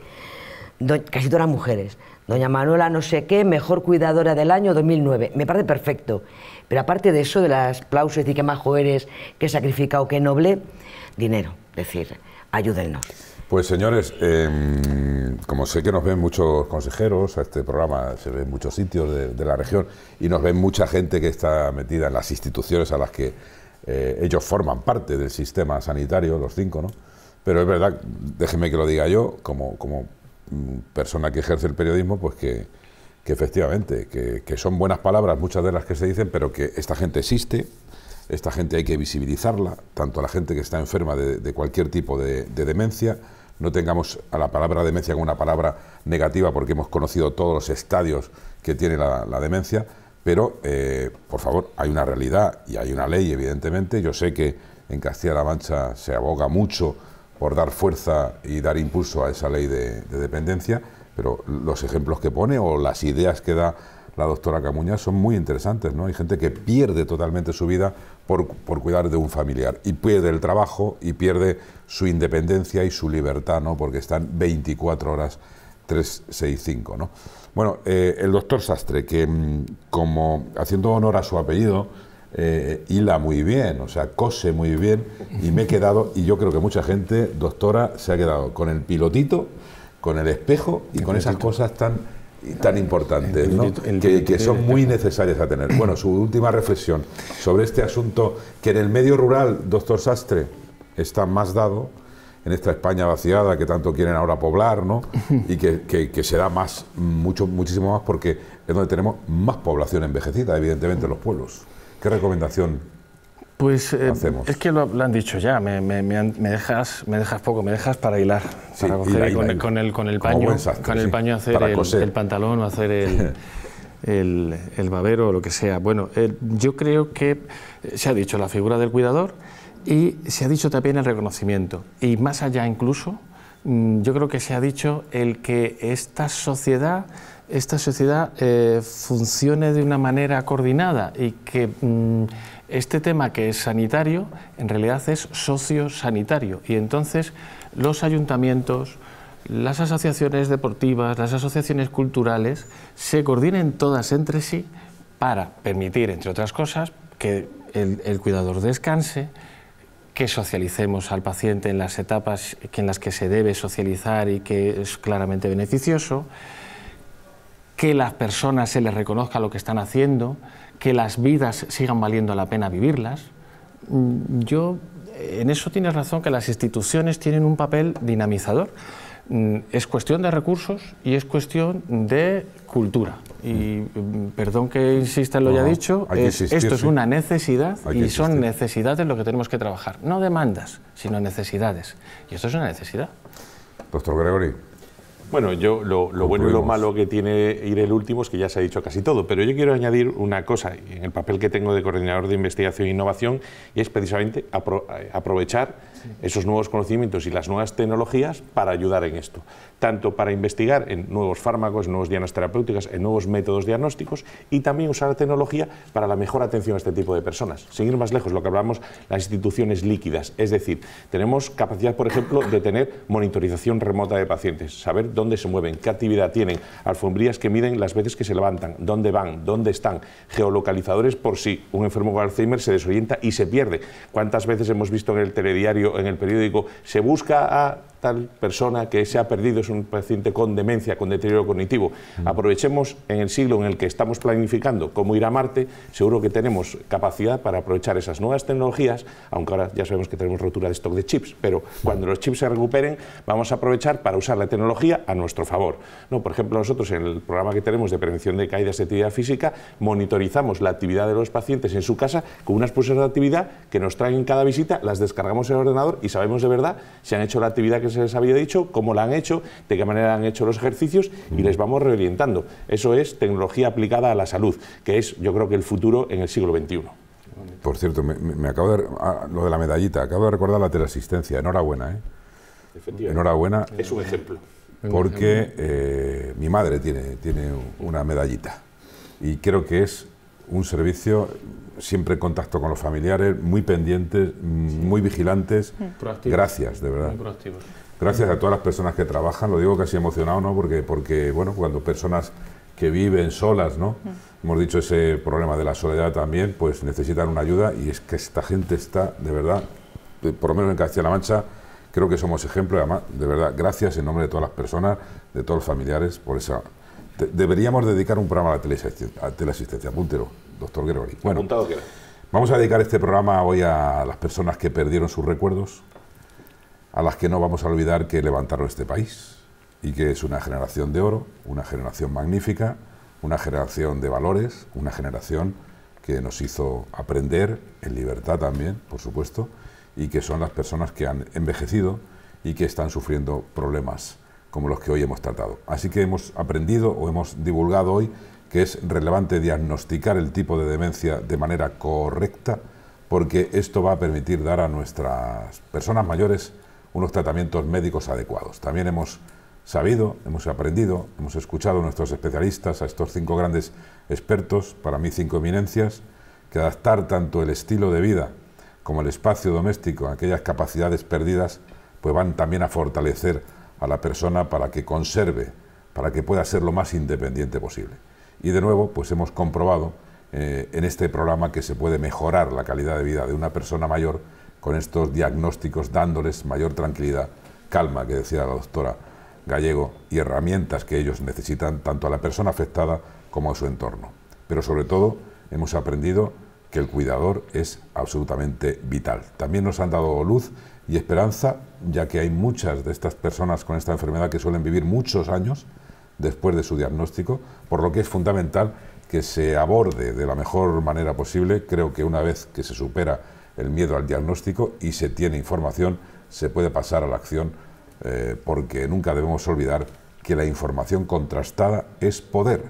casi todas las mujeres. Doña Manuela no sé qué, mejor cuidadora del año 2009. Me parece perfecto. Pero aparte de eso, de las aplausos y qué majo eres, qué sacrificado, qué noble, dinero. Es decir, ayúdenos Pues señores, em, como sé que nos ven muchos consejeros, a este programa se ven muchos sitios de, la región y nos ven mucha gente que está metida en las instituciones a las que eh, ellos forman parte del sistema sanitario, los cinco, ¿no? Pero es verdad, déjeme que lo diga yo, como, como Mm, persona que ejerce el periodismo, pues que, que efectivamente, que, son buenas palabras muchas de las que se dicen, pero que esta gente existe, esta gente hay que visibilizarla, tanto a la gente que está enferma de, cualquier tipo de, demencia, no tengamos a la palabra demencia como una palabra negativa, porque hemos conocido todos los estadios que tiene la, demencia, pero, eh, por favor, hay una realidad y hay una ley, evidentemente. Yo sé que en Castilla-La Mancha se aboga mucho por dar fuerza y dar impulso a esa ley de, dependencia, pero los ejemplos que pone o las ideas que da la doctora Camuña son muy interesantes, ¿no? Hay gente que pierde totalmente su vida por, cuidar de un familiar y pierde el trabajo y pierde su independencia y su libertad, ¿no? Porque están 24 horas 365, ¿no? Bueno, eh, el doctor Sastre, que mm, como haciendo honor a su apellido, eh, hila muy bien, o sea, cose muy bien y me he quedado, y yo creo que mucha gente, doctora, se ha quedado con el pilotito, con el espejo y con esas cosas tan, tan importantes, que, son muy necesarias a tener. Bueno, su última reflexión sobre este asunto que en el medio rural, doctor Sastre, está más dado en esta España vaciada que tanto quieren ahora poblar, ¿no? Y que, será más, mucho, muchísimo más porque es donde tenemos más población envejecida, evidentemente, los pueblos. ¿Qué recomendación pues, eh, hacemos? Es que lo, han dicho ya, me, dejas, me dejas poco, me dejas para hilar, para coger con, el, paño, con el paño hacer el, pantalón o hacer el... [laughs] el, el babero o lo que sea. Bueno, eh, yo creo que se ha dicho la figura del cuidador y se ha dicho también el reconocimiento. Y más allá incluso, mm, yo creo que se ha dicho el que esta sociedad esta sociedad eh, funcione de una manera coordinada y que mm, este tema que es sanitario en realidad es sociosanitario y entonces los ayuntamientos, las asociaciones deportivas, las asociaciones culturales se coordinen todas entre sí para permitir, entre otras cosas, que el, el cuidador descanse, que socialicemos al paciente en las etapas en las que se debe socializar y que es claramente beneficioso, que las personas se les reconozca lo que están haciendo, que las vidas sigan valiendo la pena vivirlas. Mm, yo, en eso tienes razón, que las instituciones tienen un papel dinamizador. Mm, es cuestión de recursos y es cuestión de cultura. Y mm, perdón que insista en lo ya dicho, esto es una necesidad y son necesidades lo que tenemos que trabajar. No demandas, sino necesidades. Y esto es una necesidad. Doctor Gregory. Bueno, yo lo, bueno y lo malo que tiene ir el último es que ya se ha dicho casi todo, pero yo quiero añadir una cosa en el papel que tengo de coordinador de investigación e innovación y es precisamente eh, aprovechar esos nuevos conocimientos y las nuevas tecnologías para ayudar en esto, tanto para investigar en nuevos fármacos, en nuevos dianas terapéuticas, en nuevos métodos diagnósticos y también usar la tecnología para la mejor atención a este tipo de personas. Sin más lejos, lo que hablamos, las instituciones líquidas, es decir, tenemos capacidad, por ejemplo, de tener monitorización remota de pacientes, saber dónde se mueven, qué actividad tienen, alfombrillas que miden las veces que se levantan, dónde van, dónde están, geolocalizadores por si un enfermo con Alzheimer se desorienta y se pierde. ¿Cuántas veces hemos visto en el telediario en el periódico, se busca a tal persona que se ha perdido es un paciente con demencia, con deterioro cognitivo. Mm. Aprovechemos en el siglo en el que estamos planificando cómo ir a Marte, seguro que tenemos capacidad para aprovechar esas nuevas tecnologías, aunque ahora ya sabemos que tenemos rotura de stock de chips, pero cuando los chips se recuperen vamos a aprovechar para usar la tecnología a nuestro favor. No, por ejemplo, nosotros en el programa que tenemos de prevención de caídas de actividad física monitorizamos la actividad de los pacientes en su casa con unas pulseras de actividad que nos traen cada visita, las descargamos en el ordenador y sabemos de verdad si han hecho la actividad que se les había dicho, cómo la han hecho, de qué manera han hecho los ejercicios y les vamos reorientando. Eso es tecnología aplicada a la salud, que es yo creo que el futuro en el siglo XXI. Por cierto, me, acabo ah, lo de la medallita, acabo de recordar la teleasistencia, enhorabuena. ¿eh? Enhorabuena. Es un ejemplo. Porque eh, mi madre tiene, tiene una medallita y creo que es un servicio siempre en contacto con los familiares, muy pendientes, mm, muy vigilantes. Gracias, de verdad. Muy Gracias a todas las personas que trabajan, lo digo casi emocionado, ¿no? Porque, porque bueno, cuando personas que viven solas, ¿no? Hemos dicho ese problema de la soledad también, pues necesitan una ayuda y es que esta gente está, de verdad, por lo menos en Castilla-La Mancha, creo que somos ejemplo además, de verdad, gracias en nombre de todas las personas, de todos los familiares, por esa... deberíamos dedicar un programa a la teleasistencia, a apúntelo, doctor Gregory. Bueno, vamos a dedicar este programa hoy a las personas que perdieron sus recuerdos, a las que no vamos a olvidar que levantaron este país y que es una generación de oro, una generación magnífica, una generación de valores, una generación que nos hizo aprender en libertad también, por supuesto, y que son las personas que han envejecido y que están sufriendo problemas como los que hoy hemos tratado. Así que hemos aprendido o hemos divulgado hoy que es relevante diagnosticar el tipo de demencia de manera correcta porque esto va a permitir dar a nuestras personas mayores unos tratamientos médicos adecuados. También hemos sabido, hemos aprendido, hemos escuchado a nuestros especialistas, a estos cinco grandes expertos, para mí cinco eminencias, que adaptar tanto el estilo de vida como el espacio doméstico a aquellas capacidades perdidas, pues van también a fortalecer a la persona para que conserve, para que pueda ser lo más independiente posible. Y de nuevo, pues hemos comprobado eh, en este programa que se puede mejorar la calidad de vida de una persona mayor con estos diagnósticos, dándoles mayor tranquilidad, calma, que decía la doctora Gallego, y herramientas que ellos necesitan tanto a la persona afectada como a su entorno. Pero sobre todo hemos aprendido que el cuidador es absolutamente vital. También nos han dado luz y esperanza, ya que hay muchas de estas personas con esta enfermedad que suelen vivir muchos años después de su diagnóstico, por lo que es fundamental que se aborde de la mejor manera posible. Creo que una vez que se supera el miedo al diagnóstico y se tiene información, se puede pasar a la acción, eh, porque nunca debemos olvidar que la información contrastada es poder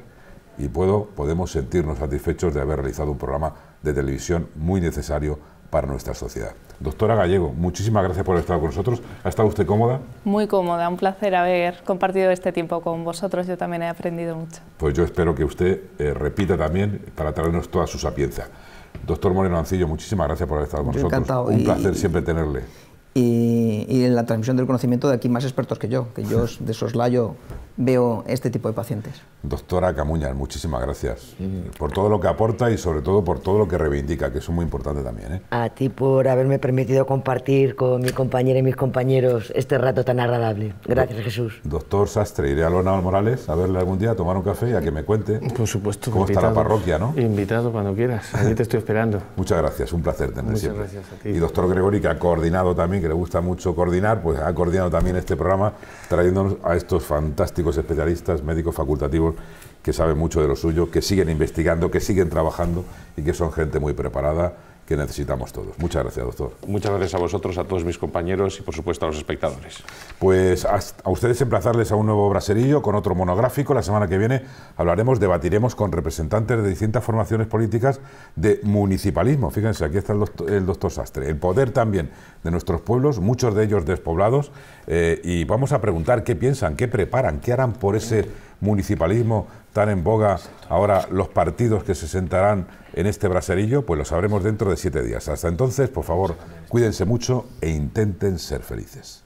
y puedo, podemos sentirnos satisfechos de haber realizado un programa de televisión muy necesario para nuestra sociedad. Doctora Gallego, muchísimas gracias por estar con nosotros. ¿Ha estado usted cómoda? Muy cómoda, un placer haber compartido este tiempo con vosotros. Yo también he aprendido mucho. Pues yo espero que usted eh, repita también para traernos toda su sapiencia. Doctor Moreno Ancillo, muchísimas gracias por haber estado con nosotros. Encantado. Un placer siempre tenerle y, en la transmisión del conocimiento de aquí más expertos que yo, que yo [laughs] de soslayo veo este tipo de pacientes. Doctora Camuñas, muchísimas gracias por todo lo que aporta y sobre todo por todo lo que reivindica, que es muy importante también. ¿eh? A ti por haberme permitido compartir con mi compañera y mis compañeros este rato tan agradable. Gracias, Jesús. Doctor Sastre, iré a Lona Morales a verle algún día, a tomar un café y a que me cuente por supuesto, cómo está la parroquia, ¿no? Invitado cuando quieras, allí te estoy esperando. Muchas gracias, un placer tener Muchas gracias a ti. Y doctor Gregori, que ha coordinado también que le gusta mucho coordinar, pues ha coordinado también este programa trayéndonos a estos fantásticos especialistas médicos facultativos que saben mucho de lo suyo, que siguen investigando, que siguen trabajando y que son gente muy preparada que necesitamos todos. Muchas gracias, doctor. Muchas gracias a vosotros, a todos mis compañeros y, por supuesto, a los espectadores. Pues a ustedes emplazarles a un nuevo braserillo con otro monográfico. La semana que viene hablaremos, debatiremos con representantes de distintas formaciones políticas de municipalismo. Fíjense, aquí está el doctor, Sastre. El poder también de nuestros pueblos, muchos de ellos despoblados, eh, y vamos a preguntar qué piensan, qué preparan, qué harán por ese municipalismo tan en boga ahora los partidos que se sentarán en este braserillo, pues lo sabremos dentro de siete días. Hasta entonces, por favor, cuídense mucho e intenten ser felices.